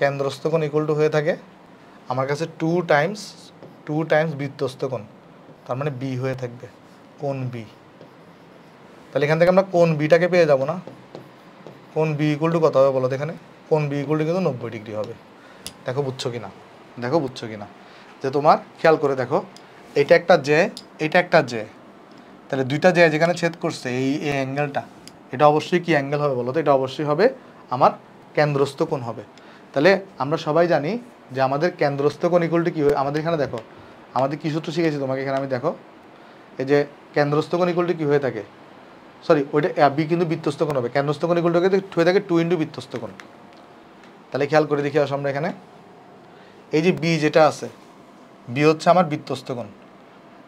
কেন্দ্রস্থ কোণ ইকুয়াল টু হয়ে থাকে আমার কাছে টু টাইমস টু টাইমস বৃত্তস্থ কোণ তার মানে বি হয়ে থাকবে কোন বি তাহলে এখান থেকে আমরা কোন বিটাকে পেয়ে যাব না কোন বি ইকুয়াল টু কত হবে বলো এখানে কোন বি ইকুয়াল টু কিন্তু নব্বই ডিগ্রি হবে দেখো বুঝছো কি না দেখো বুঝছো কি না যে তোমার খেয়াল করে দেখো এটা একটা জে এটা একটা জে তাহলে দুইটা জায়গায় যেখানে ছেদ করছে এই এই অ্যাঙ্গেলটা এটা অবশ্যই কি অ্যাঙ্গেল হবে বলো তো এটা অবশ্যই হবে আমার কেন্দ্রস্থ কোণ হবে তাহলে আমরা সবাই জানি যে আমাদের কেন্দ্রস্থ কোণ ইকুয়ালটি কী হয় আমাদের এখানে দেখো আমাদের কী সূত্র শিখেছি তোমাকে এখানে আমি দেখো এই যে কেন্দ্রস্থ কোণ ইকুয়ালটি কী হয়ে থাকে সরি ওইটা বি কিন্তু বৃত্তস্থ কোণ হবে কেন্দ্রস্থ কোণ ইকুয়ালটি হয়ে থাকে টু ইন্টু বৃত্তস্থ কোণ তাহলে খেয়াল করে দেখি আসো আমরা এখানে এই যে বি যেটা আছে বি হচ্ছে আমার বৃত্তস্থ কোণ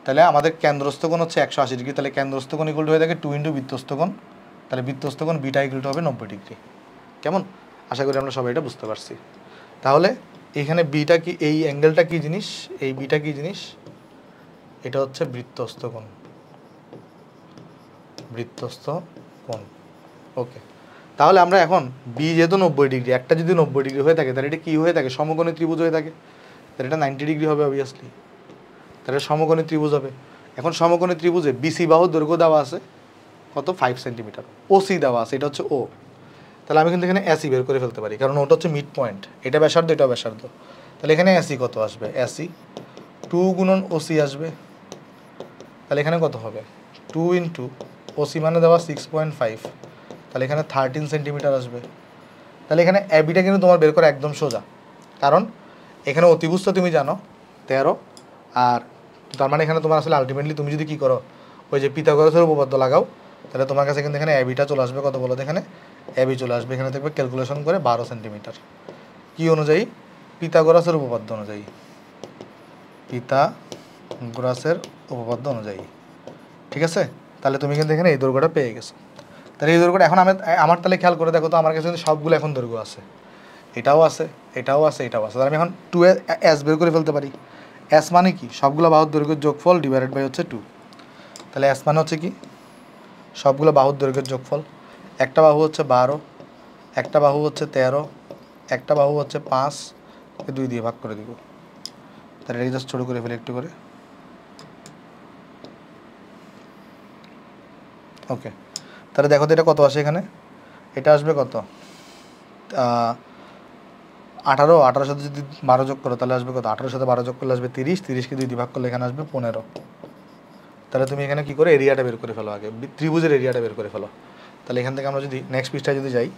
তাহলে আমাদের কেন্দ্রস্থকোণ হচ্ছে একশো আশি ডিগ্রি তাহলে কেন্দ্রস্থকোণ ইকুল হয়ে থাকে টু ইন্টু বৃত্তস্থকোণ তাহলে বৃত্তস্থকোণ বিটা ইকুল হবে নব্বই ডিগ্রি কেমন আশা করি আমরা সবাই এটা বুঝতে পারছি তাহলে এখানে বিটা কি এই অ্যাঙ্গেলটা কি জিনিস এই বিটা কি জিনিস এটা হচ্ছে বৃত্তস্থকোণ বৃত্তস্থকোণ ওকে তাহলে আমরা এখন বি যেহেতু নব্বই ডিগ্রি একটা যদি নব্বই ডিগ্রি হয়ে থাকে তাহলে এটা কী হয়ে থাকে সমকোণী ত্রিভুজ হয়ে থাকে তাহলে এটা নাইনটি ডিগ্রি হবে অবভিয়াসলি তাহলে সমকোণী ত্রিভুজ হবে এখন সমকোণী ত্রিভুজে বিসি বাহু দৈর্ঘ্য দেওয়া আছে কত ফাইভ সেন্টিমিটার ও সি দেওয়া আছে এটা হচ্ছে ও তাহলে আমি কিন্তু এখানে এসি বের করে ফেলতে পারি কারণ ওটা হচ্ছে মিড পয়েন্ট এটা ব্যাসার্ধ এটা ব্যাসার্ধ তাহলে এখানে এসি কত আসবে এসি টু গুণন ওসি আসবে তাহলে এখানে কত হবে টু ইন্টু ওসি মানে দেওয়া সিক্স পয়েন্ট ফাইভ তাহলে এখানে থার্টিন সেন্টিমিটার আসবে তাহলে এখানে অ্যাবিটা কিন্তু তোমার বের করা একদম সোজা কারণ এখানে অতিভুস্ত তুমি জানো তেরো আর তার মানে এখানে তোমার আসলে আলটিমেটলি তুমি যদি কী করো ওই যে পিতাগরসের উপপাদ্য লাগাও তাহলে তোমার কাছে কিন্তু এখানে অ্যাবিটা চলে আসবে কত বলো এখানে অ্যাবি চলে আসবে এখানে দেখবে ক্যালকুলেশন করে বারো সেন্টিমিটার কি অনুযায়ী গরসের উপপাদ্য অনুযায়ী পিতা গ্রাসের উপপাদ্য অনুযায়ী ঠিক আছে তাহলে তুমি কিন্তু এখানে এই দুর্গটা পেয়ে গেছো তাহলে এই দুর্গটা এখন আমি আমার তাহলে খেয়াল করে দেখো তো আমার কাছে কিন্তু সবগুলো এখন দুর্গ আছে এটাও আছে এটাও আছে এটাও আছে তাহলে আমি এখন টু এস বের করে ফেলতে পারি এস মানে কি সবগুলো বাহুর দৈর্ঘ্যের যোগফল ডিভাইডেড বাই হচ্ছে টু তাহলে এস মানে হচ্ছে কি সবগুলো বাহুর দৈর্ঘ্যের যোগফল একটা বাহু হচ্ছে বারো একটা বাহু হচ্ছে তেরো একটা বাহু হচ্ছে পাঁচ দুই দিয়ে ভাগ করে দিব তাহলে এটাকে জাস্ট ছোটো করে ফেলে একটু করে ওকে তাহলে দেখো তো এটা কত আসে এখানে এটা আসবে কত আঠারো আঠারো সাথে যদি বারো যোগ করো তাহলে আসবে কত আঠারো সাথে বারো যোগ করলে আসবে তিরিশ তিরিশকে দুই ভাগ করলে এখানে আসবে পনেরো তাহলে তুমি এখানে কী করে এরিয়াটা বের করে ফেলো আগে ত্রিভুজের এরিয়াটা বের করে ফেলো তাহলে এখান থেকে আমরা যদি নেক্সট পৃষ্ঠায় যদি যাই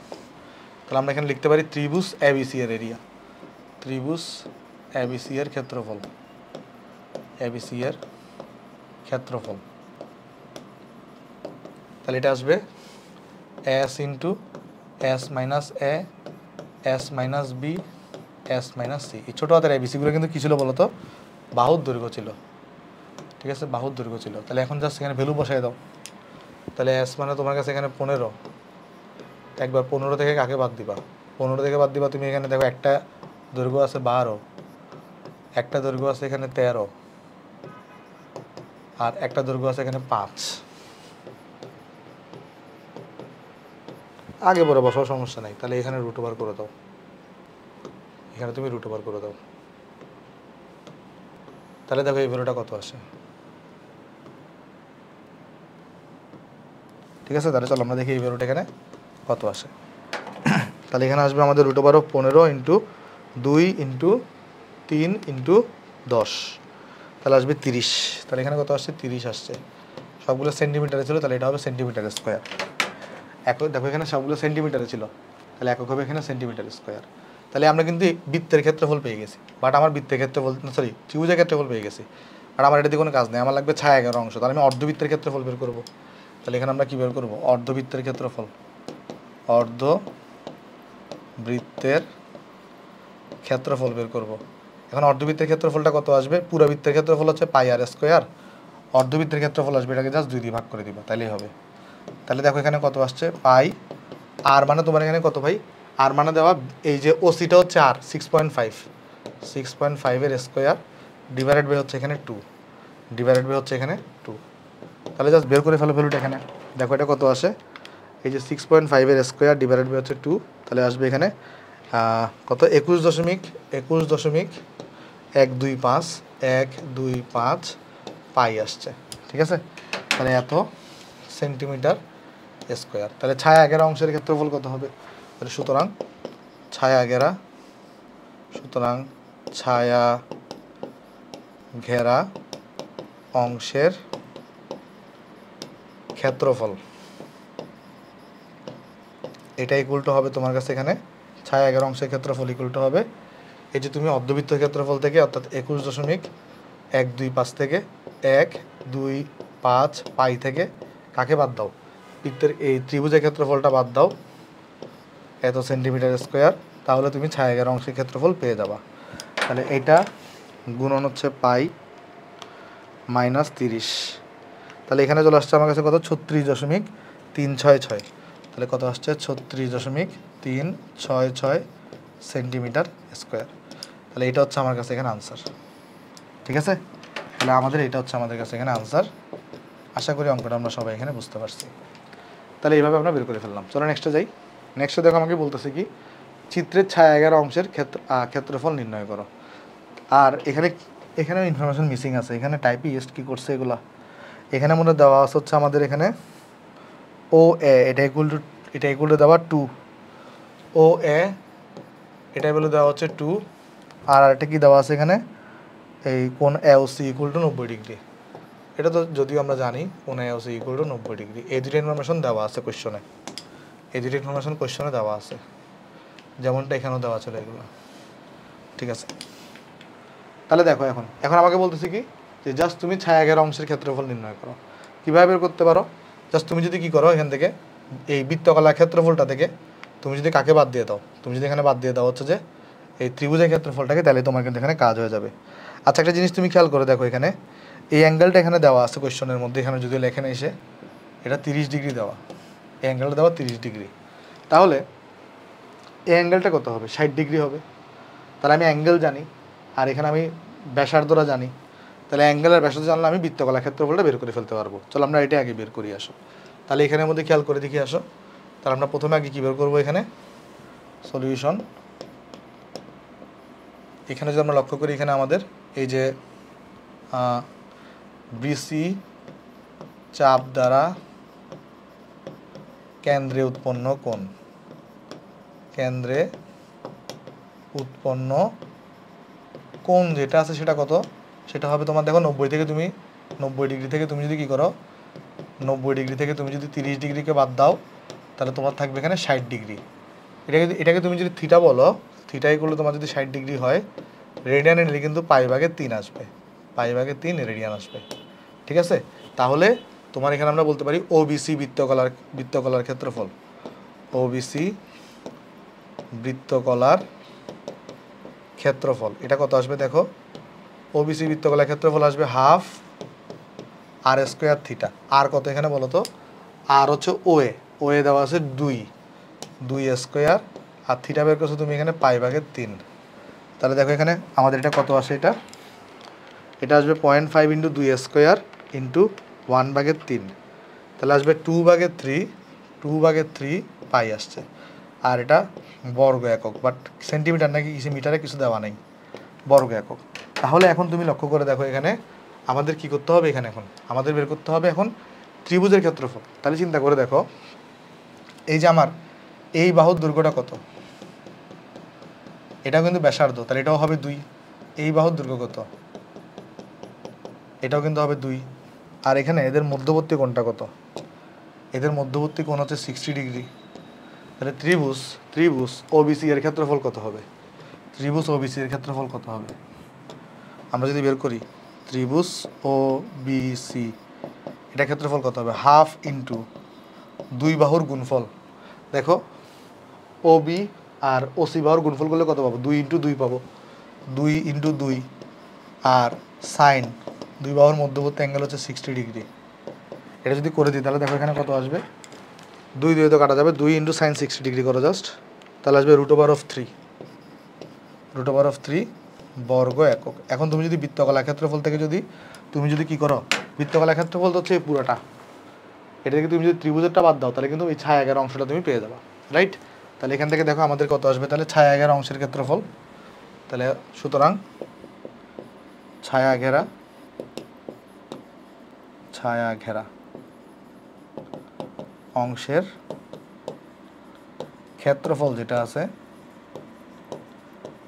তাহলে আমরা এখানে লিখতে পারি ত্রিভুজ এবিসি এর এরিয়া ত্রিভুজ এবিসি এর ক্ষেত্রফল এবিসি এর ক্ষেত্রফল তাহলে এটা আসবে S into S minus A S minus B S minus C এই ছোটো হাতের এবিসিগুলো কিন্তু কী ছিল বলতো বাহুর দৈর্ঘ্য ছিল ঠিক আছে বাহুর দৈর্ঘ্য ছিল তাহলে এখন জাস্ট সেখানে ভ্যালু বসাই দাও তাহলে এস মানে তোমার কাছে এখানে পনেরো একবার পনেরো থেকে কাকে বাদ দিবা পনেরো থেকে বাদ দিবা তুমি এখানে দেখো একটা দৈর্ঘ্য আছে বারো একটা দৈর্ঘ্য আছে এখানে তেরো আর একটা দৈর্ঘ্য আছে এখানে পাঁচ আগে বড় বসার সমস্যা নাই তাহলে এখানে রুট ওভার করে দাও এখানে তুমি রুট ওভার করে দাও তাহলে দেখো এই ভ্যালুটা কত আসে ঠিক আছে তাহলে চলো আমরা দেখি এই ভ্যালুটা এখানে কত আসে তাহলে এখানে আসবে আমাদের রুট ওভার অফ পনেরো ইন্টু দুই ইন্টু তিন ইন্টু দশ তাহলে আসবে তিরিশ তাহলে এখানে কত আসছে তিরিশ আসছে সবগুলো সেন্টিমিটারে ছিল তাহলে এটা হবে সেন্টিমিটার স্কোয়ার একক দেখো এখানে সবগুলো সেন্টিমিটারে ছিল তাহলে একক হবে এখানে সেন্টিমিটার স্কোয়ার তাহলে আমরা কিন্তু বৃত্তের ক্ষেত্রফল পেয়ে গেছি বাট আমার বৃত্তের ক্ষেত্রফল সরি ত্রিভুজের ক্ষেত্রফল পেয়ে গেছি আর আমার দিয়ে কোনো কাজ নেই আমার লাগবে ছায়া এগারো অংশ তাহলে আমি অর্ধবৃত্তের ক্ষেত্রফল বের করবো তাহলে এখানে আমরা কী বের করবো অর্ধবৃত্তের ক্ষেত্রফল অর্ধ বৃত্তের ক্ষেত্রফল বের করবো এখন অর্ধবৃত্তের ক্ষেত্রফলটা কত আসবে পুরো বৃত্তের ক্ষেত্রফল হচ্ছে পাই আর স্কোয়ার অর্ধবৃত্তের ক্ষেত্রফল আসবে এটাকে জাস্ট দুই দিয়ে ভাগ করে দিবা তাহলেই হবে তাহলে দেখো এখানে কত আসছে পাই আর মানে তোমার এখানে কত ভাই আর মানে দেওয়া এই যে ওসিটা হচ্ছে R six point five six point ফাইভের স্কোয়ার ডিভাইডেড বাই হচ্ছে এখানে টু ডিভাইডেড বাই হচ্ছে এখানে টু তাহলে জাস্ট বের করে ফেলো ভ্যালুটা এখানে দেখো এটা কত আসে এই যে সিক্স পয়েন্ট ফাইভের স্কোয়ার ডিভাইডেড বাই হচ্ছে টু তাহলে আসবে এখানে কত একুশ দশমিক একুশ দশমিক এক দুই পাঁচ এক দুই পাঁচ পাই আসছে ঠিক আছে তাহলে এত সেন্টিমিটার স্কোয়ার তাহলে ছায়া আগেরা অংশের ক্ষেত্রফল কত হবে তাহলে সুতরাং ছায়া আগেরা সুতরাং ছায়া ঘেরা অংশের ক্ষেত্রফল এটা ইকুয়ালটা হবে তোমার কাছে এখানে ছায়া এগারো অংশের ক্ষেত্রফল ইকুয়ালটা হবে এই যে তুমি অর্ধবৃত্ত ক্ষেত্রফল থেকে অর্থাৎ একুশ দশমিক এক দুই পাঁচ থেকে এক দুই পাঁচ পাই থেকে কাকে বাদ দাও পিত্তের এই ত্রিভুজের ক্ষেত্রফলটা বাদ দাও এত সেন্টিমিটার স্কোয়ার তাহলে তুমি ছায়াগের অংশের ক্ষেত্রফল পেয়ে যাবা তাহলে এটা গুণন হচ্ছে পাই মাইনাস তিরিশ তাহলে এখানে চলে আসছে আমার কাছে কত ছত্রিশ দশমিক তিন ছয় ছয় তাহলে কত আসছে ছত্রিশ দশমিক তিন ছয় ছয় সেন্টিমিটার স্কোয়ার তাহলে এটা হচ্ছে আমার কাছে এখানে আনসার ঠিক আছে তাহলে আমাদের এটা হচ্ছে আমাদের কাছে এখানে আনসার আশা করি অঙ্কটা আমরা সবাই এখানে বুঝতে পারছি তাহলে এইভাবে আমরা বের করে ফেললাম চলো নেক্সটে যাই নেক্সটে দেখো আমাকে বলতেছে কি চিত্রের ছায়া এগারো অংশের ক্ষেত্র ক্ষেত্রফল নির্ণয় করো আর এখানে এখানেও ইনফরমেশন মিসিং আছে এখানে ইস্ট e কী করছে এগুলা এখানে মনে দেওয়া আছে হচ্ছে আমাদের এখানে ও এ এটা ইকুল টু এটা ইকুল টু দেওয়া টু ও এ এটা বলে দেওয়া হচ্ছে টু আর আরেকটা কী দেওয়া আছে এখানে এই কোন A O C equal to নব্বই ডিগ্রি এটা তো যদিও আমরা জানি ওয়ান আই হচ্ছে ইকুয়াল টু নব্বই ডিগ্রি এই দুটো ইনফরমেশন দেওয়া আছে কোয়েশনে এই দুটো ইনফরমেশন কোয়েশনে দেওয়া আছে যেমনটা এখানেও দেওয়া ছিল এগুলো ঠিক আছে তাহলে দেখো এখন এখন আমাকে বলতেছি কি যে জাস্ট তুমি ছায়া অংশের ক্ষেত্রফল নির্ণয় করো কীভাবে বের করতে পারো জাস্ট তুমি যদি কি করো এখান থেকে এই বৃত্তকলা ক্ষেত্রফলটা থেকে তুমি যদি কাকে বাদ দিয়ে দাও তুমি যদি এখানে বাদ দিয়ে দাও হচ্ছে যে এই ত্রিভুজের ক্ষেত্রফলটাকে তাহলে তোমার কিন্তু এখানে কাজ হয়ে যাবে আচ্ছা একটা জিনিস তুমি খেয়াল করে দেখো এখানে এই অ্যাঙ্গেলটা এখানে দেওয়া আছে কোয়েশ্চনের মধ্যে এখানে যদি লেখেন এসে এটা তিরিশ ডিগ্রি দেওয়া এই অ্যাঙ্গেলটা দেওয়া তিরিশ ডিগ্রি তাহলে এই অ্যাঙ্গেলটা কত হবে ষাট ডিগ্রি হবে তাহলে আমি অ্যাঙ্গেল জানি আর এখানে আমি ব্যাসার্ধরা জানি তাহলে অ্যাঙ্গেল আর ব্যাসার্ধ জানলে আমি বৃত্তকলা ক্ষেত্রফলটা বের করে ফেলতে পারবো চলো আমরা এটা আগে বের করি আসো তাহলে এখানের মধ্যে খেয়াল করে দেখি আসো তাহলে আমরা প্রথমে আগে কী বের করবো এখানে সলিউশন এখানে যদি আমরা লক্ষ্য করি এখানে আমাদের এই যে বিসি চাপ দ্বারা কেন্দ্রে উৎপন্ন কোণ কেন্দ্রে উৎপন্ন কোণ যেটা আছে সেটা কত সেটা হবে তোমার দেখো নব্বই থেকে তুমি নব্বই ডিগ্রি থেকে তুমি যদি কি করো নব্বই ডিগ্রি থেকে তুমি যদি তিরিশ ডিগ্রিকে বাদ দাও তাহলে তোমার থাকবে এখানে ষাট ডিগ্রি এটাকে এটাকে তুমি যদি থিটা বলো থিটাই করলে তোমার যদি ষাট ডিগ্রি হয় রেডিয়ানে নিলে কিন্তু পাই ভাগে তিন আসবে পাই ভাগে তিন রেডিয়ান আসবে ঠিক আছে তাহলে তোমার এখানে আমরা বলতে পারি ওবিসি বৃত্তকলার বৃত্তকলার ক্ষেত্রফল ওবিসি বৃত্তকলার ক্ষেত্রফল এটা কত আসবে দেখো ওবিসি বৃত্তকলার ক্ষেত্রফল আসবে হাফ আর স্কোয়ার থিটা আর কত এখানে বলো তো আর হচ্ছে ওয়ে ওয়ে দেওয়া আছে দুই দুই স্কোয়ার আর থিটা বের করছো তুমি এখানে পাই ভাগের তিন তাহলে দেখো এখানে আমাদের এটা কত আসে এটা এটা আসবে পয়েন্ট ফাইভ ইন্টু দুই স্কোয়ার ইন্টু ওয়ান বাগের তিন তাহলে আসবে টু বাগে থ্রি টু বাগে থ্রি পাই আসছে আর এটা বর্গ একক বাট সেন্টিমিটার নাকি কিছু মিটারে কিছু দেওয়া নেই বর্গ একক তাহলে এখন তুমি লক্ষ্য করে দেখো এখানে আমাদের কি করতে হবে এখানে এখন আমাদের বের করতে হবে এখন ত্রিভুজের ক্ষেত্রফল তাহলে চিন্তা করে দেখো এই যে আমার এই বাহুর দুর্গটা কত এটা কিন্তু ব্যাসার্ধ তাহলে এটাও হবে দুই এই বাহুর দুর্গ কত এটাও কিন্তু হবে দুই আর এখানে এদের মধ্যবর্তী কোনটা কত এদের মধ্যবর্তী কোণ হচ্ছে সিক্সটি ডিগ্রি তাহলে ত্রিভুজ ত্রিভুজ ওবিসি এর ক্ষেত্রফল কত হবে ত্রিভুজ ওবিসি এর ক্ষেত্রফল কত হবে আমরা যদি বের করি ত্রিভুজ ও বিসি এটা ক্ষেত্রফল কত হবে হাফ ইন্টু দুই বাহুর গুণফল দেখো ও বি আর ও সি বাহুর গুণফল করলে কত পাবো দুই ইন্টু দুই পাবো দুই ইন্টু দুই আর সাইন দুই বাহুর মধ্যবর্তী অ্যাঙ্গেল হচ্ছে সিক্সটি ডিগ্রি এটা যদি করে দিই তাহলে দেখো এখানে কত আসবে দুই দুই তো কাটা যাবে দুই ইন্টু সাইন সিক্সটি ডিগ্রি করো জাস্ট তাহলে আসবে root over of three root over of three বর্গ একক এখন তুমি যদি বৃত্তকলা ক্ষেত্রফল থেকে যদি তুমি যদি কি করো বৃত্তকলা ক্ষেত্রফল তো হচ্ছে এই পুরোটা এটা থেকে তুমি যদি ত্রিভুজেরটা বাদ দাও তাহলে কিন্তু এই ছায় এগারো অংশটা তুমি পেয়ে যাবে রাইট তাহলে এখান থেকে দেখো আমাদের কত আসবে তাহলে ছায়া এগারো অংশের ক্ষেত্রফল তাহলে সুতরাং ছায়া ঘেরা ছায়া ঘেরা অংশের ক্ষেত্রফল যেটা আছে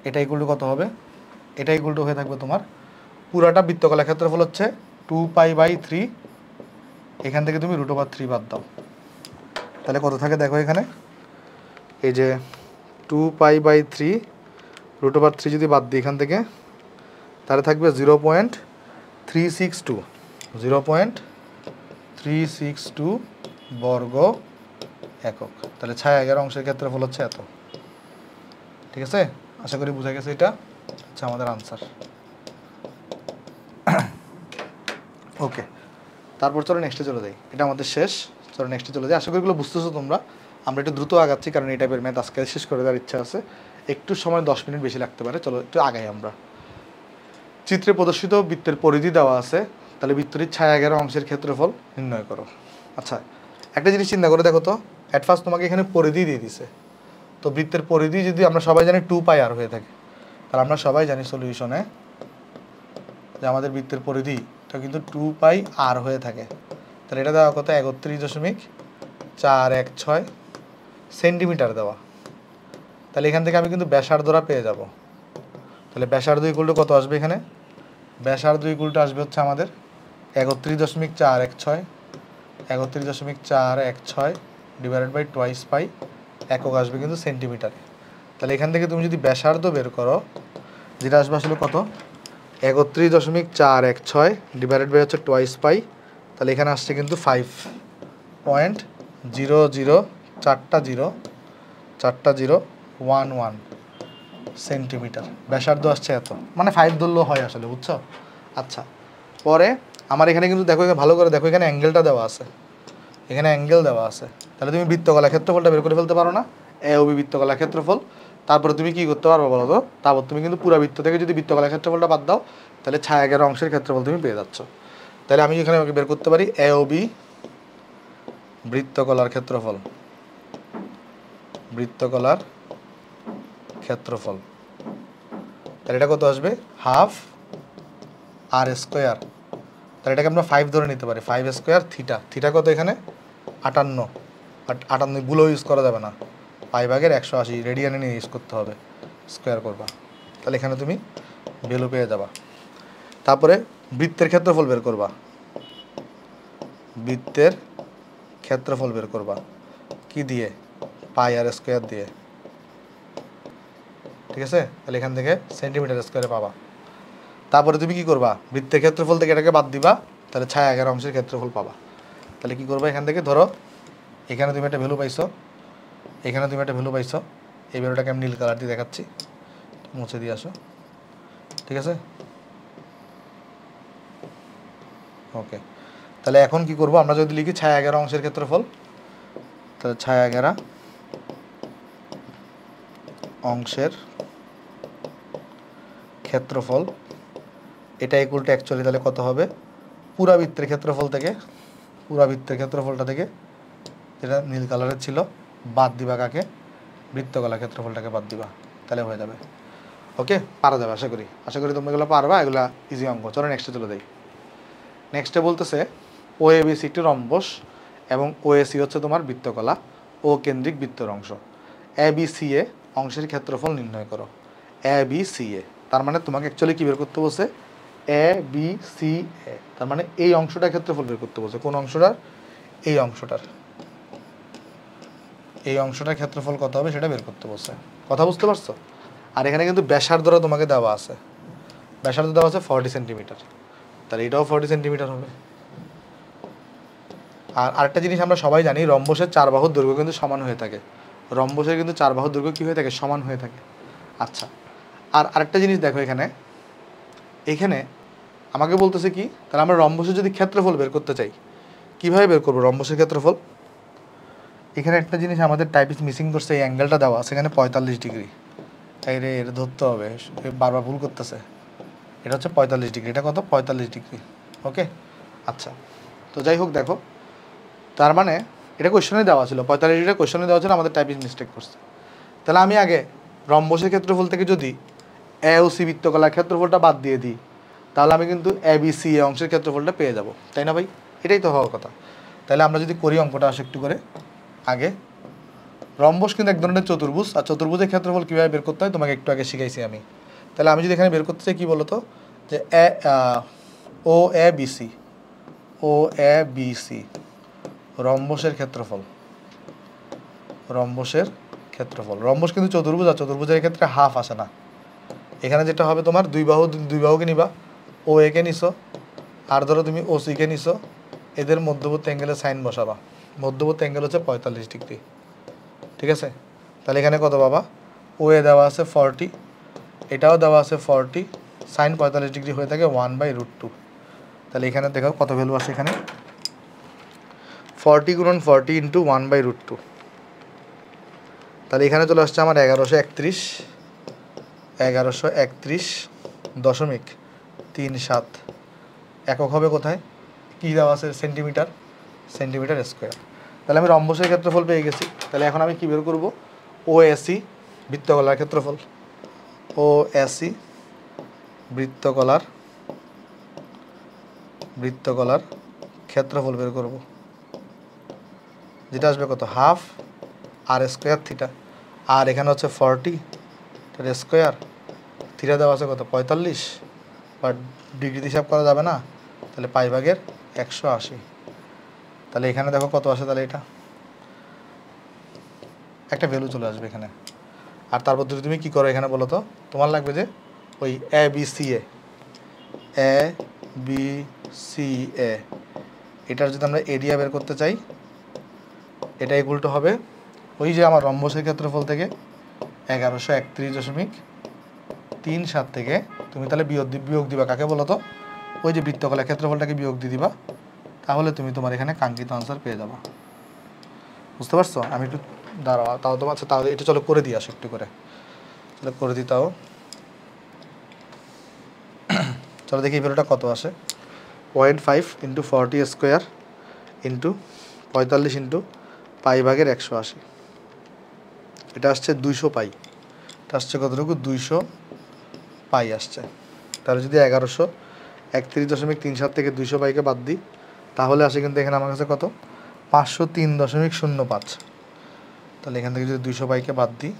এটা ইকুলটু কত হবে এটা ইকুলটু হয়ে থাকবে তোমার পুরাটা বৃত্তকলা ক্ষেত্রফল হচ্ছে টু পাই বাই থ্রি এখান থেকে তুমি রুট ওভার থ্রি বাদ দাও তাহলে কত থাকে দেখো এখানে এই যে two pi by three root over three যদি বাদ দিই এখান থেকে তাহলে থাকবে zero point three six two zero point three six two বর্গ একক তাহলে ছায় এগারো অংশের ক্ষেত্রে ফল হচ্ছে এত ঠিক আছে আশা করি বোঝা গেছে এটা আচ্ছা আমাদের আনসার ওকে তারপর চলো নেক্সটে চলে যাই এটা আমাদের শেষ চলো নেক্সটে চলে যাই আশা করি বুঝতেছো তোমরা আমরা একটু দ্রুত আগাচ্ছি কারণ এই টাইপের ম্যাথ আজকে শেষ করে দেওয়ার ইচ্ছা আছে একটু সময় দশ মিনিট বেশি লাগতে পারে চলো একটু আগাই আমরা চিত্রে প্রদর্শিত বৃত্তের পরিধি দেওয়া আছে তাহলে বৃত্তরিত ছায়া এগারো অংশের ক্ষেত্রফল নির্ণয় করো আচ্ছা একটা জিনিস চিন্তা করে দেখো তো অ্যাট ফার্স্ট তোমাকে এখানে পরিধি দিয়ে দিছে তো বৃত্তের পরিধি যদি আমরা সবাই জানি টু পাই আর হয়ে থাকে তাহলে আমরা সবাই জানি সলিউশনে যে আমাদের বৃত্তের পরিধিটা কিন্তু টু পাই আর হয়ে থাকে তাহলে এটা দেওয়া কত একত্রিশ দশমিক চার এক ছয় সেন্টিমিটার দেওয়া তাহলে এখান থেকে আমি কিন্তু ব্যাসার্ধরা পেয়ে যাব তাহলে ব্যাসার্ধ ইকুলটা কত আসবে এখানে ব্যাসার্ধ ইকুলটা আসবে হচ্ছে আমাদের একত্রিশ দশমিক চার এক ছয় একত্রিশ দশমিক চার এক ছয় ডিভাইডেড বাই টোয়াইস পাই একক আসবে কিন্তু সেন্টিমিটারে তাহলে এখান থেকে তুমি যদি ব্যাসার্ধ বের করো যেটা আসবে আসলে কত একত্রিশ দশমিক চার এক ছয় ডিভাইডেড বাই হচ্ছে টোয়াইস পাই তাহলে এখানে আসছে কিন্তু ফাইভ পয়েন্ট জিরো জিরো চারটা জিরো চারটা জিরো ওয়ান ওয়ান সেন্টিমিটার ব্যাসার্ধ আসছে এত মানে ফাইভ ধরলেও হয় আসলে বুঝছো আচ্ছা পরে আমার এখানে কিন্তু দেখো এখানে ভালো করে দেখো এখানে অ্যাঙ্গেলটা দেওয়া আছে এখানে অ্যাঙ্গেল দেওয়া আছে তাহলে তুমি বৃত্তকলা ক্ষেত্রফলটা বের করে ফেলতে পারো না এ ওবি বৃত্তকলা ক্ষেত্রফল তারপরে তুমি কি করতে পারবো বলো তো তারপর তুমি কিন্তু পুরা বৃত্ত থেকে যদি বৃত্তকলা ক্ষেত্রফলটা বাদ দাও তাহলে ছায়া এগারো অংশের ক্ষেত্রফল তুমি পেয়ে যাচ্ছ তাহলে আমি এখানে বের করতে পারি এ অবি বৃত্তকলার ক্ষেত্রফল বৃত্তকলার ক্ষেত্রফল তাহলে এটা কত আসবে হাফ আর স্কোয়ার তাহলে এটাকে আমরা ফাইভ ধরে নিতে পারি ফাইভ স্কোয়ার থিটা থিটা কত এখানে আটান্ন বাট আটান্ন গুলো ইউজ করা যাবে না পাই ভাগের একশো আশি রেডিয়ানে নিয়ে ইউজ করতে হবে স্কোয়ার করবা তাহলে এখানে তুমি ভ্যালু পেয়ে যাবা তারপরে বৃত্তের ক্ষেত্রফল বের করবা বৃত্তের ক্ষেত্রফল বের করবা কি দিয়ে পাই আর স্কোয়ার দিয়ে ঠিক আছে তাহলে এখান থেকে সেন্টিমিটার স্কোয়ারে পাবা তারপরে তুমি কি করবা বৃত্তের ক্ষেত্রফল থেকে এটাকে বাদ দিবা তাহলে ছায়া এগারো অংশের ক্ষেত্রফল পাবা তাহলে কি করবা এখান থেকে ধরো এখানে তুমি একটা ভ্যালু পাইছো এখানে তুমি একটা ভ্যালু পাইছো এই ভ্যালুটাকে আমি নীল কালার দিয়ে দেখাচ্ছি মুছে দিয়ে আসো ঠিক আছে ওকে তাহলে এখন কি করবো আমরা যদি লিখি ছায়া এগারো অংশের ক্ষেত্রফল তাহলে ছায়া এগারো অংশের ক্ষেত্রফল এটা একুলটা টু অ্যাকচুয়ালি তাহলে কত হবে পুরাবৃত্তের ক্ষেত্রফল থেকে পুরাবৃত্তের ক্ষেত্রফলটা থেকে যেটা নীল কালারের ছিল বাদ দিবা কাকে বৃত্তকলা ক্ষেত্রফলটাকে বাদ দিবা তাহলে হয়ে যাবে ওকে পারা যাবে আশা করি আশা করি তোমরা এগুলো পারবা এগুলো ইজি অঙ্ক চলো নেক্সটে চলে দেয় নেক্সটে বলতেছে ও এ বি সিটি রম্বস এবং ও এসি হচ্ছে তোমার বৃত্তকলা ও কেন্দ্রিক বৃত্তর অংশ এ বি সি এ অংশের ক্ষেত্রফল নির্ণয় করো এ বি সি এ তার মানে তোমাকে অ্যাকচুয়ালি কী বের করতে বলছে এ বি সি এ তার মানে এই অংশটার ক্ষেত্রফল বের করতে বলছে কোন অংশটার এই অংশটার এই অংশটার ক্ষেত্রফল কত হবে সেটা বের করতে বলছে কথা বুঝতে পারছো আর এখানে কিন্তু ব্যাসার্ধরা তোমাকে দেওয়া আছে ব্যাসার্ধ দেওয়া আছে ফর্টি সেন্টিমিটার তাহলে এটাও ফর্টি সেন্টিমিটার হবে আর আরেকটা জিনিস আমরা সবাই জানি রম্বসের চার বাহুর দৈর্ঘ্য কিন্তু সমান হয়ে থাকে রম্বসের কিন্তু চার বাহুর দৈর্ঘ্য কী হয়ে থাকে সমান হয়ে থাকে আচ্ছা আর আরেকটা জিনিস দেখো এখানে এখানে আমাকে বলতেছে কি তাহলে আমরা রম্বসের যদি ক্ষেত্রফল বের করতে চাই কীভাবে বের করবো রম্বসের ক্ষেত্রফল এখানে একটা জিনিস আমাদের টাইপিস মিসিং করছে এই অ্যাঙ্গেলটা দেওয়া সেখানে পঁয়তাল্লিশ ডিগ্রি তাই রে এটা ধরতে হবে বারবার ভুল করতেছে এটা হচ্ছে পঁয়তাল্লিশ ডিগ্রি এটা কত পঁয়তাল্লিশ ডিগ্রি ওকে আচ্ছা তো যাই হোক দেখো তার মানে এটা কোয়েশনে দেওয়া ছিল পঁয়তাল্লিশ ডিগ্রি কোয়েশনে দেওয়া ছিল আমাদের টাইপিস মিস্টেক করছে তাহলে আমি আগে রম্বসের ক্ষেত্রফল থেকে যদি এ ও সি বৃত্তকলার ক্ষেত্রফলটা বাদ দিয়ে দিই তাহলে আমি কিন্তু এ বি সি এ অংশের ক্ষেত্রফলটা পেয়ে যাব তাই না ভাই এটাই তো হওয়ার কথা তাহলে আমরা যদি করি অঙ্কটা আসে একটু করে আগে রম্বস কিন্তু এক ধরনের চতুর্ভুজ আর চতুর্ভুজের ক্ষেত্রফল কীভাবে বের করতে হয় তোমাকে একটু আগে শিখাইছি আমি তাহলে আমি যদি এখানে বের করতে চাই কী বলতো যে A O A B C O A B C রম্বসের ক্ষেত্রফল রম্বসের ক্ষেত্রফল রম্বস কিন্তু চতুর্ভুজ আর চতুর্ভুজের ক্ষেত্রে হাফ আসে না এখানে যেটা হবে তোমার দুই বাহু দুই বাহুকে নিবা ও একে নিছো আর ধরো তুমি ও সিকে নিছো এদের মধ্যবর্তী অ্যাঙ্গেলে সাইন বসাবা মধ্যবর্তী অ্যাঙ্গেল হচ্ছে পঁয়তাল্লিশ ডিগ্রি ঠিক আছে তাহলে এখানে কত বাবা ও এ দেওয়া আছে ফর্টি এটাও দেওয়া আছে ফর্টি সাইন পঁয়তাল্লিশ ডিগ্রি হয়ে থাকে ওয়ান বাই রুট টু তাহলে এখানে দেখো কত ভ্যালু আছে এখানে ফর্টি গুণন forty into one by root two তাহলে এখানে চলে আসছে আমার এগারোশো একত্রিশ এগারোশো একত্রিশ দশমিক তিন সাত একক হবে কোথায় কী দেওয়া আছে সেন্টিমিটার সেন্টিমিটার স্কোয়ার তাহলে আমি রম্বসের ক্ষেত্রফল পেয়ে গেছি তাহলে এখন আমি কী বের করবো ও এসি বৃত্তকলার ক্ষেত্রফল ও এসি বৃত্তকলার বৃত্তকলার ক্ষেত্রফল বের করব যেটা আসবে কত হাফ আর স্কোয়ার থিটা আর এখানে হচ্ছে ফর্টি স্কোয়ার থিরা দেওয়া আছে কত পঁয়তাল্লিশ বা ডিগ্রিতে হিসাব করা যাবে না তাহলে পাই ভাগের একশো আশি তাহলে এখানে দেখো কত আসে তাহলে এটা একটা ভ্যালু চলে আসবে এখানে আর তারপর যদি তুমি কি করো এখানে বলো তো তোমার লাগবে যে ওই A B C A A B C A এটার যদি আমরা এরিয়া বের করতে চাই এটা এগুলো হবে ওই যে আমার রম্বসের ক্ষেত্রফল থেকে এগারোশো একত্রিশ দশমিক তিন সাত থেকে তুমি তাহলে বিয়োগ বিয়োগ দিবা কাকে বলো তো ওই যে বৃত্তকলা ক্ষেত্রফলটাকে বিয়োগ দিয়ে দিবা তাহলে তুমি তোমার এখানে কাঙ্ক্ষিত আনসার পেয়ে যাবা বুঝতে পারছো আমি একটু দাঁড়াও তাও তো আচ্ছা তাহলে এটা চলো করে দিয়ে আসো একটু করে তাহলে করে দিই তাও চলো দেখি এই ভ্যালুটা কত আসে point five into forty square into পঁয়তাল্লিশ ইন্টু পাই ভাগের একশো আশি এটা আসছে দুইশো পাই এটা আসছে কতটুকু দুইশো পাই আসছে তাহলে যদি এগারোশো একত্রিশ দশমিক তিন সাত থেকে দুইশো পাইকে বাদ দিই তাহলে আসে কিন্তু এখানে আমার কাছে কত পাঁচশো তিন দশমিক শূন্য পাঁচ তাহলে এখান থেকে যদি দুইশো পাইকে বাদ দিই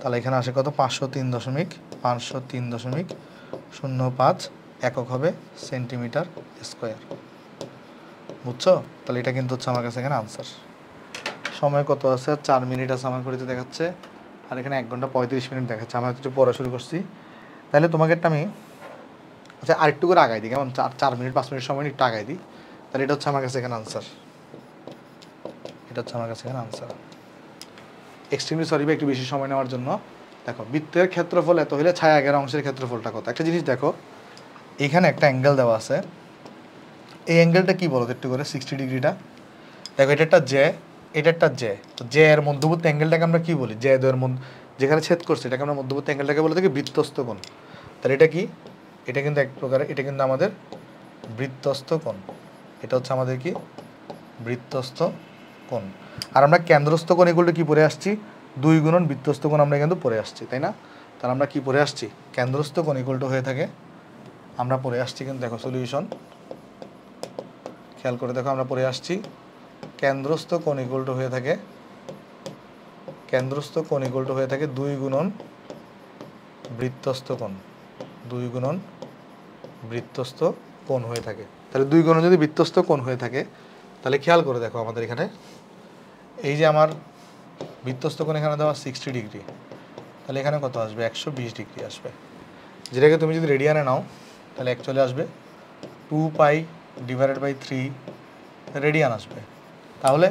তাহলে এখানে আসে কত পাঁচশো তিন দশমিক পাঁচশো তিন দশমিক শূন্য পাঁচ একক হবে সেন্টিমিটার স্কোয়ার বুঝছো তাহলে এটা কিন্তু হচ্ছে আমার কাছে এখানে আনসার সময় কত আছে চার মিনিট আছে আমার ঘড়িতে দেখাচ্ছে আর এখানে এক ঘন্টা পঁয়ত্রিশ মিনিট দেখাচ্ছে আমরা একটু পড়া শুরু করছি তাহলে তোমাকে একটা আমি আচ্ছা আরেকটু করে আগাই দিই কেমন চার চার মিনিট পাঁচ মিনিট সময় একটু আগাই দিই তাহলে এটা হচ্ছে আমার কাছে এখানে আনসার এটা হচ্ছে আমার কাছে এখানে আনসার এক্সট্রিমলি সরি বা একটু বেশি সময় নেওয়ার জন্য দেখো বৃত্তের ক্ষেত্রফল এত হলে ছায়া এগারো অংশের ক্ষেত্রফলটা কত একটা জিনিস দেখো এখানে একটা অ্যাঙ্গেল দেওয়া আছে এই অ্যাঙ্গেলটা কী বলো একটু করে সিক্সটি ডিগ্রিটা দেখো এটা একটা জে এটা একটা জে তো জে এর মধ্যবর্তী অ্যাঙ্গেলটাকে আমরা কি বলি জে এর মধ্যে যেখানে ছেদ করছে এটাকে আমরা মধ্যবর্তী অ্যাঙ্গেলটাকে বলে থাকি বৃত্তস্থ কোণ তাহলে এটা কি এটা কিন্তু এক প্রকার এটা কিন্তু আমাদের বৃত্তস্থ কোণ এটা হচ্ছে আমাদের কি বৃত্তস্থ কোণ আর আমরা কেন্দ্রস্থ কোণ এগুলো কি পড়ে আসছি দুই গুণন বৃত্তস্থ কোণ আমরা কিন্তু পড়ে আসছি তাই না তাহলে আমরা কি পড়ে আসছি কেন্দ্রস্থ কোণ ইকুয়ালটু হয়ে থাকে আমরা পড়ে আসছি কিন্তু দেখো সলিউশন খেয়াল করে দেখো আমরা পড়ে আসছি কেন্দ্রস্থ কোণ হয়ে থাকে কেন্দ্রস্থ কোণ হয়ে থাকে দুই গুণন বৃত্তস্থ কোণ দুই গুণন বৃত্তস্থ কোণ হয়ে থাকে তাহলে দুই গুণন যদি বৃত্তস্থ কোণ হয়ে থাকে তাহলে খেয়াল করে দেখো আমাদের এখানে এই যে আমার বৃত্তস্থ কোণ এখানে দেওয়া সিক্সটি ডিগ্রি তাহলে এখানে কত আসবে একশো ডিগ্রি আসবে যেটাকে তুমি যদি রেডিয়ানে নাও তাহলে অ্যাকচুয়ালি আসবে two pi divided by three radian আসবে তাহলে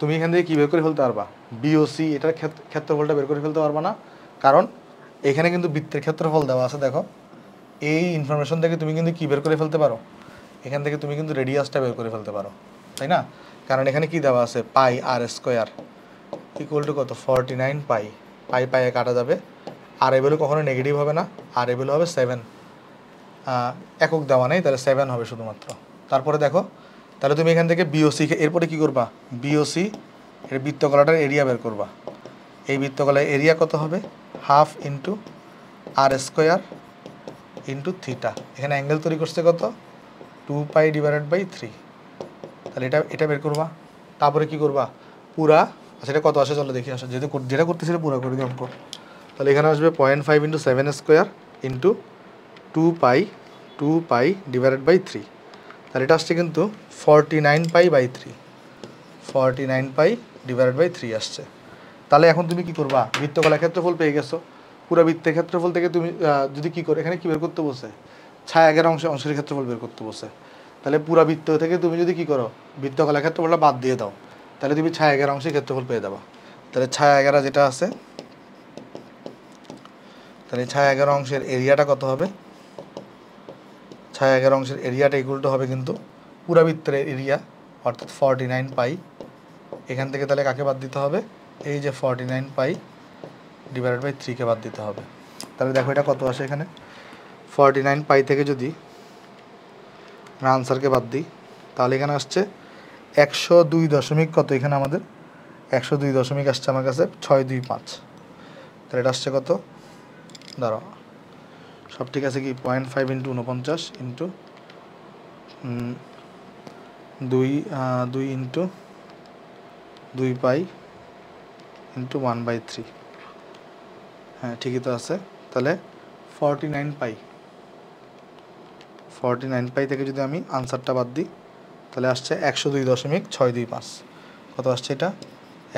তুমি এখান থেকে কী বের করে ফেলতে পারবা বিওসি এটার ক্ষেত্রফলটা বের করে ফেলতে পারবা না কারণ এখানে কিন্তু বৃত্তের ক্ষেত্রফল দেওয়া আছে দেখো এই ইনফরমেশন থেকে তুমি কিন্তু কী বের করে ফেলতে পারো এখান থেকে তুমি কিন্তু রেডিয়াসটা বের করে ফেলতে পারো তাই না কারণ এখানে কি দেওয়া আছে pi R square equal to কত ফর্টি নাইন পাই পাই পায়ে কাটা যাবে আর এ কখনো নেগেটিভ হবে না আর এ হবে সেভেন একক দেওয়া নেই তাহলে সেভেন হবে শুধুমাত্র তারপরে দেখো তাহলে তুমি এখান থেকে বিওসি এরপরে কি করবা বিওসি এর বৃত্তকলাটার এরিয়া বের করবা এই বৃত্তকলার এরিয়া কত হবে half into r square into theta এখানে অ্যাঙ্গেল তৈরি করছে কত two pi divided by three তাহলে এটা এটা বের করবা তারপরে কি করবা পুরা আচ্ছা এটা কত আসে চলো দেখি আসো যেহেতু যেটা করতেছি সেটা পুরা করে দিই অঙ্ক তাহলে এখানে আসবে point five into seven square into two pi two pi divided by three তাহলে এটা আসছে কিন্তু forty nine pi by three forty nine pi divide by three আসছে তাহলে এখন তুমি কি করবা বৃত্তকলা ক্ষেত্রফল পেয়ে গেছো পুরো বৃত্তের ক্ষেত্রফল থেকে তুমি যদি কি করো এখানে কী বের করতে বসে ছায় এগারো অংশ অংশের ক্ষেত্রফল বের করতে বসে তাহলে পুরো বৃত্ত থেকে তুমি যদি কি করো বৃত্তকলা ক্ষেত্রফলটা বাদ দিয়ে দাও তাহলে তুমি ছায় এগারো অংশের ক্ষেত্রফল পেয়ে যাবা তাহলে ছায় এগারো যেটা আছে তাহলে ছায় এগারো অংশের এরিয়াটা কত হবে ছায়া এগারো অংশের এরিয়াটা ইকুয়াল টু হবে কিন্তু পুরাবৃত্তের এরিয়া অর্থাৎ ফর্টি নাইন পাই এখান থেকে তাহলে কাকে বাদ দিতে হবে এই যে forty nine pi divided by থ্রিকে বাদ দিতে হবে তাহলে দেখো এটা কত আসে এখানে ফর্টি নাইন পাই থেকে যদি আনসারকে বাদ দিই তাহলে এখানে আসছে একশো দুই দশমিক কত এখানে আমাদের একশো দুই দশমিক আসছে আমার কাছে ছয় দুই পাঁচ তাহলে এটা আসছে কত দাঁড়াও সব ঠিক আছে কি পয়েন্ট ফাইভ ইন্টু উনপঞ্চাশ ইন্টু দুই দুই ইন্টু দুই pi into one by three হ্যাঁ ঠিকই তো আছে তাহলে forty nine pi forty nine pi থেকে যদি আমি আনসারটা বাদ দিই তাহলে আসছে একশো দুই দশমিক ছয় দুই পাঁচ কত আসছে এটা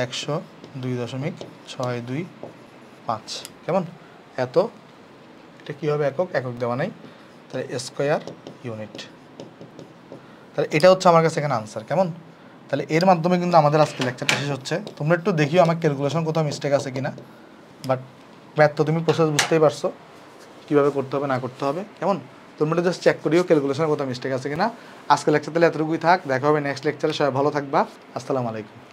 একশো দুই দশমিক ছয় দুই পাঁচ কেমন এত এটা কী হবে একক একক দেওয়া নাই তাহলে স্কোয়ার ইউনিট তাহলে এটা হচ্ছে আমার কাছে এখানে আনসার কেমন তাহলে এর মাধ্যমে কিন্তু আমাদের আজকে লেকচারটা শেষ হচ্ছে তোমরা একটু দেখিও আমার ক্যালকুলেশন কোথাও মিস্টেক আছে কি না বাট ম্যাথ তো তুমি প্রসেস বুঝতেই পারছো কীভাবে করতে হবে না করতে হবে কেমন তোমরা জাস্ট চেক করিও ক্যালকুলেশনের কোথাও মিস্টেক আছে কি না আজকে লেকচার তাহলে এতটুকুই থাক দেখা হবে নেক্সট লেকচারে সবাই ভালো থাকবা আসসালামু আলাইকুম